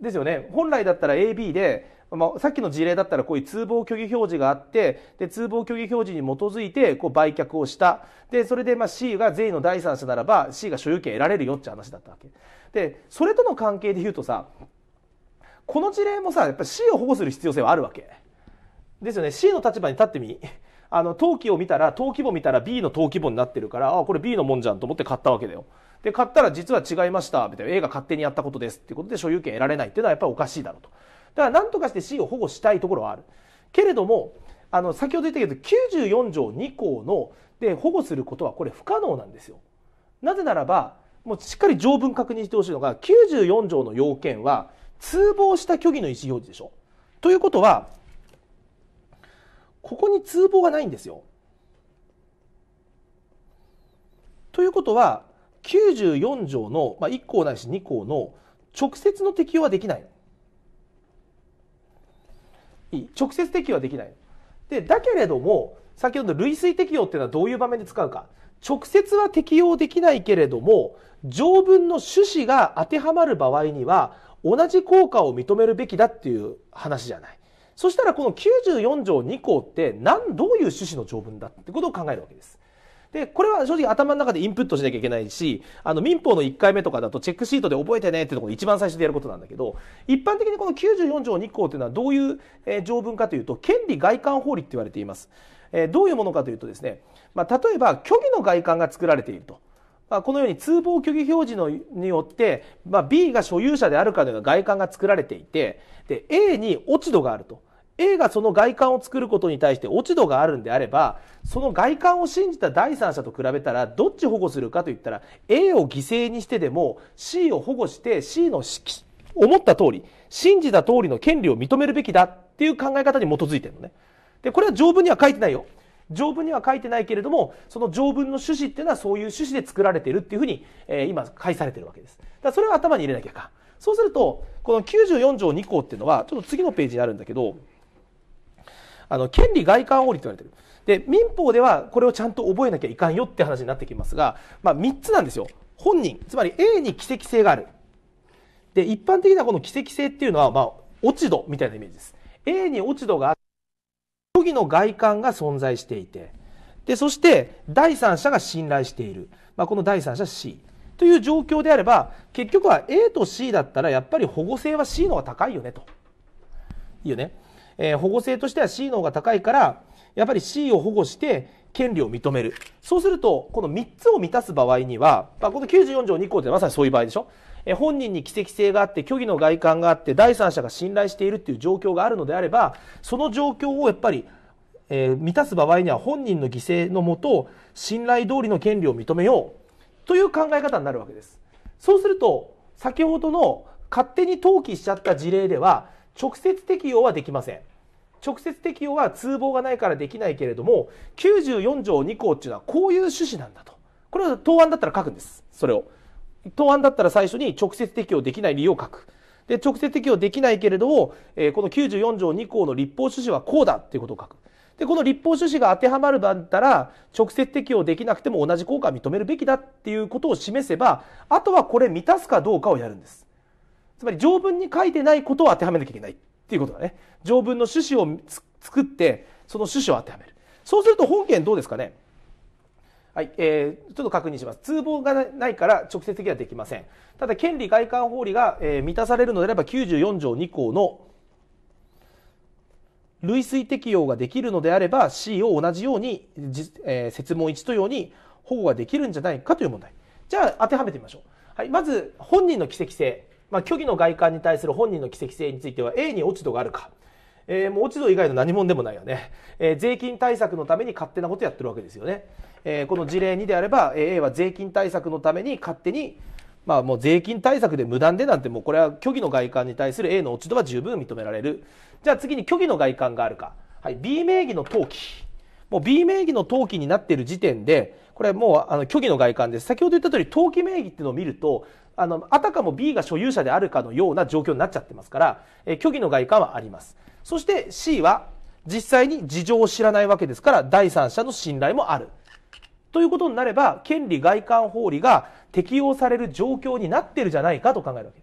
ですよね。本来だったら AB で、まあ、さっきの事例だったらこういう通報虚偽表示があってで通報虚偽表示に基づいてこう売却をしたでそれでまあ C が税の第三者ならば C が所有権得られるよって話だったわけでそれとの関係で言うとさこの事例もさやっぱり C を保護する必要性はあるわけですよね C の立場に立ってみあの登記を見たら登記簿見たら B の登記簿になってるからあこれ B のもんじゃんと思って買ったわけだよで買ったら実は違いましたみたいな A が勝手にやったことですっていうことで所有権得られないっていうのはやっぱりおかしいだろうとだから何とかして C を保護したいところはあるけれどもあの先ほど言ったけど94条2項ので保護することはこれ不可能なんですよなぜならばもうしっかり条文確認してほしいのが94条の要件は通報した虚偽の意思表示でしょ。ということはここに通報がないんですよ。ということは94条の、まあ、1項ないし2項の直接の適用はできない。いい直接適用はできない。でだけれども先ほどの類推適用っていうのはどういう場面で使うか直接は適用できないけれども条文の趣旨が当てはまる場合には同じ効果を認めるべきだっていう話じゃない。そしたらこの94条2項って何、どういう趣旨の条文だってことを考えるわけです。で、これは正直頭の中でインプットしなきゃいけないし、あの民法の1回目とかだとチェックシートで覚えてねってところ一番最初でやることなんだけど、一般的にこの94条2項っていうのはどういう条文かというと、権利外観法理って言われています。えどういうものかというとですね、まあ、例えば虚偽の外観が作られていると。まあ、このように通報虚偽表示のによって、まあ、B が所有者であるかのような外観が作られていてで A に落ち度があると A がその外観を作ることに対して落ち度があるんであればその外観を信じた第三者と比べたらどっち保護するかといったら A を犠牲にしてでも C を保護して C の思った通り信じた通りの権利を認めるべきだっていう考え方に基づいてるのね。でこれは条文には書いてないよ。条文には書いてないけれどもその条文の趣旨っていうのはそういう趣旨で作られているっていうふうに、えー、今返されてるわけですだからそれを頭に入れなきゃかそうするとこの94条2項っていうのはちょっと次のページにあるんだけどあの権利外観法律と言われてるで民法ではこれをちゃんと覚えなきゃいかんよって話になってきますが、まあ、3つなんですよ本人つまり A に奇跡性があるで一般的なこの奇跡性っていうのは、まあ、落ち度みたいなイメージです A に落ち度があっ虚偽の外観が存在していて、で、そして第三者が信頼している。まあ、この第三者 C という状況であれば、結局は A と C だったらやっぱり保護性は C の方が高いよねと。いよね。えー、保護性としては C の方が高いから、やっぱり C を保護して権利を認める。そうすると、この3つを満たす場合には、まあ、この94条2項ってまさにそういう場合でしょ。え本人に奇跡性があって虚偽の外観があって第三者が信頼しているっていう状況があるのであればその状況をやっぱりえー、満たす場合には本人の犠牲のもと信頼通りの権利を認めようという考え方になるわけですそうすると先ほどの勝手に登記しちゃった事例では直接適用はできません直接適用は通報がないからできないけれども94条2項っていうのはこういう趣旨なんだとこれは答案だったら書くんですそれを答案だったら最初に直接適用できない理由を書く。で、直接適用できないけれども、えー、この94条2項の立法趣旨はこうだっていうことを書く。で、この立法趣旨が当てはまるだったら、直接適用できなくても同じ効果を認めるべきだっていうことを示せば、あとはこれ満たすかどうかをやるんです。つまり条文に書いてないことを当てはめなきゃいけないっていうことだね。条文の趣旨を作って、その趣旨を当てはめる。そうすると本件どうですかねはい、えー、ちょっと確認します。通報がないから直接的にはできません。ただ、権利外観法理が、えー、満たされるのであれば、94条2項の類推適用ができるのであれば、C を同じように、えー、説問1とように保護ができるんじゃないかという問題。じゃあ、当てはめてみましょう。はい、まず、本人の奇跡性。まあ、虚偽の外観に対する本人の奇跡性については、A に落ち度があるか。えー、もうち度以外の何んでもないよね、えー、税金対策のために勝手なことやってるわけですよね、えー、この事例2であれば、え A は税金対策のために勝手にまあ、もう税金対策で無断でなんてもうこれは虚偽の外観に対する A の落ち度は十分認められるじゃあ次に虚偽の外観があるか、はい、B 名義の登記もう B 名義の登記になっている時点でこれはもうあの虚偽の外観です先ほど言った通り登記名義っていうのを見るとあのあたかも B が所有者であるかのような状況になっちゃってますから、え虚偽の外観はありますそして C は実際に事情を知らないわけですから第三者の信頼もある。ということになれば権利外観法理が適用される状況になってるじゃないかと考えるわけ。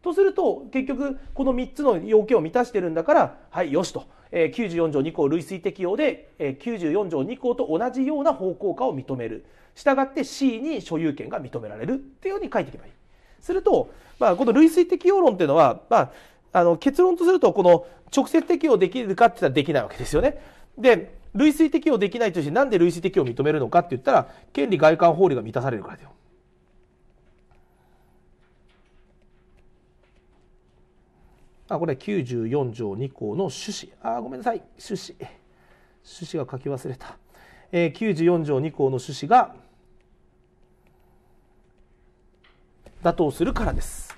とすると結局この3つの要件を満たしてるんだからはいよしと、えー、94条2項類推適用で、えー、94条2項と同じような方向化を認めるしたがって C に所有権が認められるっていうように書いていけばいい。すると、まあ、この類推適用論っていうのは、まあ、あの結論とするとこの直接適用できるかって言ったらできないわけですよね。で類推適用できないとしてなんで類推適用を認めるのかって言ったら権利外観法理が満たされるからだよ。あこれ94条2項の趣旨あごめんなさい趣旨趣旨が書き忘れた、えー、94条2項の趣旨が妥当するからです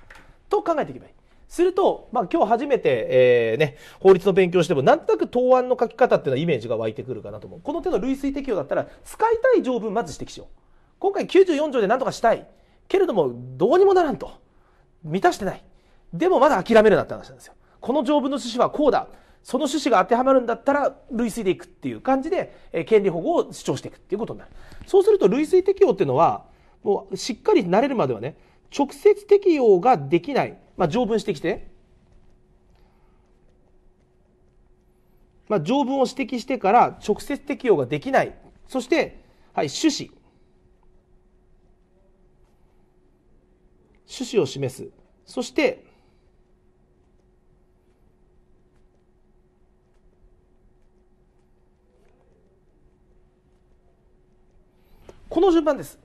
と考えていけばいい。すると、まあ、今日初めて、えー、ね、法律の勉強しても、なんとなく答案の書き方っていうのはイメージが湧いてくるかなと思う。この手の類推適用だったら、使いたい条文まず指摘しよう。今回94条で何とかしたい。けれども、どうにもならんと。満たしてない。でもまだ諦めるなって話なんですよ。この条文の趣旨はこうだ。その趣旨が当てはまるんだったら、類推でいくっていう感じで、え権利保護を主張していくっていうことになる。そうすると、類推適用っていうのは、もうしっかり慣れるまではね、直接適用ができない。まあ、条文してきて、まあ、条文を指摘してから直接適用ができない。そして、はい、趣旨。趣旨を示す。そして、この順番です。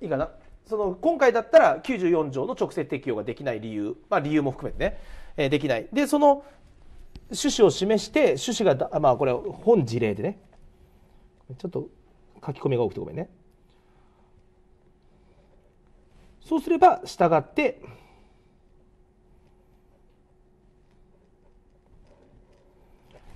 いいかなその今回だったら94条の直接適用ができない理由、まあ、理由も含めてね、えー、できないでその趣旨を示して趣旨がまあこれ本事例でねちょっと書き込みが多くてごめんねそうすれば従って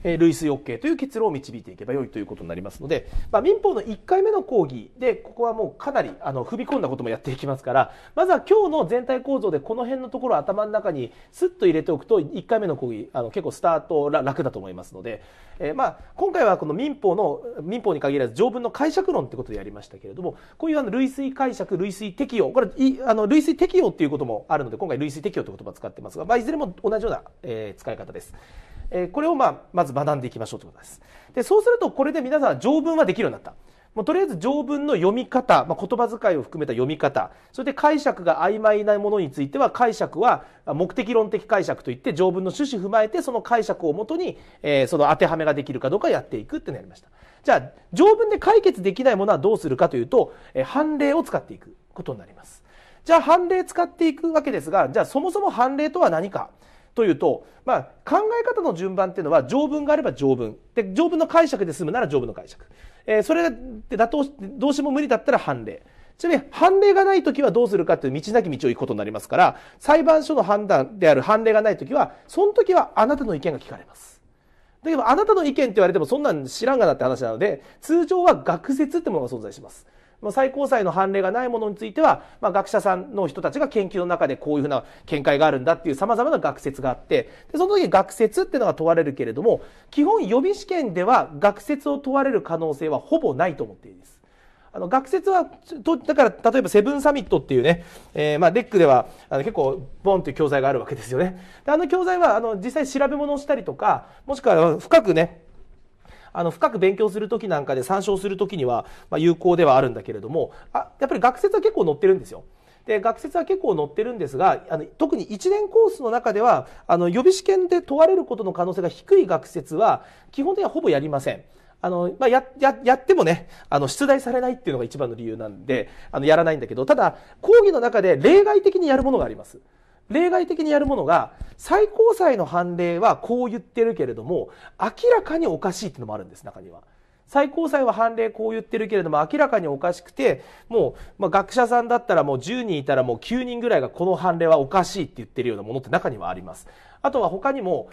え類推 OK という結論を導いていけばよいということになりますので、まあ、民法の1回目の講義でここはもうかなりあの踏み込んだこともやっていきますからまずは今日の全体構造でこの辺のところを頭の中にスッと入れておくと1回目の講義あの結構スタート楽だと思いますので、えー、まあ、今回はこの民法の民法に限らず条文の解釈論ということでやりましたけれどもこういうあの類推解釈類推適用これいあの類推適用っていうこともあるので今回類推適用という言葉を使ってますが、まあ、いずれも同じような、えー、使い方です。えー、これを、まあ、まずず学んでいきましょうということです。で、そうするとこれで皆さん条文はできるようになった。もうとりあえず条文の読み方、まあ、言葉遣いを含めた読み方、そして解釈が曖昧なものについては解釈は目的論的解釈といって条文の趣旨踏まえてその解釈をもとに、えー、その当てはめができるかどうかやっていくってなりました。じゃあ条文で解決できないものはどうするかというと、えー、判例を使っていくことになります。じゃあ判例使っていくわけですが、じゃあそもそも判例とは何か。というと、まあ、考え方の順番っていうのは条文があれば条文で条文の解釈で済むなら条文の解釈、えー、それで妥当どうしても無理だったら判例ちなみに判例がない時はどうするかという道なき道を行くことになりますから裁判所の判断である判例がない時はその時はあなたの意見が聞かれます。だけどあなたの意見って言われてもそんなん知らんがなって話なので通常は学説ってものが存在します。最高裁の判例がないものについては、まあ、学者さんの人たちが研究の中でこういうふうな見解があるんだっていう様々な学説があって、でその時学説っていうのが問われるけれども、基本予備試験では学説を問われる可能性はほぼないと思っていまです。あの、学説は、と、だから、例えばセブンサミットっていうね、えー、まあ、デックでは、あの、結構、ボンっていう教材があるわけですよね。で、あの教材は、あの、実際調べ物をしたりとか、もしくは、深くね、あの深く勉強する時なんかで参照する時には、ま有効ではあるんだけれどもあやっぱり学説は結構載ってるんですよ。で学説は結構載ってるんですがあの特に1年コースの中ではあの予備試験で問われることの可能性が低い学説は基本的にはほぼやりません。あの、まあ、や、や、やってもね、あの、出題されないっていうのが一番の理由なんで、あの、やらないんだけど、ただ、講義の中で例外的にやるものがあります。例外的にやるものが、最高裁の判例はこう言ってるけれども、明らかにおかしいっていうのもあるんです、中には。最高裁は判例こう言ってるけれども明らかにおかしくてもう、まあ、学者さんだったらもう10人いたらもう9人ぐらいがこの判例はおかしいって言ってるようなものって中にはありますあとは他にも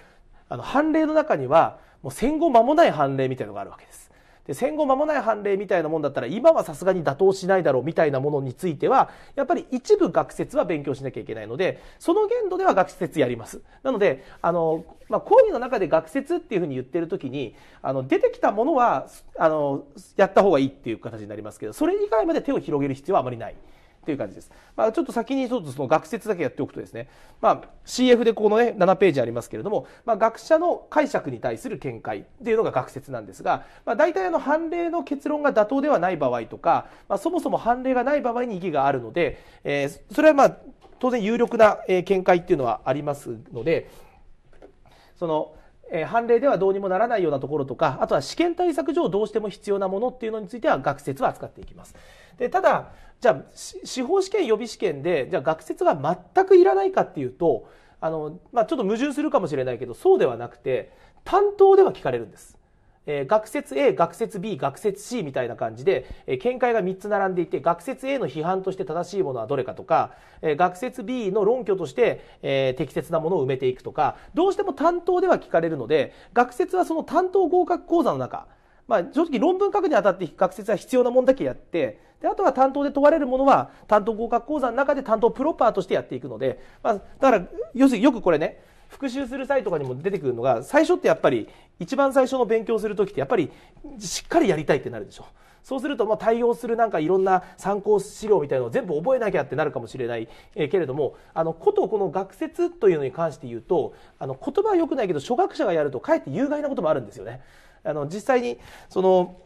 あの判例の中にはもう戦後間もない判例みたいのがあるわけですで戦後間もない判例みたいなもんだったら今はさすがに妥当しないだろうみたいなものについてはやっぱり一部学説は勉強しなきゃいけないのでその限度では学説やりますなのであの、まあ、講義の中で学説っていうふうに言ってる時にあの出てきたものはあのやった方がいいっていう形になりますけどそれ以外まで手を広げる必要はあまりない。っていう感じです。まあ、ちょっと先にちょっとその学説だけやっておくとですね、まあ、CF でこのね、7ページありますけれども、まあ、学者の解釈に対する見解っていうのが学説なんですが、まあ、大体あの判例の結論が妥当ではない場合とか、まあ、そもそも判例がない場合に意義があるので、えー、それはまあ、当然有力な見解っていうのはありますので、その、え判例ではどうにもならないようなところとかあとは試験対策上どうしても必要なものっていうのについては学説は扱っていきます。でただじゃあ司法試験予備試験でじゃあ学説が全くいらないかっていうとあの、まあ、ちょっと矛盾するかもしれないけどそうではなくて担当では聞かれるんです。えー、学説 A、学説 B、学説 C みたいな感じで、えー、見解が3つ並んでいて、学説 A の批判として正しいものはどれかとか、えー、学説 B の論拠として、え適切なものを埋めていくとか、どうしても担当では聞かれるので、学説はその担当合格講座の中、まあ、正直論文書くにあたって学説は必要なもんだけやって、で、あとは担当で問われるものは、担当合格講座の中で担当プロパーとしてやっていくので、まあ、だから、要するによくこれね、復習する際とかにも出てくるのが、最初ってやっぱり、一番最初の勉強する時って、やっぱり、しっかりやりたいってなるでしょ。そうすると、まあ、対応するなんかいろんな参考資料みたいなのを全部覚えなきゃってなるかもしれない、えー、けれども、あの、ことこの学説というのに関して言うと、あの、言葉は良くないけど、初学者がやるとかえって有害なこともあるんですよね。あの実際にその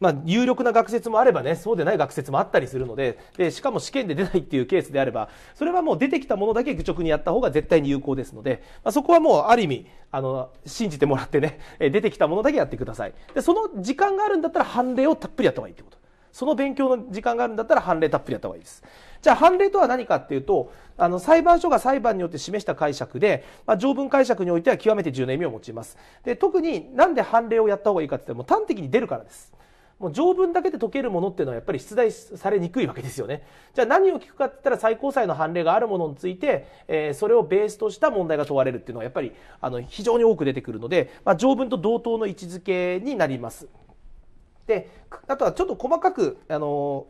まあ、有力な学説もあればね、そうでない学説もあったりするので、で、しかも試験で出ないっていうケースであれば、それはもう出てきたものだけ愚直にやった方が絶対に有効ですので、まあ、そこはもうある意味、あの、信じてもらってね、出てきたものだけやってください。で、その時間があるんだったら判例をたっぷりやった方がいいってこと。その勉強の時間があるんだったら判例たっぷりやった方がいいです。じゃあ判例とは何かっていうと、あの、裁判所が裁判によって示した解釈で、まあ、条文解釈においては極めて重要な意味を持ちます。で、特になんで判例をやった方がいいかって言ったらもう端的に出るからです。もう条文だけで解けるものっていうのはやっぱり出題されにくいわけですよね。じゃあ何を聞くかって言ったら最高裁の判例があるものについて、えー、それをベースとした問題が問われるっていうのはやっぱりあの非常に多く出てくるので、まあ、条文と同等の位置づけになります。であとはちょっと細かくあの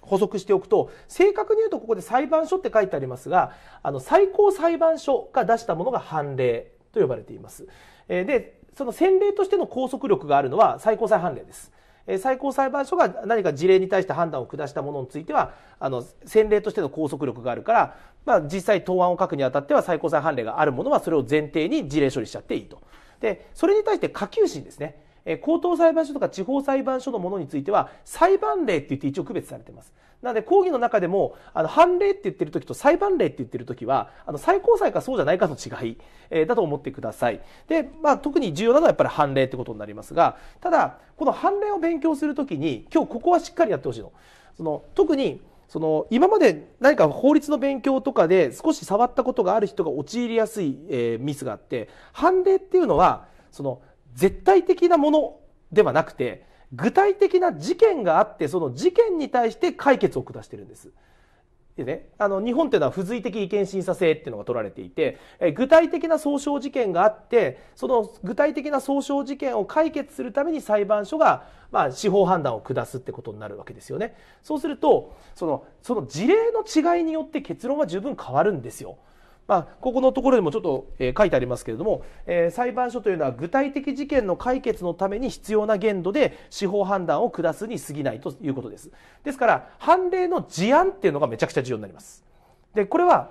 補足しておくと正確に言うとここで裁判所って書いてありますがあの最高裁判所が出したものが判例と呼ばれています。えでその先例としての拘束力があるのは最高裁判例です。最高裁判所が何か事例に対して判断を下したものについてはあの先例としての拘束力があるから、まあ、実際答案を書くにあたっては最高裁判例があるものはそれを前提に事例処理しちゃっていいと。でそれに対して下級審ですねえ高等裁判所とか地方裁判所のものについては、裁判例って言って一応区別されてます。なので、講義の中でも、あの、判例って言ってる時と裁判例って言ってる時は、あの、最高裁かそうじゃないかの違い、えだと思ってください。で、まあ、特に重要なのはやっぱり判例ってことになりますが、ただ、この判例を勉強するときに、今日ここはしっかりやってほしいの。その、特に、その今まで何か法律の勉強とかで少し触ったことがある人が陥りやすい、えミスがあって判例っていうのはその絶対的なものではなくて具体的な事件があってその事件に対して解決を下してるんです。でね、あの日本っていうのは付随的意見審査制っていうのが取られていてえ具体的な訴訟事件があってその具体的な訴訟事件を解決するために裁判所が、まあ、司法判断を下すってことになるわけですよねそうするとそのその事例の違いによって結論は十分変わるんですよ。まあ、ここのところでもちょっと、えー、書いてありますけれども、えー、裁判所というのは具体的事件の解決のために必要な限度で司法判断を下すに過ぎないということです。ですから、判例の事案っていうのがめちゃくちゃ重要になります。で、これは、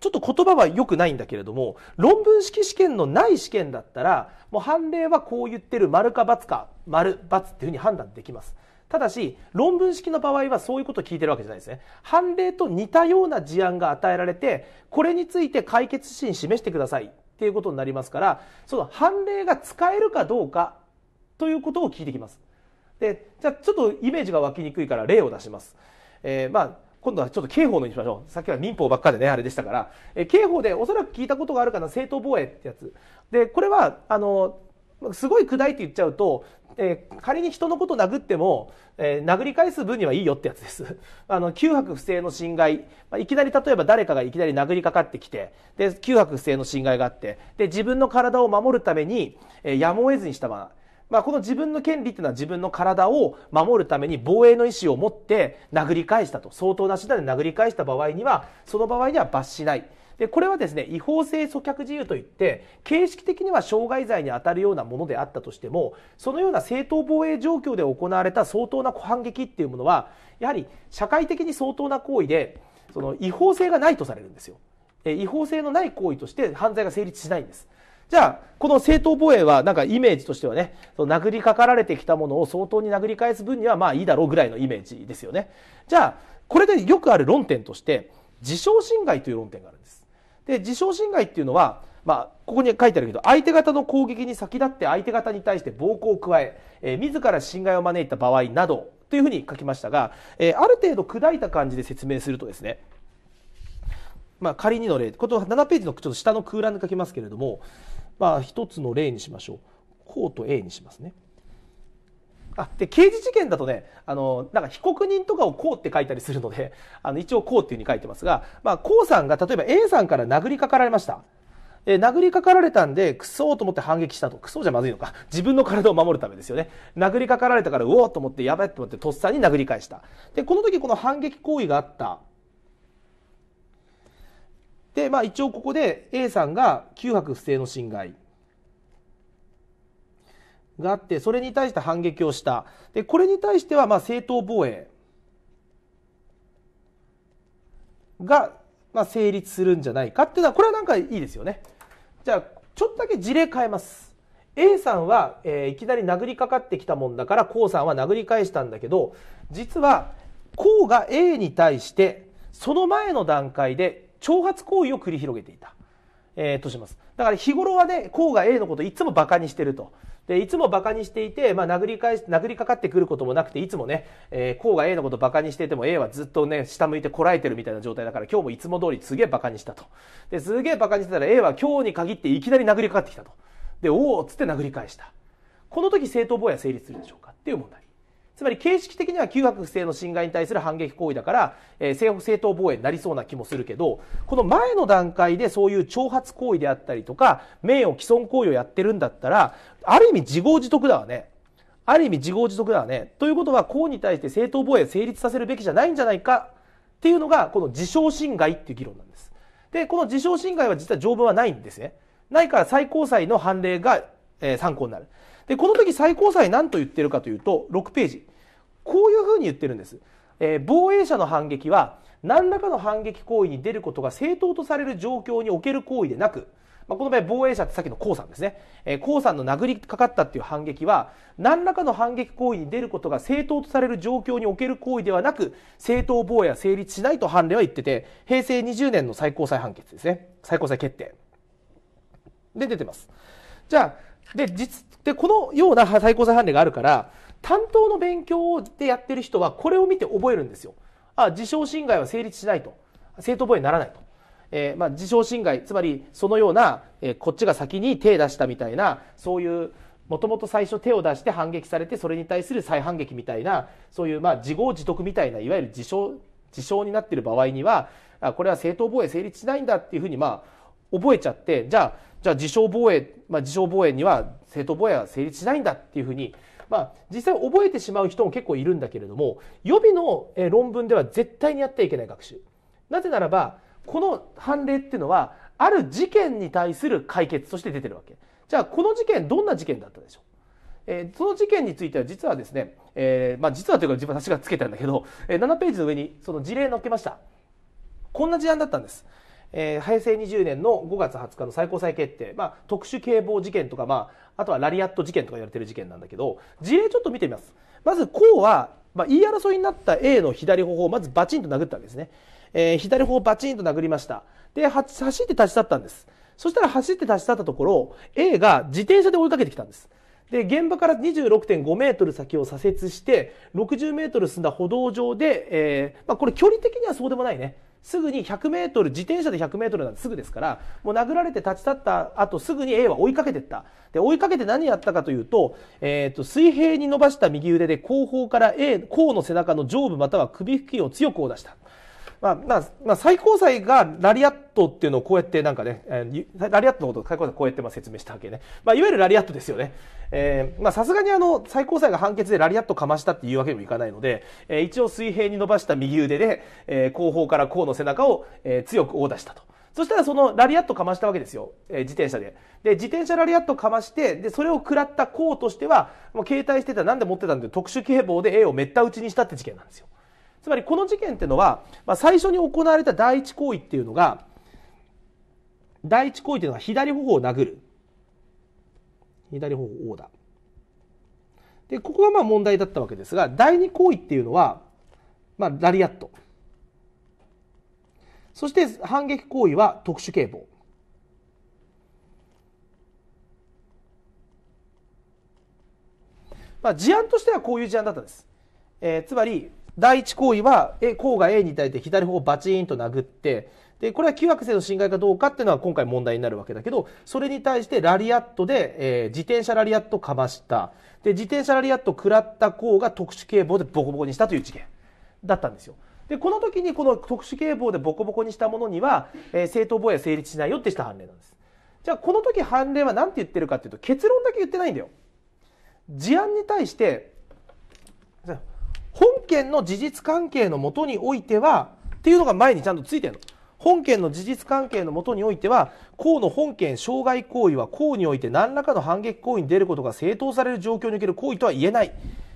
ちょっと言葉は良くないんだけれども、論文式試験のない試験だったら、もう判例はこう言ってる、丸か×か、丸、×っていうふうに判断できます。ただし、論文式の場合はそういうことを聞いてるわけじゃないですね。判例と似たような事案が与えられて、これについて解決指示してくださいっていうことになりますから、その判例が使えるかどうかということを聞いてきます。で、じゃあちょっとイメージが湧きにくいから例を出します。えー、まあ、今度はちょっと刑法のにしましょう。さっきは民法ばっかでね、あれでしたから。えー、刑法でおそらく聞いたことがあるかな、正当防衛ってやつ。で、これは、あの、すごい砕いて言っちゃうと、えー、仮に人のこと殴っても、えー、殴り返す分にはいいよってやつです [laughs] あの9泊不正の侵害、まあ、いきなり例えば誰かがいきなり殴りかかってきてで9泊不正の侵害があってで自分の体を守るために、えー、やむを得ずにしたままあ、この自分の権利っていうのは自分の体を守るために防衛の意思を持って殴り返したと相当な手段で殴り返した場合にはその場合には罰しない。でこれはですね違法性阻却事由といって形式的には傷害罪に当たるようなものであったとしてもそのような正当防衛状況で行われた相当な反撃っていうものはやはり社会的に相当な行為でその違法性がないとされるんですよ。違法性のない行為として犯罪が成立しないんです。じゃあ、この正当防衛は、なんかイメージとしてはね、その殴りかかられてきたものを相当に殴り返す分にはまあいいだろうぐらいのイメージですよね。じゃあ、これでよくある論点として、自傷侵害という論点があるんです。で自傷侵害っていうのは、まあ、ここに書いてあるけど相手方の攻撃に先立って相手方に対して暴行を加ええー、自ら侵害を招いた場合などというふうに書きましたが、えー、ある程度砕いた感じで説明するとですねまあ、仮にの例、この7ページのちょっと下の空欄で書きますけれども、まあ、1つの例にしましょう。こうと A にしますね。あで刑事事件だとねあのなんか被告人とかをこうって書いたりするのであの一応こうっていうふうに書いてますが、まあ、こうさんが例えば A さんから殴りかかられました。え殴りかかられたんで、クソーと思って反撃したと。クソじゃまずいのか。自分の体を守るためですよね。殴りかかられたから、うおーと思って、やばいと思って、とっさに殴り返した。で、この時この反撃行為があった。で、まあ一応ここで A さんが9泊不正の侵害。があってそれに対して反撃をしたでこれに対してはまあ正当防衛がまあ成立するんじゃないかっていうのはこれはなんかいいですよね。じゃあちょっとだけ事例変えます。A さんは、えー、いきなり殴りかかってきたもんだからうさんは殴り返したんだけど実はうが A に対してその前の段階で挑発行為を繰り広げていた、えー、としますだから日頃はねうが A のこといつもバカにしてるとで、いつもバカにしていて、まあ、殴り返し、殴りかかってくることもなくて、いつもね、えー、こうが A のことバカにしてても A はずっとね、下向いてこらえてるみたいな状態だから、今日もいつも通りすげえバカにしたと。で、すげえバカにしてたら A は今日に限っていきなり殴りかかってきたと。で、おおっつって殴り返した。この時正当防衛は成立するでしょうかっていう問題。つまり形式的には旧白不正の侵害に対する反撃行為だから、えー、正正当防衛になりそうな気もするけど、この前の段階でそういう挑発行為であったりとか、名誉毀損行為をやってるんだったら、ある意味自業自得だわね。ある意味自業自得だわね。ということは、公に対して正当防衛を成立させるべきじゃないんじゃないかっていうのが、この自傷侵害っていう議論なんです。で、この自傷侵害は実は条文はないんですね。ないから最高裁の判例が、えー、参考になる。でこの時最高裁何と言ってるかというと6ページこういうふうに言ってるんです、えー、防衛者の反撃は何らかの反撃行為に出ることが正当とされる状況における行為でなく、まあ、この場合防衛者ってさっきの江さんですね、えー、江さんの殴りかかったっていう反撃は何らかの反撃行為に出ることが正当とされる状況における行為ではなく正当防衛は成立しないと判例は言ってて平成20年の最高裁判決ですね最高裁決定で出てますじゃあで実でこのような最高裁判例があるから担当の勉強でやってる人はこれを見て覚えるんですよ。あ自傷侵害は成立しないと正当防衛にならないと、えー、まあ、自傷侵害つまりそのような、えー、こっちが先に手出したみたいなそういうもともと最初手を出して反撃されてそれに対する再反撃みたいなそういう、まあ、自業自得みたいないわゆる自傷自傷になってる場合にはあこれは正当防衛成立しないんだっていうふうに、まあ、覚えちゃってじゃあじゃあ自称防衛、まあ、自称防衛には正当防衛は成立しないんだっていうふうに、まあ、実際覚えてしまう人も結構いるんだけれども予備の論文では絶対にやってはいけない学習。なぜならばこの判例っていうのはある事件に対する解決として出てるわけ。じゃあこの事件どんな事件だったでしょうえー、その事件については実はですね、えー、まあ実はというか自分私がつけたんだけど、えー、7ページの上にその事例載っけました。こんな事案だったんです。えー、平成20年の5月20日の最高裁決定、まあ、特殊警棒事件とか、まあ、あとはラリアット事件とか言われてる事件なんだけど事例ちょっと見てみますまずこうは、まあ、言い争いになった A の左頬をまずバチンと殴ったわけですね、えー、左頬をバチンと殴りましたで走って立ち去ったんですそしたら走って立ち去ったところ A が自転車で追いかけてきたんですで現場から26.5メートル先を左折して60メートル進んだ歩道上で、えーまあ、これ距離的にはそうでもないねすぐに100メートル、自転車で100メートルなんてすぐですから、もう殴られて立ち去った後、すぐに A は追いかけてった。で、追いかけて何やったかというと、えっ、ー、と、水平に伸ばした右腕で後方から A、甲の背中の上部または首付近を強くを出した。まあ、まあ、最高裁がラリアットっていうのをこうやってなんかね、えー、ラリアットのことを最高裁こうやってまあ説明したわけね。まあ、いわゆるラリアットですよね。えー、まあ、さすがにあの、最高裁が判決でラリアットかましたっていうわけにもいかないので、えー、一応水平に伸ばした右腕で、え後方から甲の背中を、え強く殴打したと。そしたらそのラリアットかましたわけですよ。えー、自転車で。で、自転車ラリアットかまして、で、それを食らった甲としては、もう携帯してた、なんで持ってたんで特殊警棒で A をめった打ちにしたって事件なんですよ。つまりこの事件っていうのは、まあ、最初に行われた第一行為っていうのが第一行為っていうのは左頬を殴る左頬を殴打でここがまあ問題だったわけですが第二行為っていうのは、まあ、ラリアットそして反撃行為は特殊警棒まあ、事案としてはこういう事案だったんです、えー、つまり第一行為は、こ甲が A に対して左方をバチーンと殴って、で、これは旧惑星の侵害かどうかっていうのは今回問題になるわけだけど、それに対してラリアットで、えー、自転車ラリアットかました。で、自転車ラリアットを食らった甲が特殊警棒でボコボコにしたという事件だったんですよ。で、この時にこの特殊警棒でボコボコにしたものには、えー、正当防衛は成立しないよってした判例なんです。じゃあ、この時判例は何て言ってるかっていうと、結論だけ言ってないんだよ。事案に対して、本件の事実関係のもとにおいてはっていうのが前にちゃんとついてるの。本件の事実関係のもとにおいては、項の本件傷害行為は項において何らかの反撃行為に出ることが正当される状況における行為とは言えない。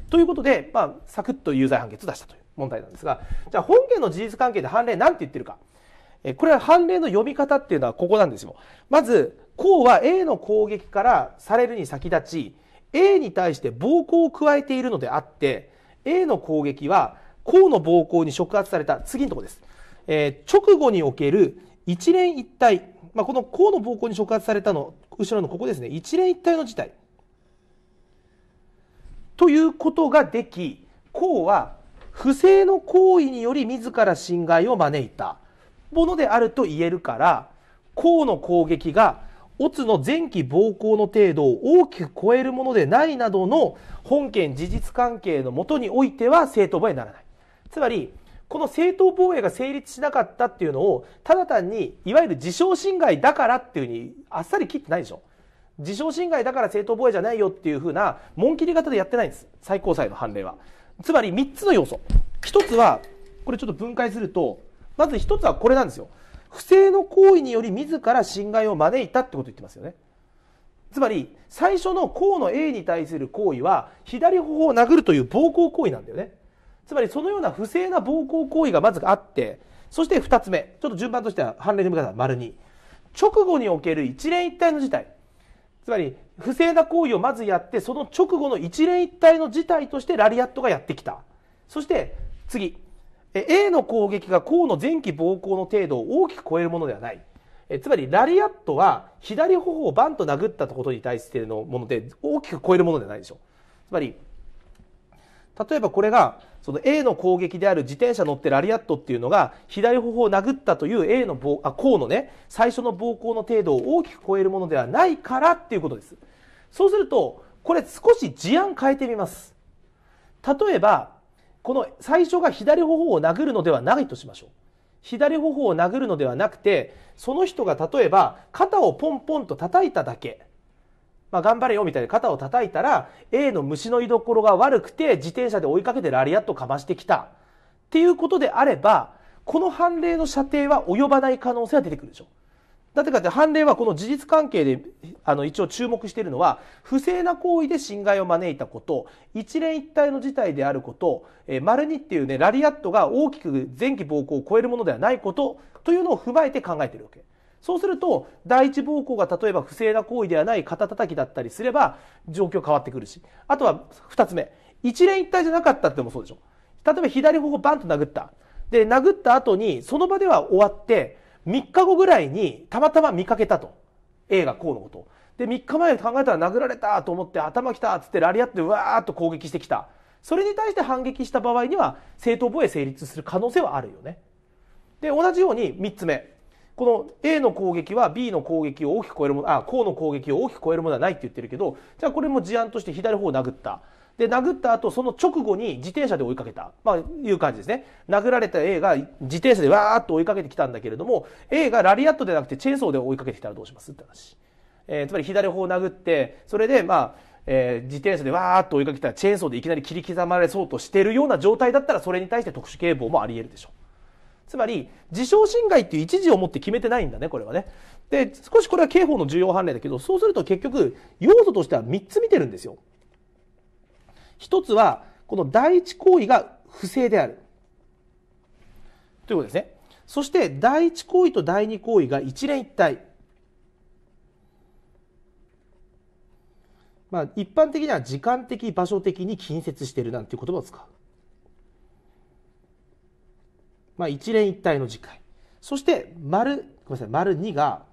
ということで、まあ、サクッと有罪判決を出したという問題なんですが、じゃあ本件の事実関係で判例なんて言ってるか。えこれは判例の読み方っていうのはここなんですよ。まず、項は A の攻撃からされるに先立ち、A に対して暴行を加えているのであって、A の攻撃は、甲の暴行に触発された次のところです。えー、直後における一連一体、まあ、この甲の暴行に触発されたの、後ろのここですね、一連一体の事態。ということができ、項は不正の行為により自ら侵害を招いたものであると言えるから、甲の攻撃がオツの前期暴行の程度を大きく超えるものでないなどの本件事実関係のもとにおいては正当防衛にならない。つまり、この正当防衛が成立しなかったっていうのを、ただ単に、いわゆる自傷侵害だからっていうふうに、あっさり切ってないでしょ。自傷侵害だから正当防衛じゃないよっていうふうな、紋切り型でやってないんです。最高裁の判例は。つまり3つの要素。1つは、これちょっと分解すると、まず1つはこれなんですよ。不正の行為により自ら侵害を招いたってことを言ってますよねつまり最初の項の A に対する行為は左頬を殴るという暴行行為なんだよねつまりそのような不正な暴行行為がまずあってそして2つ目ちょっと順番としては判例の見方丸2直後における一連一体の事態つまり不正な行為をまずやってその直後の一連一体の事態としてラリアットがやってきたそして次 A の攻撃が項の前期暴行の程度を大きく超えるものではない。えつまりラリアットは左頬をバンと殴ったことに対してのもので大きく超えるものではないでしょう。つまり例えばこれがその A の攻撃である自転車乗ってラリアットっていうのが左頬を殴ったという A の暴あ項のね最初の暴行の程度を大きく超えるものではないからっていうことです。そうするとこれ少し事案変えてみます。例えばこの最初が左頬を殴るのではないとしましょう。左頬を殴るのではなくて、その人が例えば肩をポンポンと叩いただけ。まあ、頑張れよみたいな肩を叩いたら A の虫の居所が悪くて自転車で追いかけてラリアットかましてきたっていうことであればこの判例の射程は及ばない可能性は出てくるでしょう。なかって判例はこの事実関係であの一応注目しているのは不正な行為で侵害を招いたこと一連一体の事態であること丸れ、えー、っていうねラリアットが大きく前期暴行を超えるものではないことというのを踏まえて考えているわけ。そうすると第一暴行が例えば不正な行為ではない肩たたきだったりすれば状況変わってくるしあとは2つ目一連一体じゃなかったってもそうでしょ例えば左頬をバンと殴ったで殴った後にその場では終わって3日後ぐらいにたまたま見かけたと A がこうのことで3日前考えたら殴られたと思って頭きたっつってラリアってうわーっと攻撃してきたそれに対して反撃した場合には正当防衛成立する可能性はあるよねで同じように3つ目この A の攻撃は B の攻撃を大きく超えるものあこうの攻撃を大きく超えるものはないって言ってるけどじゃあこれも事案として左方を殴ったで、殴った後、その直後に自転車で追いかけた。まあ、いう感じですね。殴られた A が自転車でわーっと追いかけてきたんだけれども、A がラリアットでなくてチェーンソーで追いかけてきたらどうしますって話。えー、つまり左方を殴って、それで、まあ、えー、自転車でわーっと追いかけたらチェーンソーでいきなり切り刻まれそうとしてるような状態だったら、それに対して特殊警棒もあり得るでしょう。つまり、自傷侵害っていう一時をもって決めてないんだね、これはね。で、少しこれは刑法の重要判例だけど、そうすると結局、要素としては3つ見てるんですよ。一つは、この第一行為が不正である。ということですね。そして、第一行為と第二行為が一連一体。まあ、一般的には時間的、場所的に近接しているなんていう言葉を使う。まあ、一連一体の次回。そして、丸、ごめんなさい、丸二が、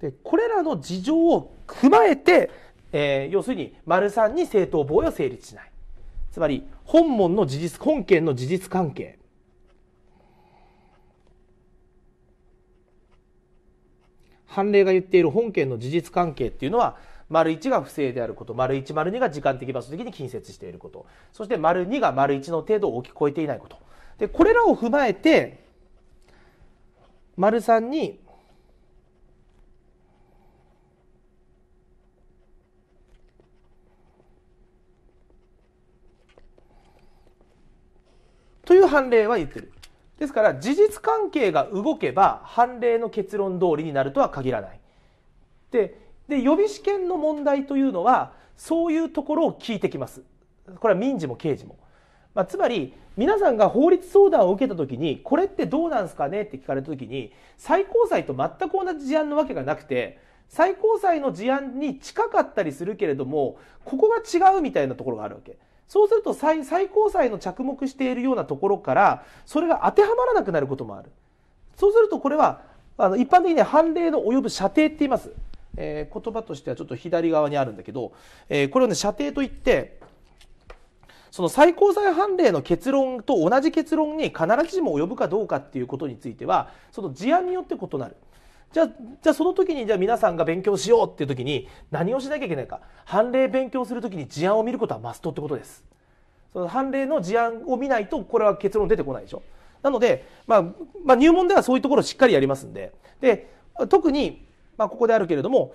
でこれらの事情を踏まえて、えー、要するに丸3に正当防衛を成立しないつまり本門の事実本件の事実関係判例が言っている本件の事実関係っていうのは丸1が不正であること丸1丸2が時間的場所的に近接していることそして丸2が丸1の程度を大きく超えていないことでこれらを踏まえて丸3にという判例は言ってる。ですから事実関係が動けば判例の結論通りになるとは限らない。でで予備試験の問題というのはそういうところを聞いてきます。これは民事も刑事も。まあ、つまり皆さんが法律相談を受けた時にこれってどうなんですかねって聞かれた時に最高裁と全く同じ事案のわけがなくて最高裁の事案に近かったりするけれどもここが違うみたいなところがあるわけ。そうすると最高裁の着目しているようなところからそれが当てはまらなくなることもあるそうするとこれはあの一般的に判例の及ぶ射程って言います、えー、言葉としてはちょっと左側にあるんだけど、えー、これをね射程といってその最高裁判例の結論と同じ結論に必ずしも及ぶかどうかっていうことについてはその事案によって異なる。じゃあ、じゃあその時に、じゃあ皆さんが勉強しようっていう時に、何をしなきゃいけないか。判例勉強する時に事案を見ることはマストってことです。その判例の事案を見ないと、これは結論出てこないでしょ。なので、まあ、まあ、入門ではそういうところをしっかりやりますんで。で、特に、まあ、ここであるけれども、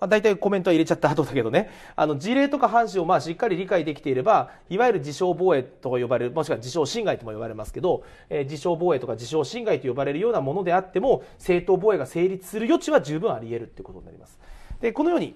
まあ、大体コメントは入れちゃった後だけどね、あの事例とか反紙をまあしっかり理解できていれば、いわゆる自称防衛とか呼ばれる、もしくは自称侵害とも呼ばれますけど、えー、自称防衛とか自称侵害と呼ばれるようなものであっても、正当防衛が成立する余地は十分あり得るということになります。で、このように、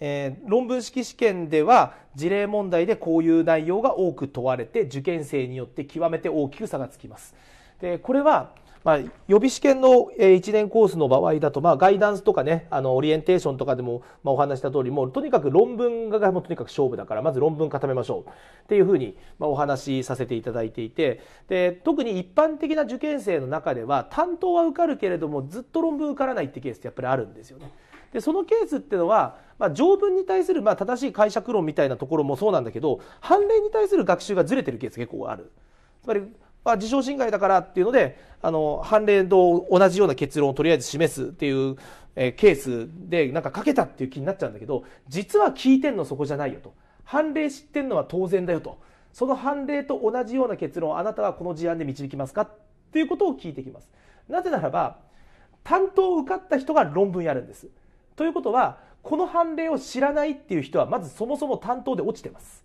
えー、論文式試験では事例問題でこういう内容が多く問われて受験生によって極めて大きく差がつきます。でこれはまあ、予備試験の1年コースの場合だと、まあ、ガイダンスとかね、あの、オリエンテーションとかでも、まあ、お話した通り、もう、とにかく論文が、もうとにかく勝負だから、まず論文固めましょう。っていうふうに、まあ、お話しさせていただいていて、で、特に一般的な受験生の中では、担当は受かるけれども、ずっと論文受からないってケースってやっぱりあるんですよね。でそのケースっていうのは、まあ、条文に対するまあ正しい解釈論みたいなところもそうなんだけど判例に対する学習がずれてるケース結構ある。つまりまあ、自称侵害だからっていうのであの判例と同じような結論をとりあえず示すっていうえケースでなんかかけたっていう気になっちゃうんだけど実は聞いてんのそこじゃないよと判例知ってんのは当然だよとその判例と同じような結論をあなたはこの事案で導きますかっていうことを聞いてきますなぜならば担当を受かった人が論文やるんですということはこの判例を知らないっていう人はまずそもそも担当で落ちてます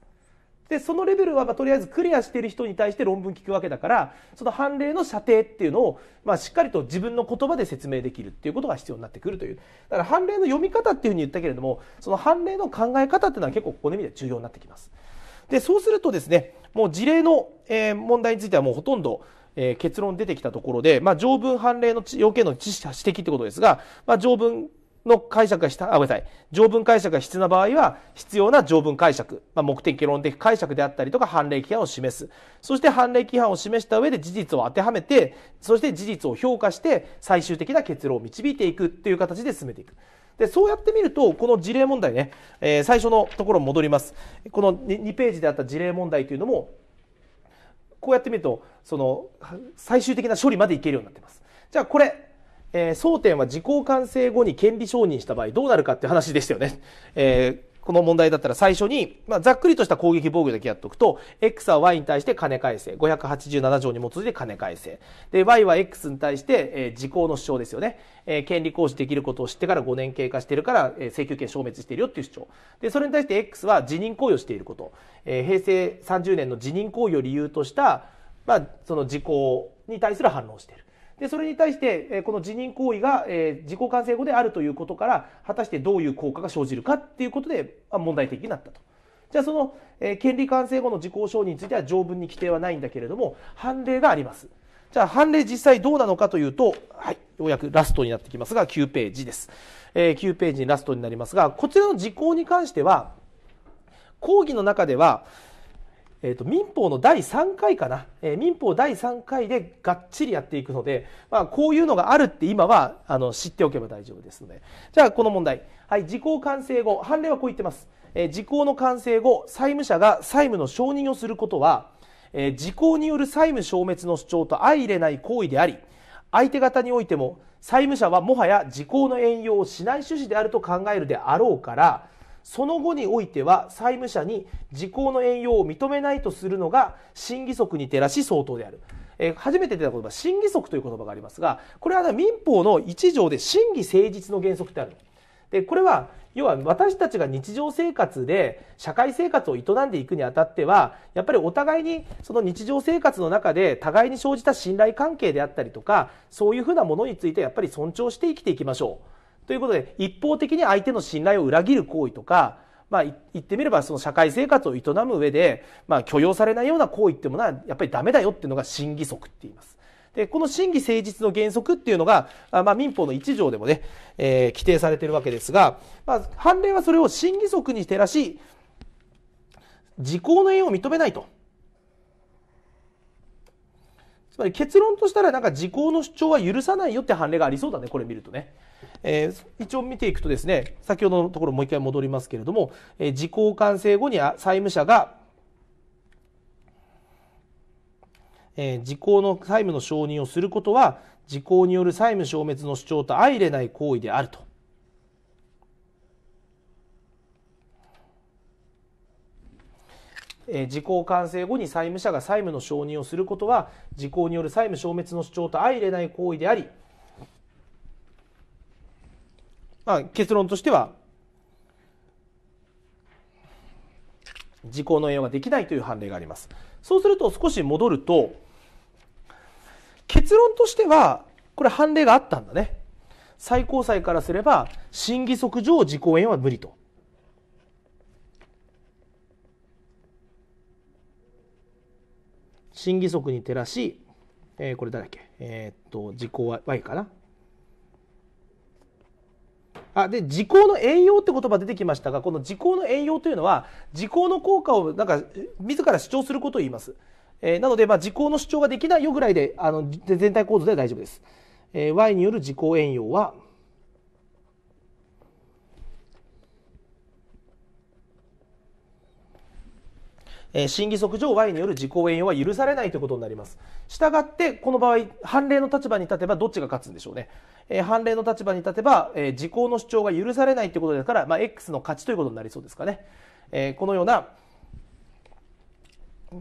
でそのレベルはまとりあえずクリアしている人に対して論文聞くわけだからその判例の射程っていうのを、まあ、しっかりと自分の言葉で説明できるっていうことが必要になってくるというだから判例の読み方っていうふうに言ったけれどもその判例の考え方っていうのは結構ここの意味では重要になってきます。でそうするとですねもう事例の、え問題についてはもうほとんどえ結論出てきたところで、まあ、条文判例の要件の知識指摘ってことですが、まあ、条文の解釈がした、あ、ごめんなさい。条文解釈が必要な場合は、必要な条文解釈、まあ、目的論的解釈であったりとか、判例規範を示す。そして判例規範を示した上で事実を当てはめて、そして事実を評価して、最終的な結論を導いていくっていう形で進めていく。で、そうやってみると、この事例問題ね、えー、最初のところ戻ります。この 2, 2ページであった事例問題というのも、こうやってみると、その、最終的な処理までいけるようになってます。じゃあ、これ、えー、争点は時効完成後に権利承認した場合どうなるかって話でしたよね。えー、この問題だったら最初に、まあ、ざっくりとした攻撃防御だけやっとくと、X は Y に対して金返せ。587条に基づいて金返せ。で、Y は X に対して、えー、時効の主張ですよね。えー、権利行使できることを知ってから5年経過しているから、えー、請求権消滅しているよっていう主張。で、それに対して X は辞任行為をしていること。えー、平成30年の辞任行為を理由とした、まあ、その時効に対する反論をしている。でそれに対して、えこの辞任行為が、え自己完成後であるということから果たしてどういう効果が生じるかっていうことで問題的になったと。じゃあその、え権利完成後の自己承認については条文に規定はないんだけれども判例があります。じゃあ判例実際どうなのかというと、はい、ようやくラストになってきますが9ページです。えー、9ページにラストになりますがこちらの時効に関しては講義の中では、えーと、民法の第3回かな、えー、民法第3回でがっちりやっていくので、まあ、こういうのがあるって今はあの知っておけば大丈夫ですのでじゃあこの問題、はい、時効完成後判例はこう言ってます、えー、時効の完成後債務者が債務の承認をすることは、えー、時効による債務消滅の主張と相入れない行為であり相手方においても債務者はもはや時効の援用をしない趣旨であると考えるであろうからその後においては債務者に時効の援用を認めないとするのが審議則に照らし相当である。えー、初めて出た言葉、審議則という言葉がありますが、これは民法の1条で審議誠実の原則ってあるで、これは、要は私たちが日常生活で社会生活を営んでいくにあたっては、やっぱりお互いにその日常生活の中で互いに生じた信頼関係であったりとか、そういうふうなものについてやっぱり尊重して生きていきましょう。ということで、一方的に相手の信頼を裏切る行為とか、まあ、言ってみればその社会生活を営む上で、まあ、許容されないような行為ってものはやっぱりダメだよっていうのが審議則って言います。で、この審議誠実の原則っていうのが、まあ、民法の1条でもね、えー、規定されてるわけですが、まあ、判例はそれを審議則に照らし、時効の縁を認めないと。つまり結論としたらなんか時効の主張は許さないよって判例がありそうだね、これ見るとね。えー、一応見ていくとですね、先ほどのところもう一回戻りますけれども、えー、時効完成後に債務者が、えー、時効の債務の承認をすることは、時効による債務消滅の主張と相れない行為であると。え時効完成後に債務者が債務の承認をすることは時効による債務消滅の主張と相入れない行為でありまあ、結論としては時効の援用ができないという判例があります。そうすると少し戻ると結論としてはこれ判例があったんだね。最高裁からすれば審議則上時効援は無理と。審議則に照らし、えー、これ誰だっけえー、っと時効は Y かなあで時効の栄養って言葉出てきましたがこの時効の栄養というのは時効の効果をなんか自ら主張することを言います、えー、なので、まあ、時効の主張ができないよぐらいであの全体構造では大丈夫です、えー、Y による時効栄養はえ審議則上 Y による自公援用は許されないということになります。したがって、この場合、判例の立場に立てばどっちが勝つんでしょうね。えー、判例の立場に立てば、えー、時効の主張が許されないということですから、まあ、X の勝ちということになりそうですかね。えー、このような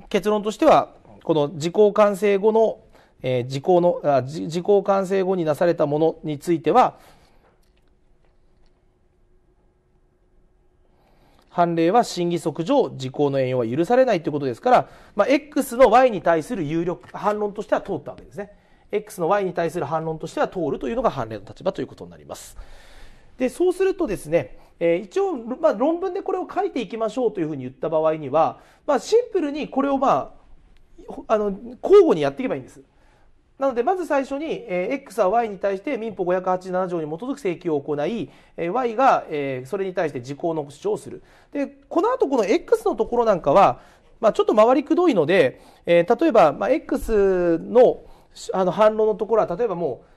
結論としては、この時効完成後の、えー、時効の、あ時効完成後になされたものについては、判例は審議則上、時効の援用は許されないということですから、まあ、X の Y に対する有力、反論としては通ったわけですね。X の Y に対する反論としては通るというのが判例の立場ということになります。で、そうするとですね、えー、一応、まあ、論文でこれを書いていきましょうというふうに言った場合には、まあ、シンプルにこれをまあ、あの、交互にやっていけばいいんです。なので、まず最初に、えー、X は Y に対して民法587条に基づく請求を行い、えー、Y が、えー、それに対して時効の主張をする。で、この後この X のところなんかは、まあ、ちょっと回りくどいので、えー、例えば、まあ、X のあの反論のところは、例えばもう、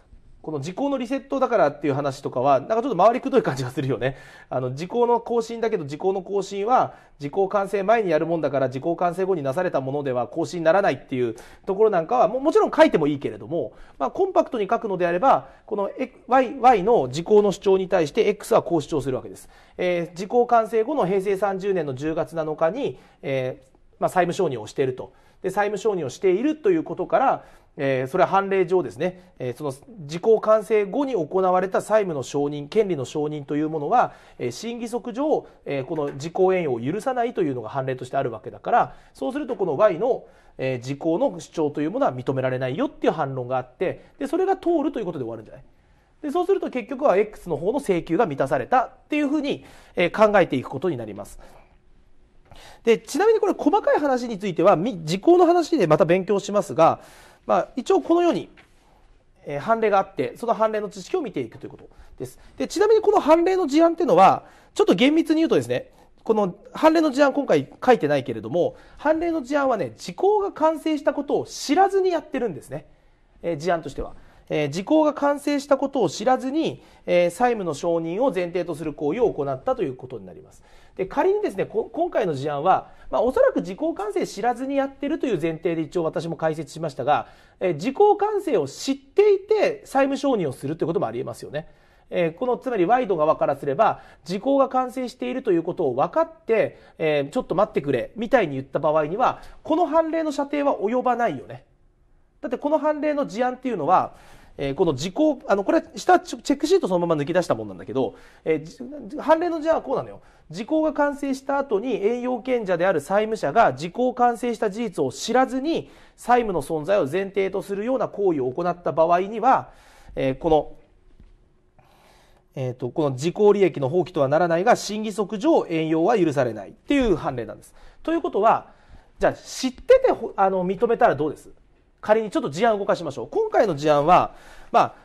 この時効のリセットだからっていう話とかは、なんかちょっと回りくどい感じがするよね。あの、時効の更新だけど、時効の更新は、時効完成前にやるもんだから、時効完成後になされたものでは更新にならないっていうところなんかは、ももちろん書いてもいいけれども、まあ、コンパクトに書くのであれば、この y, y の時効の主張に対して X はこう主張するわけです。えー、時効完成後の平成30年の10月7日に、えー、まあ、債務承認をしていると。で、債務承認をしているということから、えー、それは判例上ですね、えー、その時効完成後に行われた債務の承認権利の承認というものは、えー、審議則上、えー、この時効援用を許さないというのが判例としてあるわけだからそうするとこの Y の、えー、時効の主張というものは認められないよっていう反論があってでそれが通るということで終わるんじゃないでそうすると結局は X の方の請求が満たされたっていうふうに、えー、考えていくことになります。でちなみにこれ細かい話については時効の話でまた勉強しますがまあ、一応このように、えー、判例があって、その判例の知識を見ていくということです。で、ちなみにこの判例の事案っていうのは、ちょっと厳密に言うとですね、この判例の事案今回書いてないけれども、判例の事案はね、時効が完成したことを知らずにやってるんですね。えー、事案としては。えー、時効が完成したことを知らずに、えー、債務の承認を前提とする行為を行ったということになります。で仮にですね今回の事案は、まあ、おそらく時効完成知らずにやってるという前提で一応私も解説しましたが、えー、時効完成を知っていて債務承認をするということもありえますよね。えー、このつまりワイド側からすれば時効が完成しているということを分かって、えー、ちょっと待ってくれみたいに言った場合にはこの判例の射程は及ばないよねだってこの判例の事案っていうのはえー、この時効あのこれ下チェックシートそのまま抜き出したもんなんだけど、えー、判例のじゃあこうなのよ時効が完成した後に栄養権者である債務者が時効完成した事実を知らずに債務の存在を前提とするような行為を行った場合には、えー、このえーと、この時効利益の放棄とはならないが審議則上栄用は許されないっていう判例なんです。ということはじゃあ知っててあの認めたらどうです仮にちょっと事案を動かしましょう。今回の事案は、まあ、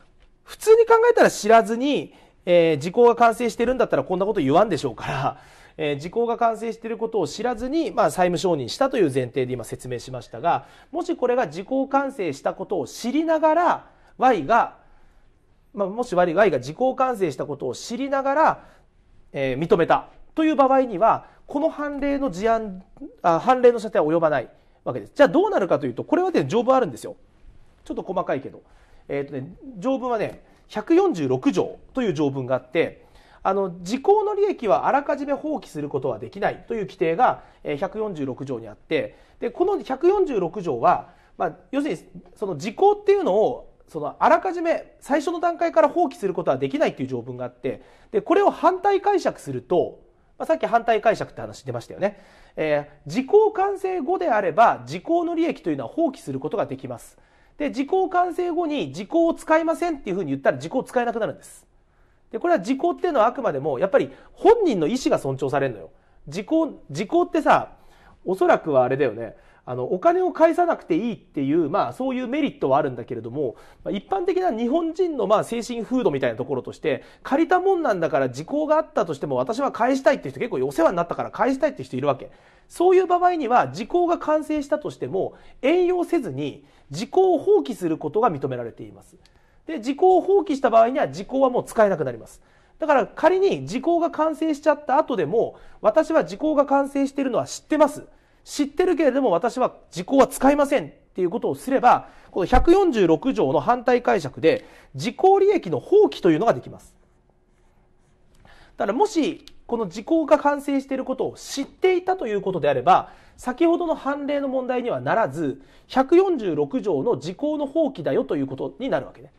普通に考えたら知らずに、えー、時効が完成してるんだったらこんなこと言わんでしょうから、えー、時効が完成していることを知らずに、まあ、債務承認したという前提で今説明しましたが、もしこれが時効完成したことを知りながら、Y が、まあ、もし Y が時効完成したことを知りながら、えー、認めたという場合には、この判例の事案、あ判例の射程は及ばない。わけです。じゃあどうなるかというと、これはね、条文あるんですよ。ちょっと細かいけど。えっ、ー、とね、条文はね、146条という条文があって、あの、時効の利益はあらかじめ放棄することはできないという規定が146条にあって、で、この146条は、まあ、要するに、その時効っていうのを、そのあらかじめ最初の段階から放棄することはできないという条文があって、で、これを反対解釈すると、まあ、さっき反対解釈って話出ましたよね。えー、時効完成後であれば、時効の利益というのは放棄することができます。で、時効完成後に時効を使いませんっていうふうに言ったら時効使えなくなるんです。で、これは時効っていうのはあくまでも、やっぱり本人の意思が尊重されるのよ。時効、時効ってさ、おそらくはあれだよね。あのお金を返さなくていいっていう、まあ、そういうメリットはあるんだけれども一般的な日本人のまあ精神風土みたいなところとして借りたもんなんだから時効があったとしても私は返したいって人結構お世話になったから返したいって人いるわけそういう場合には時効が完成したとしても遠用せずに時効を放棄することが認められていますで時効を放棄した場合には時効はもう使えなくなりますだから仮に時効が完成しちゃった後でも私は時効が完成しているのは知ってます知ってるけれども私は時効は使いませんっていうことをすれば、この146条の反対解釈で、時効利益の放棄というのができます。だからもし、この時効が完成していることを知っていたということであれば、先ほどの判例の問題にはならず、146条の時効の放棄だよということになるわけね。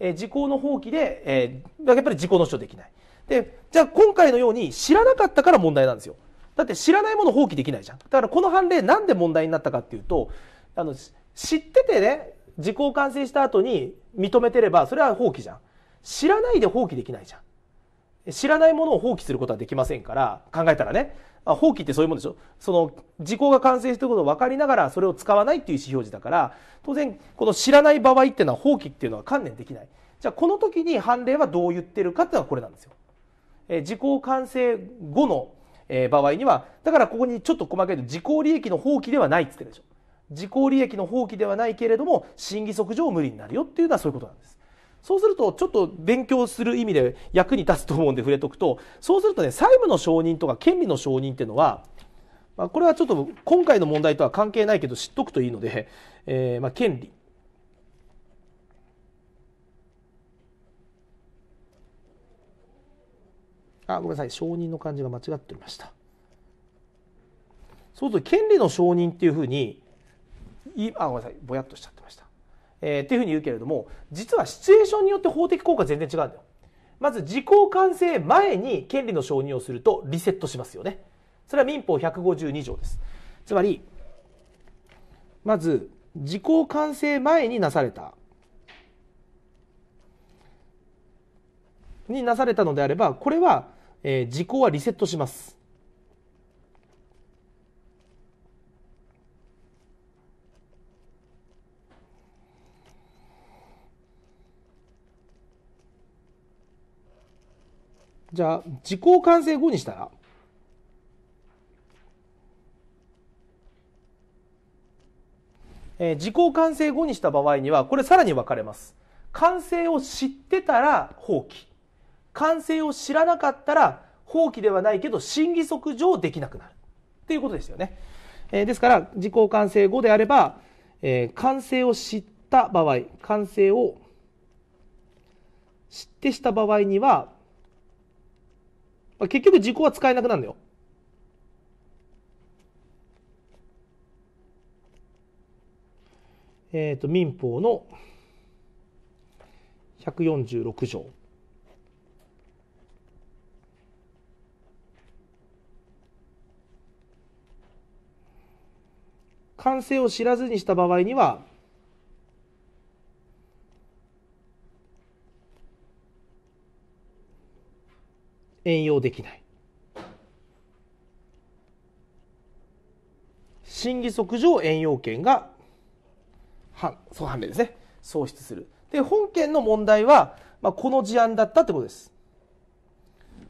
えー、時効の放棄で、えー、やっぱり時効の主張できない。で、じゃあ今回のように知らなかったから問題なんですよ。だって知らないもの放棄できないじゃん。だからこの判例なんで問題になったかっていうと、あの、知っててね、時効完成した後に認めてれば、それは放棄じゃん。知らないで放棄できないじゃん。知らないものを放棄することはできませんから、考えたらね、あ放棄ってそういうもんでしょその、時効が完成してることを分かりながら、それを使わないっていう意思表示だから、当然、この知らない場合っていうのは放棄っていうのは観念できない。じゃあ、この時に判例はどう言ってるかっていうのはこれなんですよ。え時効完成後のえー、場合には、だからここにちょっと細かいと自己利益の放棄ではないっつってるでしょ。自己利益の放棄ではないけれども、審議則上無理になるよっていうのはそういうことなんです。そうすると、ちょっと勉強する意味で役に立つと思うんで触れとくと、そうするとね、債務の承認とか権利の承認っていうのは、まあ、これはちょっと今回の問題とは関係ないけど知っとくといいので、えー、まあ権利。あ、ごめんなさい、承認の漢字が間違っておりました。そうすると、権利の承認っていうふうに、あ、ごめんなさい、ぼやっとしちゃってました。えー、っていうふうに言うけれども、実はシチュエーションによって法的効果全然違うんだよ。まず、時効完成前に権利の承認をするとリセットしますよね。それは民法152条です。つまり、まず、時効完成前になされたになされたのであればこれはえー、時効はリセットします。じゃあ、時効完成後にしたらえー、時効完成後にした場合には、これさらに分かれます。完成を知ってたら放棄。完成を知らなかったら、法規ではないけど、審議則上できなくなる。っていうことですよね。えー、ですから、時効完成後であれば、えー、完成を知った場合、完成を知ってした場合には、まあ、結局時効は使えなくなるんだよ。えっ、ー、と、民法の146条。完成を知らずにした場合には援用できない審議則上援用権がそう判例ですね喪失するで本件の問題は、まあ、この事案だったってことです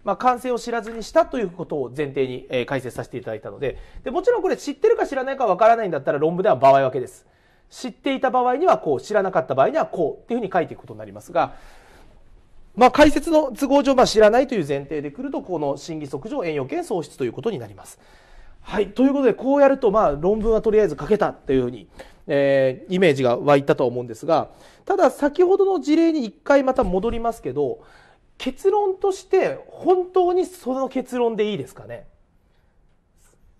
まあ、完成を知らずにしたということを前提に、えー、解説させていただいたのでで、もちろんこれ知ってるか知らないかわからないんだったら論文では場合分けです。知っていた場合にはこう、知らなかった場合にはこうっていうふうに書いていくことになりますが、まあ、解説の都合上、まあ、知らないという前提でくると、この審議則上、円要件喪失ということになります。はい、ということで、こうやると、まあ、論文はとりあえず書けたというふうに、えー、イメージが湧いたとは思うんですが、ただ、先ほどの事例に一回また戻りますけど、結論として本当にその結論でいいですかね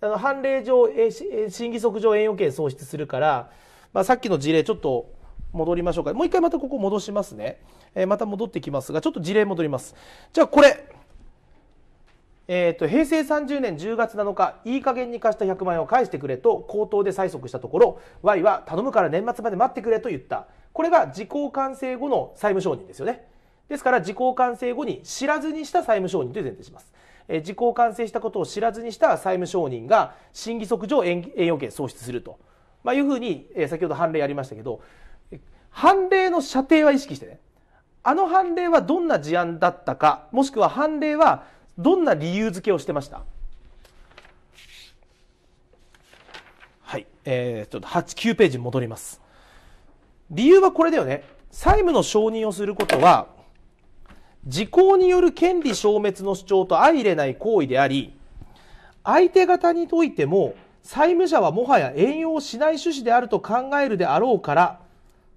あの判例上、え審議則上栄養権喪失するから、まあ、さっきの事例ちょっと戻りましょうかもう一回またここ戻しますね、えー、また戻ってきますがちょっと事例戻りますじゃあこれえーと、と平成30年10月7日いい加減に貸した100万円を返してくれと口頭で催促したところ Y は頼むから年末まで待ってくれと言ったこれが時効完成後の債務承認ですよねですから、時効完成後に知らずにした債務承認という前提します。え時効完成したことを知らずにした債務承認が審議則上円円要件喪失すると、まあ、いうふうに、え先ほど判例ありましたけど判例の射程は意識してねあの判例はどんな事案だったかもしくは判例はどんな理由付けをしてましたはい、えー、ちょっと89ページに戻ります理由はこれだよね債務の承認をすることは時効による権利消滅の主張と相入れない行為であり、相手方においても、債務者はもはや援用しない趣旨であると考えるであろうから、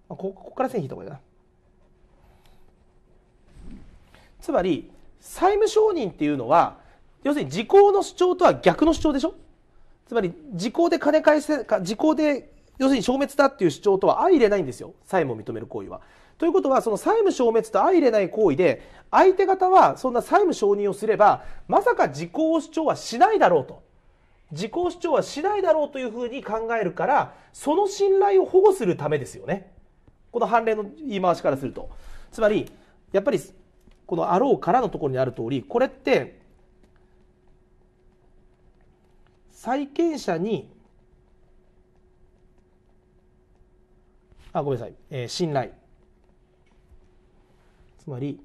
ここから線引いた方がいいな。つまり、債務承認っていうのは、要するに時効の主張とは逆の主張でしょつまり、時効で金返せ、時効で要するに消滅だっていう主張とは相入れないんですよ。債務を認める行為は。ということは、その債務消滅と相入れない行為で、相手方はそんな債務承認をすれば、まさか時効主張はしないだろうと。時効主張はしないだろうというふうに考えるから、その信頼を保護するためですよね。この判例の言い回しからすると。つまり、やっぱり、このあろうからのところにある通り、これって、債権者に、あ、ごめんなさい、えー、信頼。つまり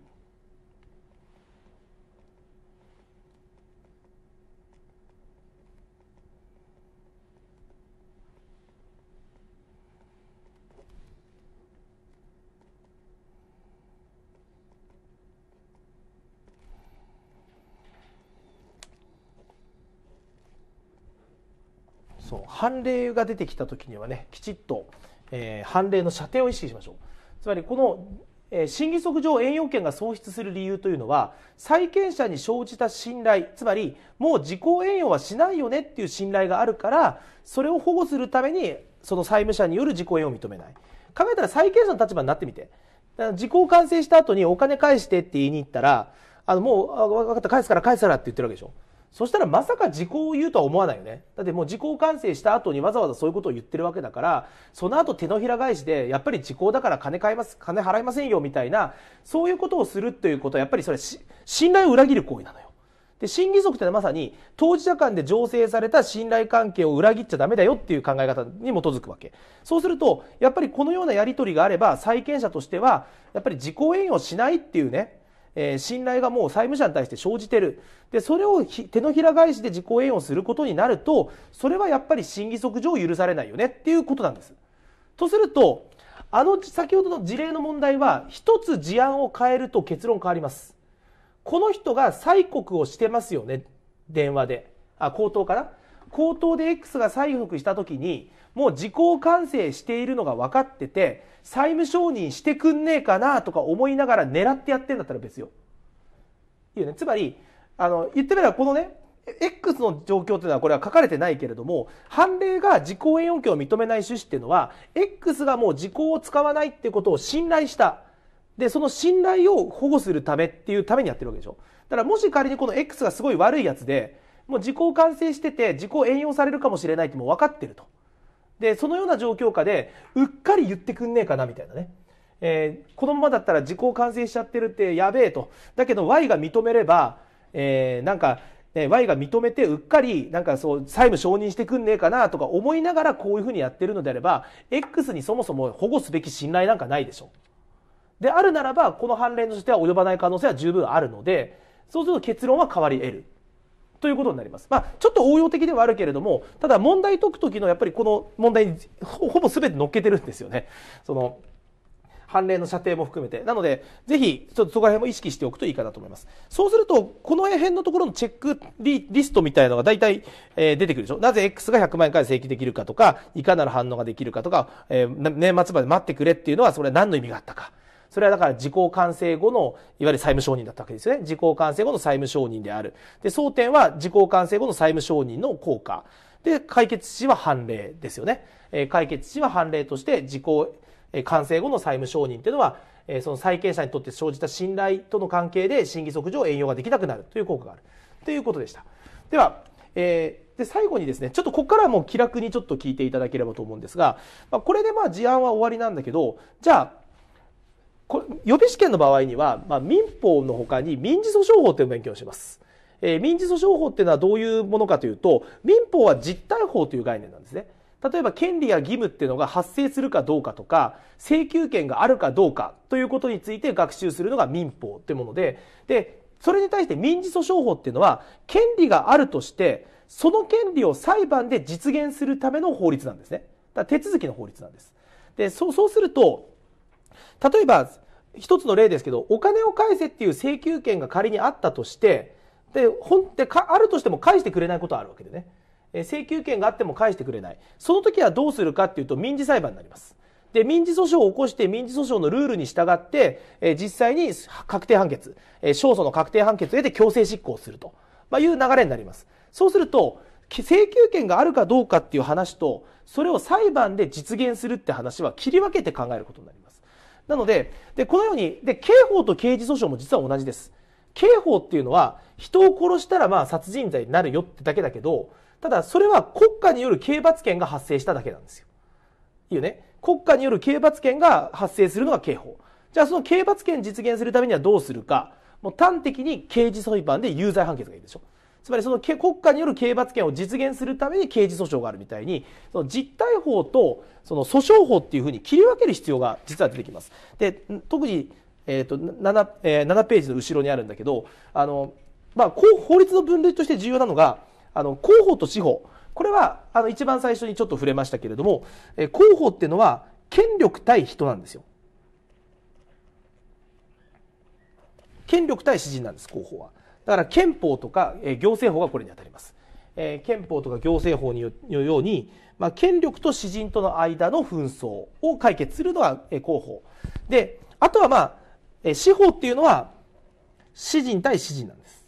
そう判例が出てきた時にはねきちっと、えー、判例の射程を意識しましょうつまりこの審議則上、援用権が喪失する理由というのは、債権者に生じた信頼、つまり、もう自己援用はしないよねっていう信頼があるから、それを保護するために、その債務者による自己援用を認めない。考えたら債権者の立場になってみて。だから自己完成した後にお金返してって言いに行ったら、あの、もう、分かった、返すから返すからって言ってるわけでしょ。そしたらまさか時効を言うとは思わないよね。だってもう時効完成した後にわざわざそういうことを言ってるわけだから、その後手のひら返しで、やっぱり時効だから金買います、金払いませんよみたいな、そういうことをするということは、やっぱりそれ信頼を裏切る行為なのよ。で、新義則ってのはまさに当事者間で醸成された信頼関係を裏切っちゃダメだよっていう考え方に基づくわけ。そうすると、やっぱりこのようなやり取りがあれば、債権者としては、やっぱり時効援用しないっていうね、えー、信頼がもう債務者に対して生じてる。で、それを手のひら返しで自己援をすることになると、それはやっぱり審議則上許されないよねっていうことなんです。とすると、あの先ほどの事例の問題は、一つ事案を変えると結論変わります。この人が催告をしてますよね。電話で。あ、口頭かな口頭で X が催告した時に、もう時効完成しているのが分かってて、債務承認してくんねえかなとか思いながら狙ってやってんだったら別よ。いいよね。つまり、あの、言ってみればこのね、X の状況というのはこれは書かれてないけれども判例が自効円用権を認めない趣旨っていうのは X がもう時効を使わないっていうことを信頼したでその信頼を保護するためっていうためにやってるわけでしょだからもし仮にこの X がすごい悪いやつでもう時効完成してて時効援用されるかもしれないってもう分かってるとで、そのような状況下で、うっかり言ってくんねえかな、みたいなね。えー、このままだったら自己完成しちゃってるってやべえと。だけど Y が認めれば、えー、なんか、ね、Y が認めてうっかり、なんかそう、債務承認してくんねえかなとか思いながらこういうふうにやってるのであれば、X にそもそも保護すべき信頼なんかないでしょ。であるならば、この判例としては及ばない可能性は十分あるので、そうすると結論は変わり得る。ということになります。まあ、ちょっと応用的ではあるけれども、ただ問題解くときのやっぱりこの問題にほぼ全て乗っけてるんですよね。その、判例の射程も含めて。なので、ぜひ、ちょっとそこら辺も意識しておくといいかなと思います。そうすると、この辺のところのチェックリリストみたいなのが大体、えー、出てくるでしょなぜ X が100万円から請求できるかとか、いかなる反応ができるかとか、えー、年末まで待ってくれっていうのは、それは何の意味があったか。それはだから時効完成後の、いわゆる債務承認だったわけですよね。時効完成後の債務承認である。で、争点は時効完成後の債務承認の効果。で、解決時は判例ですよね。え解決時は判例として時効、え完成後の債務承認っていうのは、えその債権者にとって生じた信頼との関係で審議則上援用ができなくなるという効果がある。ということでした。では、えー、で最後にですねちょっとここからはもう気楽にちょっと聞いていただければと思うんですが、まあ、これでまあ事案は終わりなんだけどじゃあ予備試験の場合には、まあ、民法の他に民事訴訟法という勉強をします。えー、民事訴訟法っていうのはどういうものかというと、民法は実態法という概念なんですね。例えば権利や義務っていうのが発生するかどうかとか、請求権があるかどうかということについて学習するのが民法というもので、で、それに対して民事訴訟法っていうのは、権利があるとして、その権利を裁判で実現するための法律なんですね。だ手続きの法律なんです。で、そう、そうすると、例えば、一つの例ですけど、お金を返せっていう請求権が仮にあったとして、で、ほんでか、あるとしても返してくれないことはあるわけでね。え請求権があっても返してくれない。その時はどうするかっていうと、民事裁判になります。で、民事訴訟を起こして民事訴訟のルールに従って、え実際に確定判決、え勝訴の確定判決を得て強制執行すると、まいう流れになります。そうすると、請求権があるかどうかっていう話と、それを裁判で実現するって話は切り分けて考えることになります。なので、で、このように、で、刑法と刑事訴訟も実は同じです。刑法っていうのは、人を殺したらまあ殺人罪になるよってだけだけど、ただそれは国家による刑罰権が発生しただけなんですよ。いいよね。国家による刑罰権が発生するのが刑法。じゃあその刑罰権実現するためにはどうするか。もう端的に刑事裁判で有罪判決がいいでしょ。つまりその国家による刑罰権を実現するために刑事訴訟があるみたいにその実態法とその訴訟法っていうふうに切り分ける必要が実は出てきます。で特に、えーと 7, えー、7ページの後ろにあるんだけどあの、まあ、法律の分類として重要なのがあの広報と司法これはあの一番最初にちょっと触れましたけれども、えー、公っていうのは権力対人なんですよ。権力対私人なんです、広報は。だから憲法とか、え行政法がこれにあたります。え憲法とか行政法によように、まあ、権力と詩人との間の紛争を解決するのが、え報。で、あとはまあ、え司法っていうのは、詩人対詩人なんです。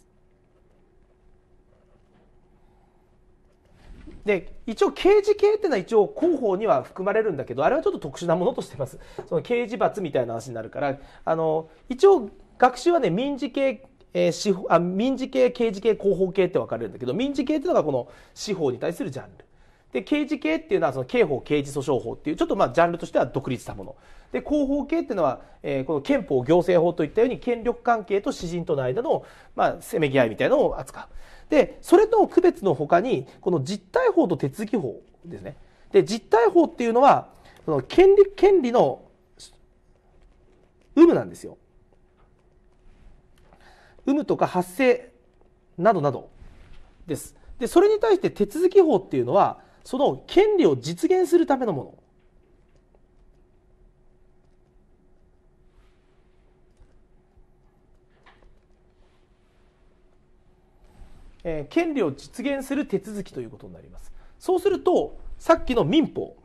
で一応刑事系っていうのは一応広報には含まれるんだけどあれはちょっと特殊なものとしてますその刑事罰みたいな話になるからあの一応学習はね民事系えー、司法あ民事系刑事系広報系って分かれるんだけど民事系っていうのがこの司法に対するジャンルで刑事系っていうのはその刑法刑事訴訟法っていうちょっとまあジャンルとしては独立したもので広報系っていうのは、えー、この憲法行政法といったように権力関係と私人との間の、まあ、せめぎ合いみたいなのを扱うでそれと区別のほかにこの実態法と手続き法ですねで実態法っていうのはその権利権利の有無なんですよ有無とか発生などなどです。で、それに対して手続き法っていうのは、その権利を実現するためのもの。えー、権利を実現する手続きということになります。そうすると、さっきの民法。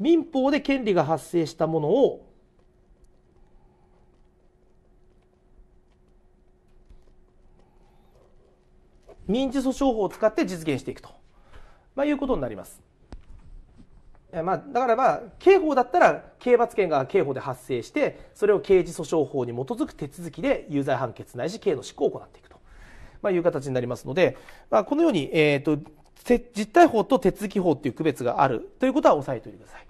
民法で権利が発生したものを民事訴訟法を使って実現していくと、まあ、いうことになります。まあ、だからまあ刑法だったら刑罰権が刑法で発生してそれを刑事訴訟法に基づく手続きで有罪判決ないし刑の執行を行っていくと、まあ、いう形になりますので、まあ、このように、えーと、実態法と手続き法という区別があるということは押さえておいてください。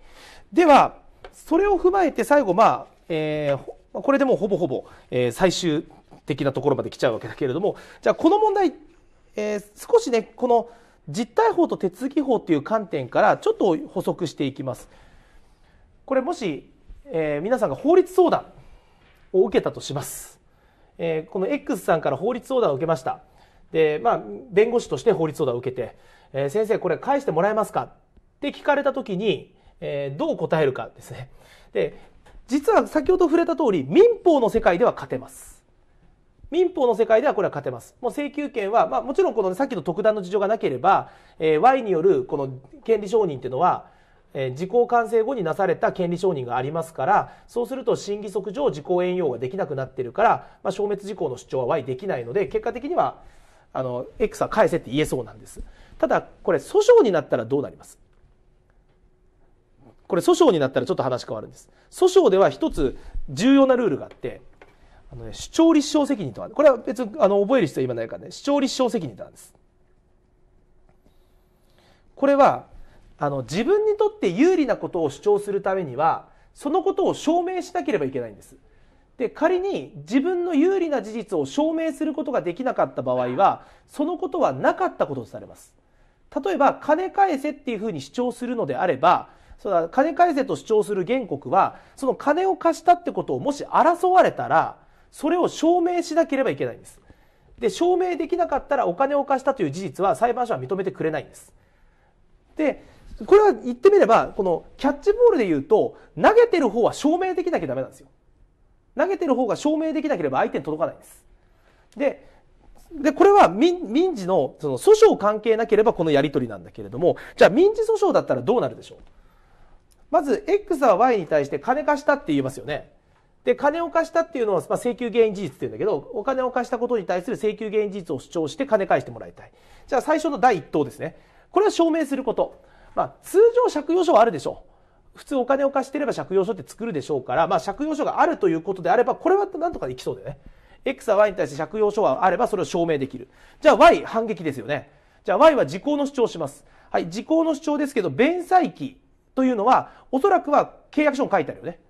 ではそれを踏まえて最後、まあえー、これでもうほぼほぼ、えー、最終的なところまで来ちゃうわけだけれどもじゃあこの問題えー、少しねこの実態法と手続き法という観点からちょっと補足していきます。これもし、えー、皆さんが法律相談を受けたとします。えー、この X さんから法律相談を受けました。で、まあ、弁護士として法律相談を受けて、えー、先生これ返してもらえますかって聞かれた時に、えー、どう答えるかですね。で、実は先ほど触れた通り民法の世界では勝てます。民法の世界ではこれは勝てます。もう請求権は、まあ、もちろんこの、ね、さっきの特段の事情がなければ、えー、Y によるこの権利承認っていうのは、えー、時効完成後になされた権利承認がありますから、そうすると審議則上時効援用ができなくなってるから、まあ、消滅時効の主張は Y できないので、結果的には、あの、X は返せって言えそうなんです。ただ、これ訴訟になったらどうなりますこれ訴訟になったらちょっと話変わるんです。訴訟では一つ重要なルールがあって、あのね、主張立証責任とは、これは別にあの覚える必要は今ないからね、主張立証責任なんです。これは、あの自分にとって有利なことを主張するためには、そのことを証明しなければいけないんです。で仮に自分の有利な事実を証明することができなかった場合はそのことはなかったこととされます例えば金返せっていうふうに主張するのであればそれ金返せと主張する原告はその金を貸したってことをもし争われたらそれを証明しなければいけないんです。で、証明できなかったらお金を貸したという事実は裁判所は認めてくれないんです。で、これは言ってみれば、このキャッチボールで言うと、投げてる方は証明できなきゃダメなんですよ。投げてる方が証明できなければ相手に届かないんです。で、で、これは民民事のその訴訟関係なければこのやり取りなんだけれども、じゃあ民事訴訟だったらどうなるでしょうまず、X は Y に対して金貸したって言いますよね。で、金を貸したっていうのは、まあ、請求原因事実っていうんだけど、お金を貸したことに対する請求原因事実を主張して金返してもらいたい。じゃあ最初の第一等ですね。これは証明すること。まあ、通常借用書はあるでしょう。普通お金を貸してれば借用書って作るでしょうから、まあ、借用書があるということであれば、これはなんとかできそうだよね。X は Y に対して借用書はあればそれを証明できる。じゃあ Y 反撃ですよね。じゃあ Y は時効の主張します。はい、時効の主張ですけど、弁済期というのは、おそらくは契約書に書いてあるよね。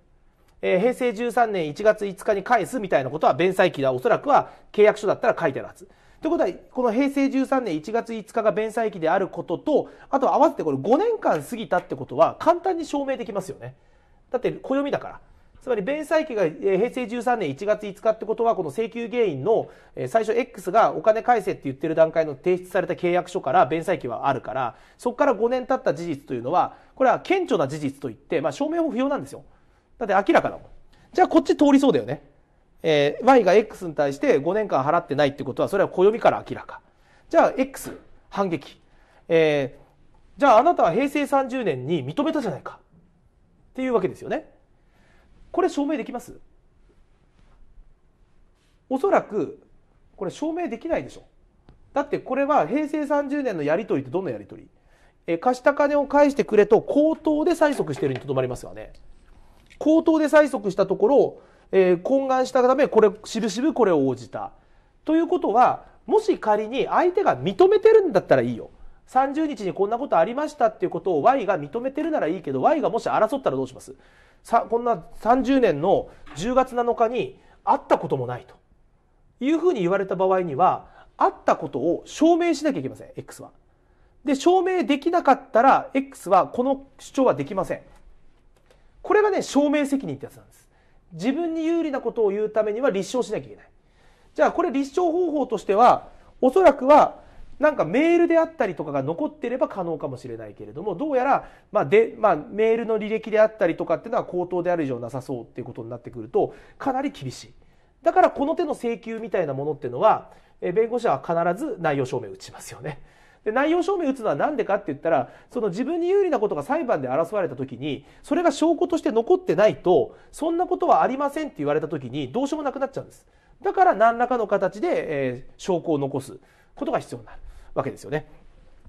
えー、平成13年1月5日に返すみたいなことは弁済期だおそらくは契約書だったら書いてあるはず。ということはこの平成13年1月5日が弁済期であることとあと合わせてこれ5年間過ぎたってことは簡単に証明できますよね。だって暦だから。つまり弁済期が平成13年1月5日ってことはこの請求原因の最初 X がお金返せって言ってる段階の提出された契約書から弁済期はあるからそこから5年経った事実というのはこれは顕著な事実といって、まあ、証明も不要なんですよ。だって明らかだもん。じゃあこっち通りそうだよね。えー、y が x に対して5年間払ってないってことは、それは暦から明らか。じゃあ x 反撃。えー、じゃああなたは平成30年に認めたじゃないか。っていうわけですよね。これ証明できますおそらく、これ証明できないでしょ。だってこれは平成30年のやり取りってどんなやり取りえ貸した金を返してくれと口頭で催促してるにとどまりますよね。口頭で催促したところ、えー、懇願したため、これ、しぶしぶこれを応じた。ということは、もし仮に相手が認めてるんだったらいいよ。30日にこんなことありましたっていうことを Y が認めてるならいいけど、Y がもし争ったらどうしますさ、こんな30年の10月7日に会ったこともないと。いうふうに言われた場合には、会ったことを証明しなきゃいけません、X は。で、証明できなかったら、X はこの主張はできません。これがね、証明責任ってやつなんです。自分に有利なことを言うためには立証しなきゃいけない。じゃあこれ立証方法としては、おそらくは、なんかメールであったりとかが残ってれば可能かもしれないけれども、どうやら、まあ、で、まあ、メールの履歴であったりとかっていうのは口頭である以上なさそうっていうことになってくると、かなり厳しい。だからこの手の請求みたいなものっていうのは、え弁護士は必ず内容証明を打ちますよね。で、内容証明打つのは何でかって言ったら、その自分に有利なことが裁判で争われた時に、それが証拠として残ってないと、そんなことはありませんって言われた時に、どうしようもなくなっちゃうんです。だから何らかの形で、えー、証拠を残すことが必要になるわけですよね。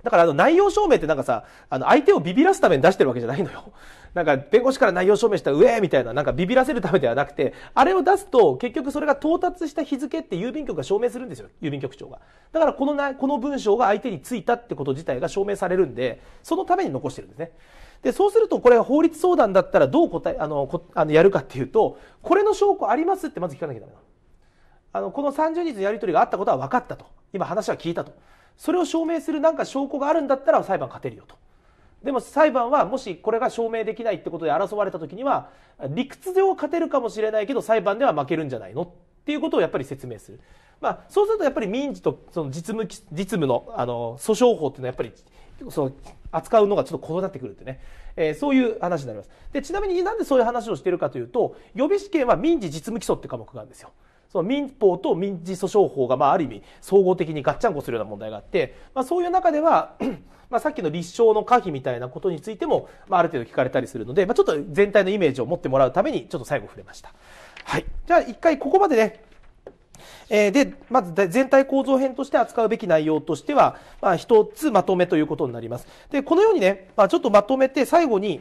だからあの内容証明ってなんかさ、あの相手をビビらすために出してるわけじゃないのよ。[laughs] なんか弁護士から内容証明したら、うえーみたいな、なんかビビらせるためではなくて、あれを出すと結局それが到達した日付って郵便局が証明するんですよ、郵便局長が。だからこのな、この文章が相手についたってこと自体が証明されるんで、そのために残してるんですね。で、そうするとこれが法律相談だったらどう答え、あの、こあのやるかっていうと、これの証拠ありますってまず聞かなきゃダメなの。あの、この30日のやり取りがあったことは分かったと。今話は聞いたと。それを証明するなんか証拠があるんだったら裁判勝てるよとでも裁判はもしこれが証明できないってことで争われた時には理屈上勝てるかもしれないけど裁判では負けるんじゃないのっていうことをやっぱり説明する、まあ、そうするとやっぱり民事とその実務実務のあの訴訟法っていうのはやっぱりその扱うのがちょっと異なってくるってね、えー、そういう話になりますでちなみになんでそういう話をしてるかというと予備試験は民事実務基礎って科目があるんですよその民法と民事訴訟法が、まあ、ある意味総合的にガッチャンコするような問題があって、まあ、そういう中では [clears throat] まあ、さっきの立証の可否みたいなことについても、まあ、ある程度聞かれたりするので、まあ、ちょっと全体のイメージを持ってもらうためにちょっと最後触れました。はい、じゃあ一回ここまでねえー、で、まず全体構造編として扱うべき内容としては、まあ、一つまとめということになります。で、このようにね、まあ、ちょっとまとめて最後に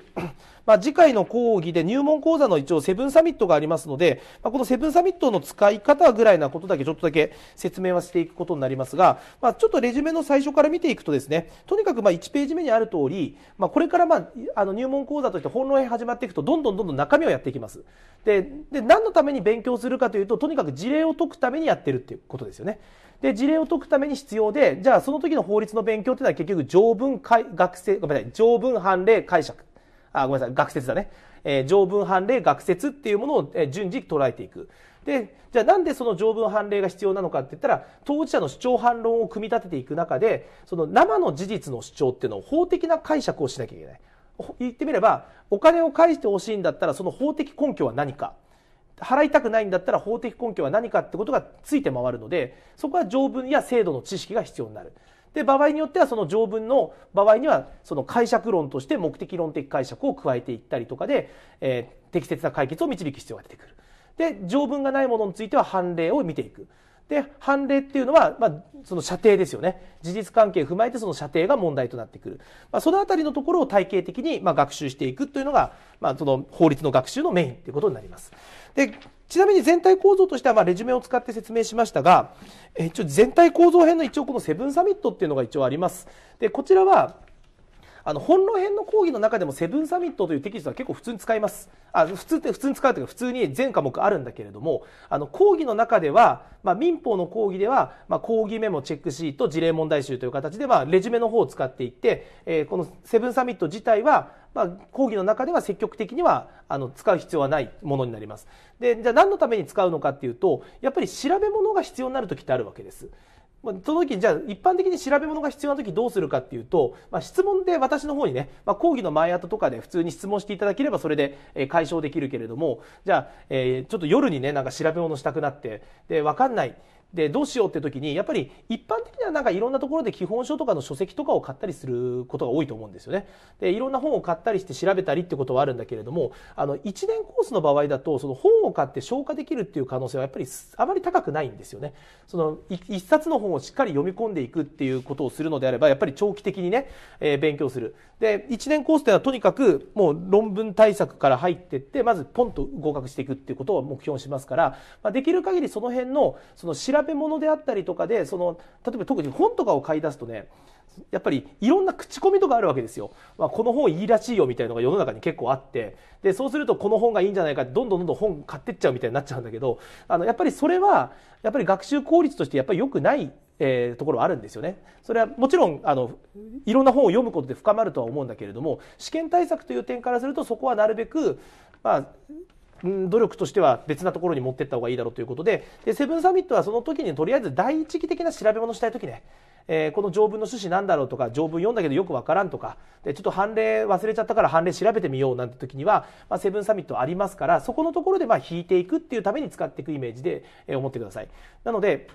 まあ、次回の講義で入門講座の一応セブンサミットがありますので、まあ、このセブンサミットの使い方ぐらいなことだけちょっとだけ説明はしていくことになりますが、まあ、ちょっとレジュメの最初から見ていくとですね、とにかくま1ページ目にある通り、まこれからまあ、あの入門講座として本論編始まっていくと、どんどんどんどん中身をやっていきます。で、で何のために勉強するかというと、とにかく事例を解くためにやってるっていうことですよね。で、事例を解くために必要で、じゃあその時の法律の勉強っていうのは結局条文解、学生、ごめんなさい、条文判例解釈あ、ごめんなさい、学説だね。えー、条文判例学説っていうものを、え順次捉えていく。で、じゃあなんでその条文判例が必要なのかって言ったら、当事者の主張反論を組み立てていく中で、その生の事実の主張っていうのを法的な解釈をしなきゃいけない。言ってみれば、お金を返してほしいんだったら、その法的根拠は何か。払いたくないんだったら法的根拠は何かってことがついて回るので、そこは条文や制度の知識が必要になる。で場合によってはその条文の場合にはその解釈論として目的論的解釈を加えていったりとかで、えー、適切な解決を導く必要が出てくる。で条文がないものについては判例を見ていく。で判例っていうのは、まあ、その射程ですよね事実関係を踏まえてその射程が問題となってくる、まあ、そのあたりのところを体系的に、まあ、学習していくというのが、まあ、その法律の学習のメインということになります。でちなみに全体構造としては、まレジュメを使って説明しましたが、え全体構造編の一応このセブンサミットっていうのが一応あります。で、こちらは、あの本論編の講義の中でもセブンサミットというテキストは結構普通に使います。あ普通って普通に使うというか普通に全科目あるんだけれども、あの講義の中では、まあ、民法の講義では、まあ、講義メモチェックシート事例問題集という形で、まあ、レジュメの方を使っていって、えー、このセブンサミット自体は、まあ、講義の中では積極的にはあの使う必要はないものになります。でじゃあ何のために使うのかっていうとやっぱり調べ物が必要になる時ってあるわけです。まその時にじゃあ一般的に調べ物が必要な時どうするかっていうと、まあ、質問で私の方にね、まあ、講義の前後とかで普通に質問していただければそれで解消できるけれどもじゃあ、えー、ちょっと夜にねなんか調べ物したくなってで分かんないでどうしようって時にやっぱり一般的にはなんかいろんなところで基本書とかの書籍とかを買ったりすることが多いと思うんですよね。でいろんな本を買ったりして調べたりってことはあるんだけれどもあの1年コースの場合だとその本を買って消化できるっていう可能性はやっぱりあまり高くないんですよね。その1冊の本をしっかり読み込んでいくっていうことをするのであればやっぱり長期的にね、えー、勉強する。で1年コースというのはとにかくもう論文対策から入っていってまずポンと合格していくっていうことを目標にしますから、まあ、できる限りその辺のその調べ物であったりとかでその例えば特に本とかを買い出すとねやっぱりいろんな口コミとかあるわけですよ、まあ、この本いいらしいよみたいなのが世の中に結構あってでそうするとこの本がいいんじゃないかってどんどんどんどん本買ってっちゃうみたいになっちゃうんだけどあのやっぱりそれはやっぱり学習効率としてやっぱり良くないえー、ところあるんですよね。それはもちろんあのいろんな本を読むことで深まるとは思うんだけれども試験対策という点からするとそこはなるべく、まあ、努力としては別なところに持っていった方がいいだろうということででセブンサミットはその時にとりあえず第一義的な調べ物したい時ね、えー、この条文の趣旨なんだろうとか条文読んだけどよくわからんとかでちょっと判例忘れちゃったから判例調べてみようなんて時には、まあ、セブンサミットありますからそこのところでまあ引いていくっていうために使っていくイメージで、えー、思ってください。なので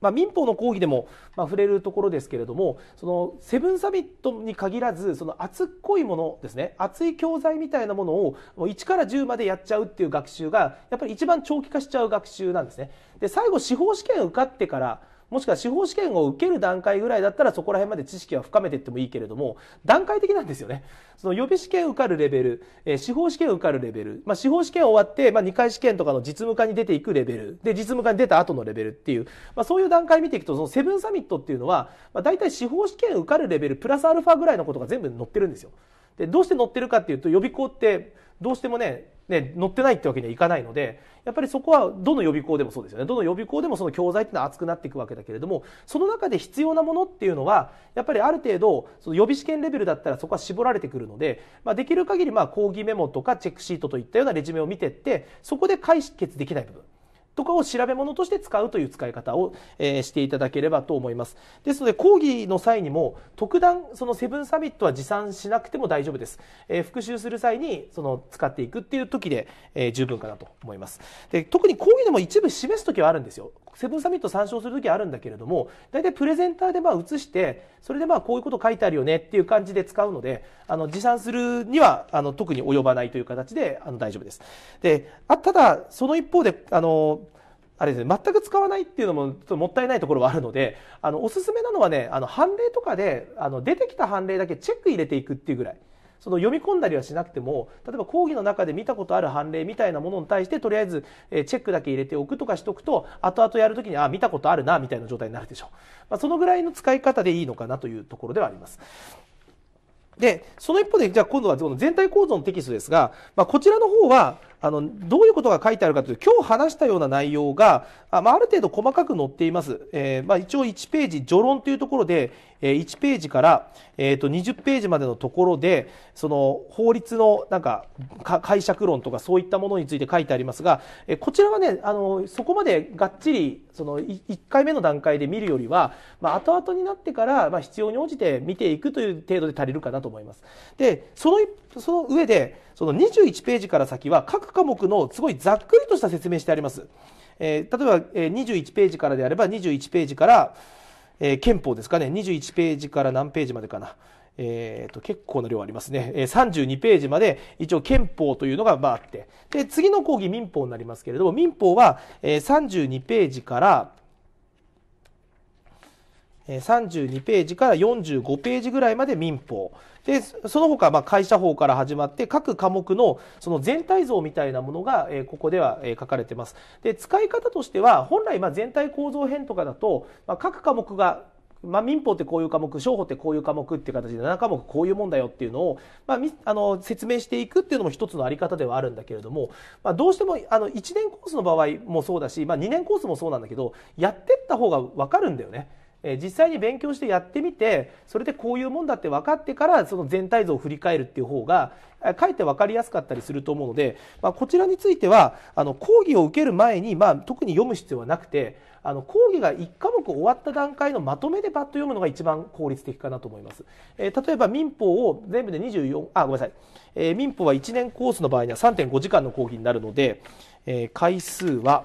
まあ、民法の講義でも、まあ、触れるところですけれどもそのセブンサミットに限らずその熱っこいものですね熱い教材みたいなものを1から10までやっちゃうっていう学習がやっぱり一番長期化しちゃう学習なんですねで最後司法試験受かってからもしくは司法試験を受ける段階ぐらいだったらそこら辺まで知識は深めていってもいいけれども、段階的なんですよね。その予備試験受かるレベル、えー、司法試験受かるレベル、まあ、司法試験終わって、まあ、2回試験とかの実務課に出ていくレベル、で、実務課に出た後のレベルっていう、まあ、そういう段階見ていくと、そのセブンサミットっていうのは、まあ、大体司法試験受かるレベルプラスアルファぐらいのことが全部載ってるんですよ。でどうして乗ってるかっていうと予備校ってどうしてもねね、ってないってわけにはいかないのでやっぱりそこはどの予備校でもそうですよねどの予備校でもその教材っていうのは厚くなっていくわけだけれどもその中で必要なものっていうのはやっぱりある程度その予備試験レベルだったらそこは絞られてくるので、まあ、できる限りまあ講義メモとかチェックシートといったようなレジュメを見てってそこで解決できない部分とかを調べ物として使うという使い方を、えー、していただければと思います。ですので、講義の際にも、特段、そのセブンサミットは持参しなくても大丈夫です。えー、復習する際に、その、使っていくっていう時で、えー、十分かなと思います。で、特に講義でも一部示す時はあるんですよ。セブンサミット参照する時あるんだけれども大体プレゼンターでまあ写してそれでまあこういうこと書いてあるよねっていう感じで使うのであの持参するにはあの特に及ばないという形であの大丈夫です。であただその一方であのあれですね、全く使わないっていうのもちょっともったいないところはあるのであのおすすめなのはねあの判例とかであの出てきた判例だけチェック入れていくっていうぐらい。その読み込んだりはしなくても例えば講義の中で見たことある判例みたいなものに対してとりあえずチェックだけ入れておくとかしておくと後々やるときにあ見たことあるなみたいな状態になるでしょう、まあ、そのぐらいの使い方でいいのかなというところではあります。でその一方でじゃあ今度は全体構造のテキストですが、まあ、こちらの方はあの、どういうことが書いてあるかというと、今日話したような内容が、あ,、まあ、ある程度細かく載っています。えー、まあ、一応1ページ、序論というところで、えー、1ページから、えー、と、20ページまでのところで、その、法律の、なんか解釈論とかそういったものについて書いてありますが、えー、こちらはね、あの、そこまでがっちり、その、1回目の段階で見るよりは、まあ、後々になってから、まあ、必要に応じて見ていくという程度で足りるかなと思います。で、その、その上で、その21ページから先は各科目のすごいざっくりとした説明してあります。えー、例えば、えー、21ページからであれば21ページから、えー、憲法ですかね21ページから何ページまでかな。えー、と結構な量ありますね、えー、32ページまで一応憲法というのがまああってで次の講義民法になりますけれども民法は、えー、32ページから、えー、32ページから45ページぐらいまで民法で、その他、まあ、会社法から始まって、各科目のその全体像みたいなものが、えここでは、え書かれてます。で、使い方としては、本来、ま全体構造編とかだと、まあ、各科目がまあ、民法ってこういう科目商法ってこういう科目っていう形で7科目こういうもんだよっていうのを、まあ、あの説明していくっていうのも一つのあり方ではあるんだけれども、まあ、どうしてもあの1年コースの場合もそうだし、まあ、2年コースもそうなんだけどやってった方が分かるんだよね。え実際に勉強してやってみてそれでこういうもんだって分かってからその全体像を振り返るっていう方がかえって分かりやすかったりすると思うので、まあ、こちらについてはあの講義を受ける前に、まあ、特に読む必要はなくてあの講義が1科目終わった段階のまとめでパッと読むのが一番効率的かなと思います、えー、例えば民法を全部で24あごめんなさい、えー、民法は1年コースの場合には3.5時間の講義になるので、えー、回数は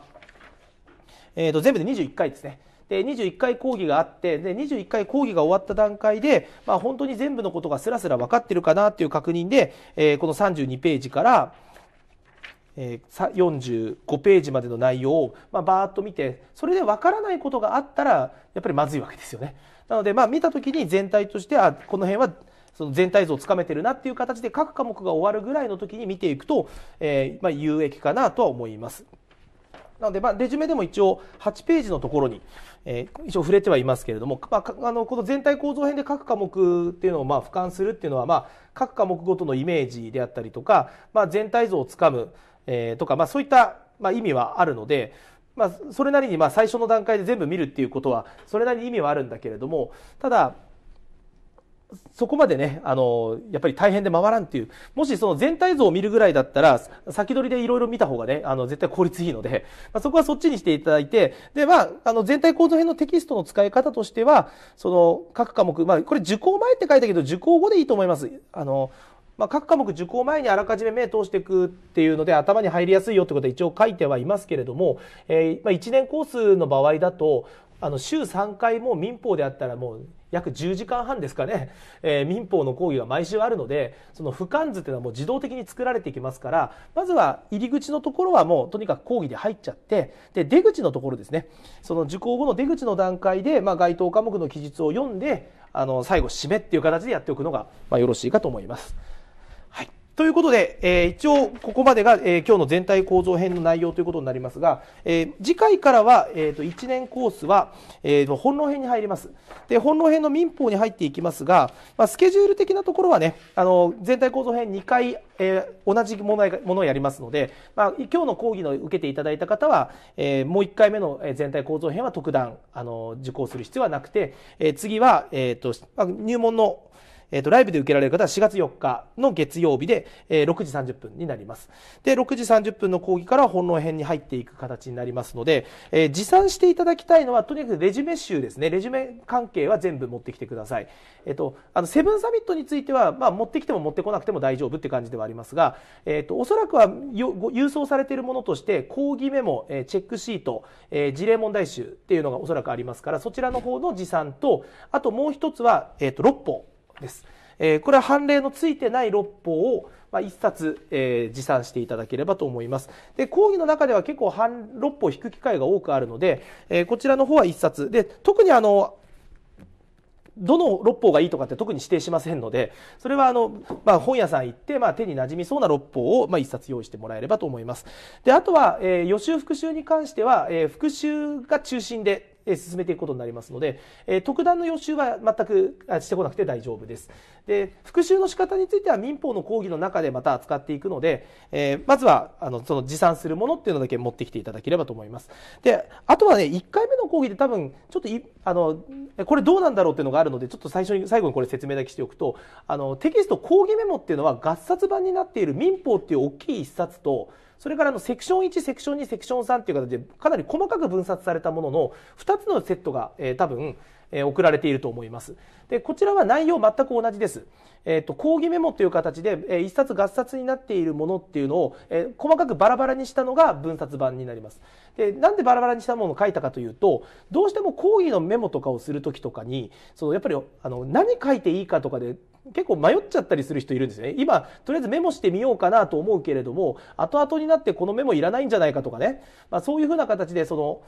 えーと、と全部で21回ですね、で21回講義があってで21回講義が終わった段階で、まあ、本当に全部のことがすらすら分かってるかなっていう確認で、えー、この32ページから、えー、45ページまでの内容を、まあ、バーッと見てそれで分からないことがあったらやっぱりまずいわけですよね。なので、まあ、見た時に全体としてあこの辺はその全体像をつかめてるなっていう形で各科目が終わるぐらいの時に見ていくと、えー、まあ、有益かなとは思います。なので、まあ、レジュメでも一応8ページのところに、えー、一応触れてはいますけれども、まあ、あのこの全体構造編で各科目っていうのをまあ俯瞰するっていうのは、まあ、各科目ごとのイメージであったりとか、まあ、全体像をつかむ、えー、とか、まあ、そういった、まあ、意味はあるので、まあ、それなりにまあ最初の段階で全部見るっていうことはそれなりに意味はあるんだけれどもただそこまでね、あの、やっぱり大変で回らんっていう。もしその全体像を見るぐらいだったら、先取りでいろいろ見た方がね、あの、絶対効率いいので、まあ、そこはそっちにしていただいて、で、まあ、あの、全体構造編のテキストの使い方としては、その、各科目、まあ、これ受講前って書いたけど、受講後でいいと思います。あの、まあ、各科目受講前にあらかじめ目通していくっていうので頭に入りやすいよってことは一応書いてはいますけれども、えーまあ、1年コースの場合だとあの週3回も民法であったらもう約10時間半ですかね、えー、民法の講義が毎週あるのでその俯瞰図っていうのはもう自動的に作られていきますからまずは入り口のところはもうとにかく講義で入っちゃってで出口のところですねその受講後の出口の段階で、まあ、該当科目の記述を読んであの最後締めっていう形でやっておくのが、まあ、よろしいかと思います。ということで、えー、一応ここまでが、えー、今日の全体構造編の内容ということになりますが、えー、次回からは、えーと、1年コースは、えー、本論編に入ります。で、本論編の民法に入っていきますが、まあ、スケジュール的なところはね、あの全体構造編2回、えー、同じものものをやりますので、まあ、今日の講義の受けていただいた方は、えー、もう1回目の全体構造編は特段あの受講する必要はなくて、えー、次は、えーと、あ、入門のえっ、ー、と、ライブで受けられる方は4月4日の月曜日で、えー、6時30分になります。で、6時30分の講義から本論編に入っていく形になりますので、えー、持参していただきたいのは、とにかくレジュメ集ですね。レジュメ関係は全部持ってきてください。えっ、ー、と、あの、セブンサミットについては、まあ、持ってきても持ってこなくても大丈夫って感じではありますが、えっ、ー、と、おそらくは郵送されているものとして、講義メモ、えー、チェックシート、えー、事例問題集っていうのがおそらくありますから、そちらの方の持参と、あともう一つは、えっ、と、6本。です。えー、これは判例のついてない六法を、まあ、1冊、えー、持参していただければと思います。で、講義の中では結構六法を引く機会が多くあるので、えー、こちらの方は1冊。で、特にあの、どの六法がいいとかって特に指定しませんので、それはあの、まあ、本屋さん行って、まあ、手に馴染みそうな六法を、まあ、冊用意してもらえればと思います。で、あとは、えー、予習復習に関しては、えー、復習が中心で、進めていくことになりますので、え特段の予習は全くしてこなくて大丈夫です。で、復習の仕方については民法の講義の中でまた扱っていくので、えまずは、あの、その持参するものっていうのだけ持ってきていただければと思います。で、あとはね、1回目の講義で多分、ちょっとあの、これどうなんだろうっていうのがあるので、ちょっと最初に、最後にこれ説明だけしておくと、あの、テキスト講義メモっていうのは合冊版になっている民法っていう大きい1冊と、それからあのセクション1、セクション2、セクション3という形でかなり細かく分割されたものの2つのセットが、えー、多分、えー、送られていると思います。で、こちらは内容全く同じです。えっ、ー、と、講義メモという形で、えー、一冊合冊になっているものっていうのを、えー、細かくバラバラにしたのが分冊版になります。で、なんでバラバラにしたものを書いたかというと、どうしても講義のメモとかをするときとかに、そのやっぱりあの何書いていいかとかで結構迷っちゃったりする人いるんですね。今、とりあえずメモしてみようかなと思うけれども、後々になってこのメモいらないんじゃないかとかね。まあ、そういうふうな形で、その、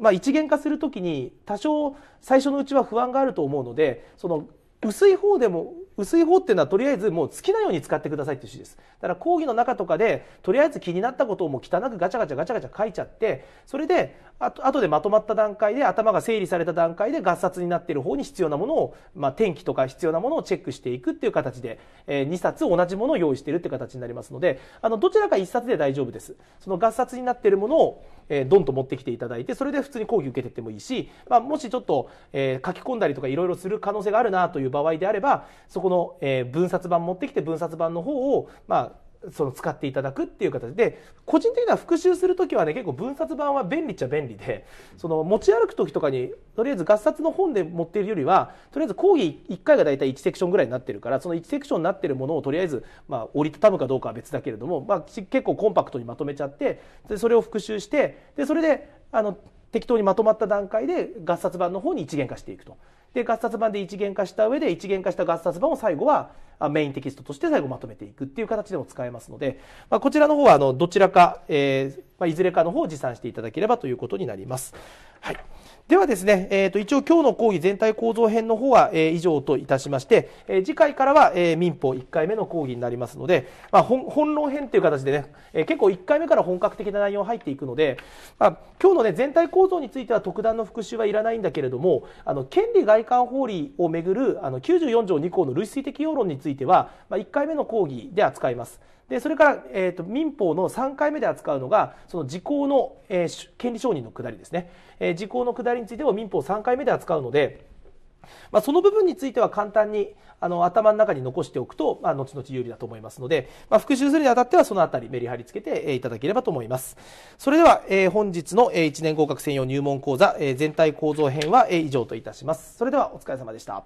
まあ、一元化するときに、多少最初のうちは不安があると思うので、その、薄い方でも、薄い方っていうのはとりあえずもう好きなように使ってくださいっていう示です。だから講義の中とかで、とりあえず気になったことをもう汚くガチャガチャガチャガチャ書いちゃって、それで、あと後でまとまった段階で頭が整理された段階で合冊になっている方に必要なものを、まあ、天気とか必要なものをチェックしていくっていう形で、えー、2冊同じものを用意しているって形になりますのであのどちらか1冊で大丈夫ですその合冊になっているものを、えー、ドンと持ってきていただいてそれで普通に講義受けてってもいいし、まあ、もしちょっと、えー、書き込んだりとかいろいろする可能性があるなという場合であればそこの、えー、分冊版持ってきて分冊版の方をまあその使っていただくっていう形で個人的には復習する時はね結構分冊版は便利っちゃ便利でその持ち歩く時とかにとりあえず合冊の本で持っているよりはとりあえず講義1回が大体1セクションぐらいになってるからその1セクションになってるものをとりあえず、まあ、折りたたむかどうかは別だけれども、まあ、結構コンパクトにまとめちゃってでそれを復習してでそれであの適当にまとまった段階で合冊版の方に一元化していくとで合冊版で一元化した上で一元化した合冊版を最後はメインテキストとして最後まとめていくっていう形でも使えますので、まあ、こちらの方はあのどちらか、えーまあ、いずれかの方を持参していただければということになります。はいではですね、えっ、ー、と、一応今日の講義全体構造編の方は、えー、以上といたしまして、えー、次回からは、え民法1回目の講義になりますので、まあ、本論編という形でね、え結構1回目から本格的な内容入っていくので、まあ、今日のね、全体構造については特段の復習はいらないんだけれども、あの、権利外観法理をめぐる、あの、94条2項の類推的要論については、まあ、1回目の講義で扱います。でそれから、えーと、民法の3回目で扱うのがその時効の、えー、権利承認の下りですね、えー、時効の下りについても民法3回目で扱うので、まあ、その部分については簡単にあの頭の中に残しておくと、まあ、後々有利だと思いますので、まあ、復習するにあたってはそのあたりメリハリつけて、えいただければと思いますそれでは、えー、本日の、え1年合格専用入門講座、えー、全体構造編は、え以上といたしますそれではお疲れ様でした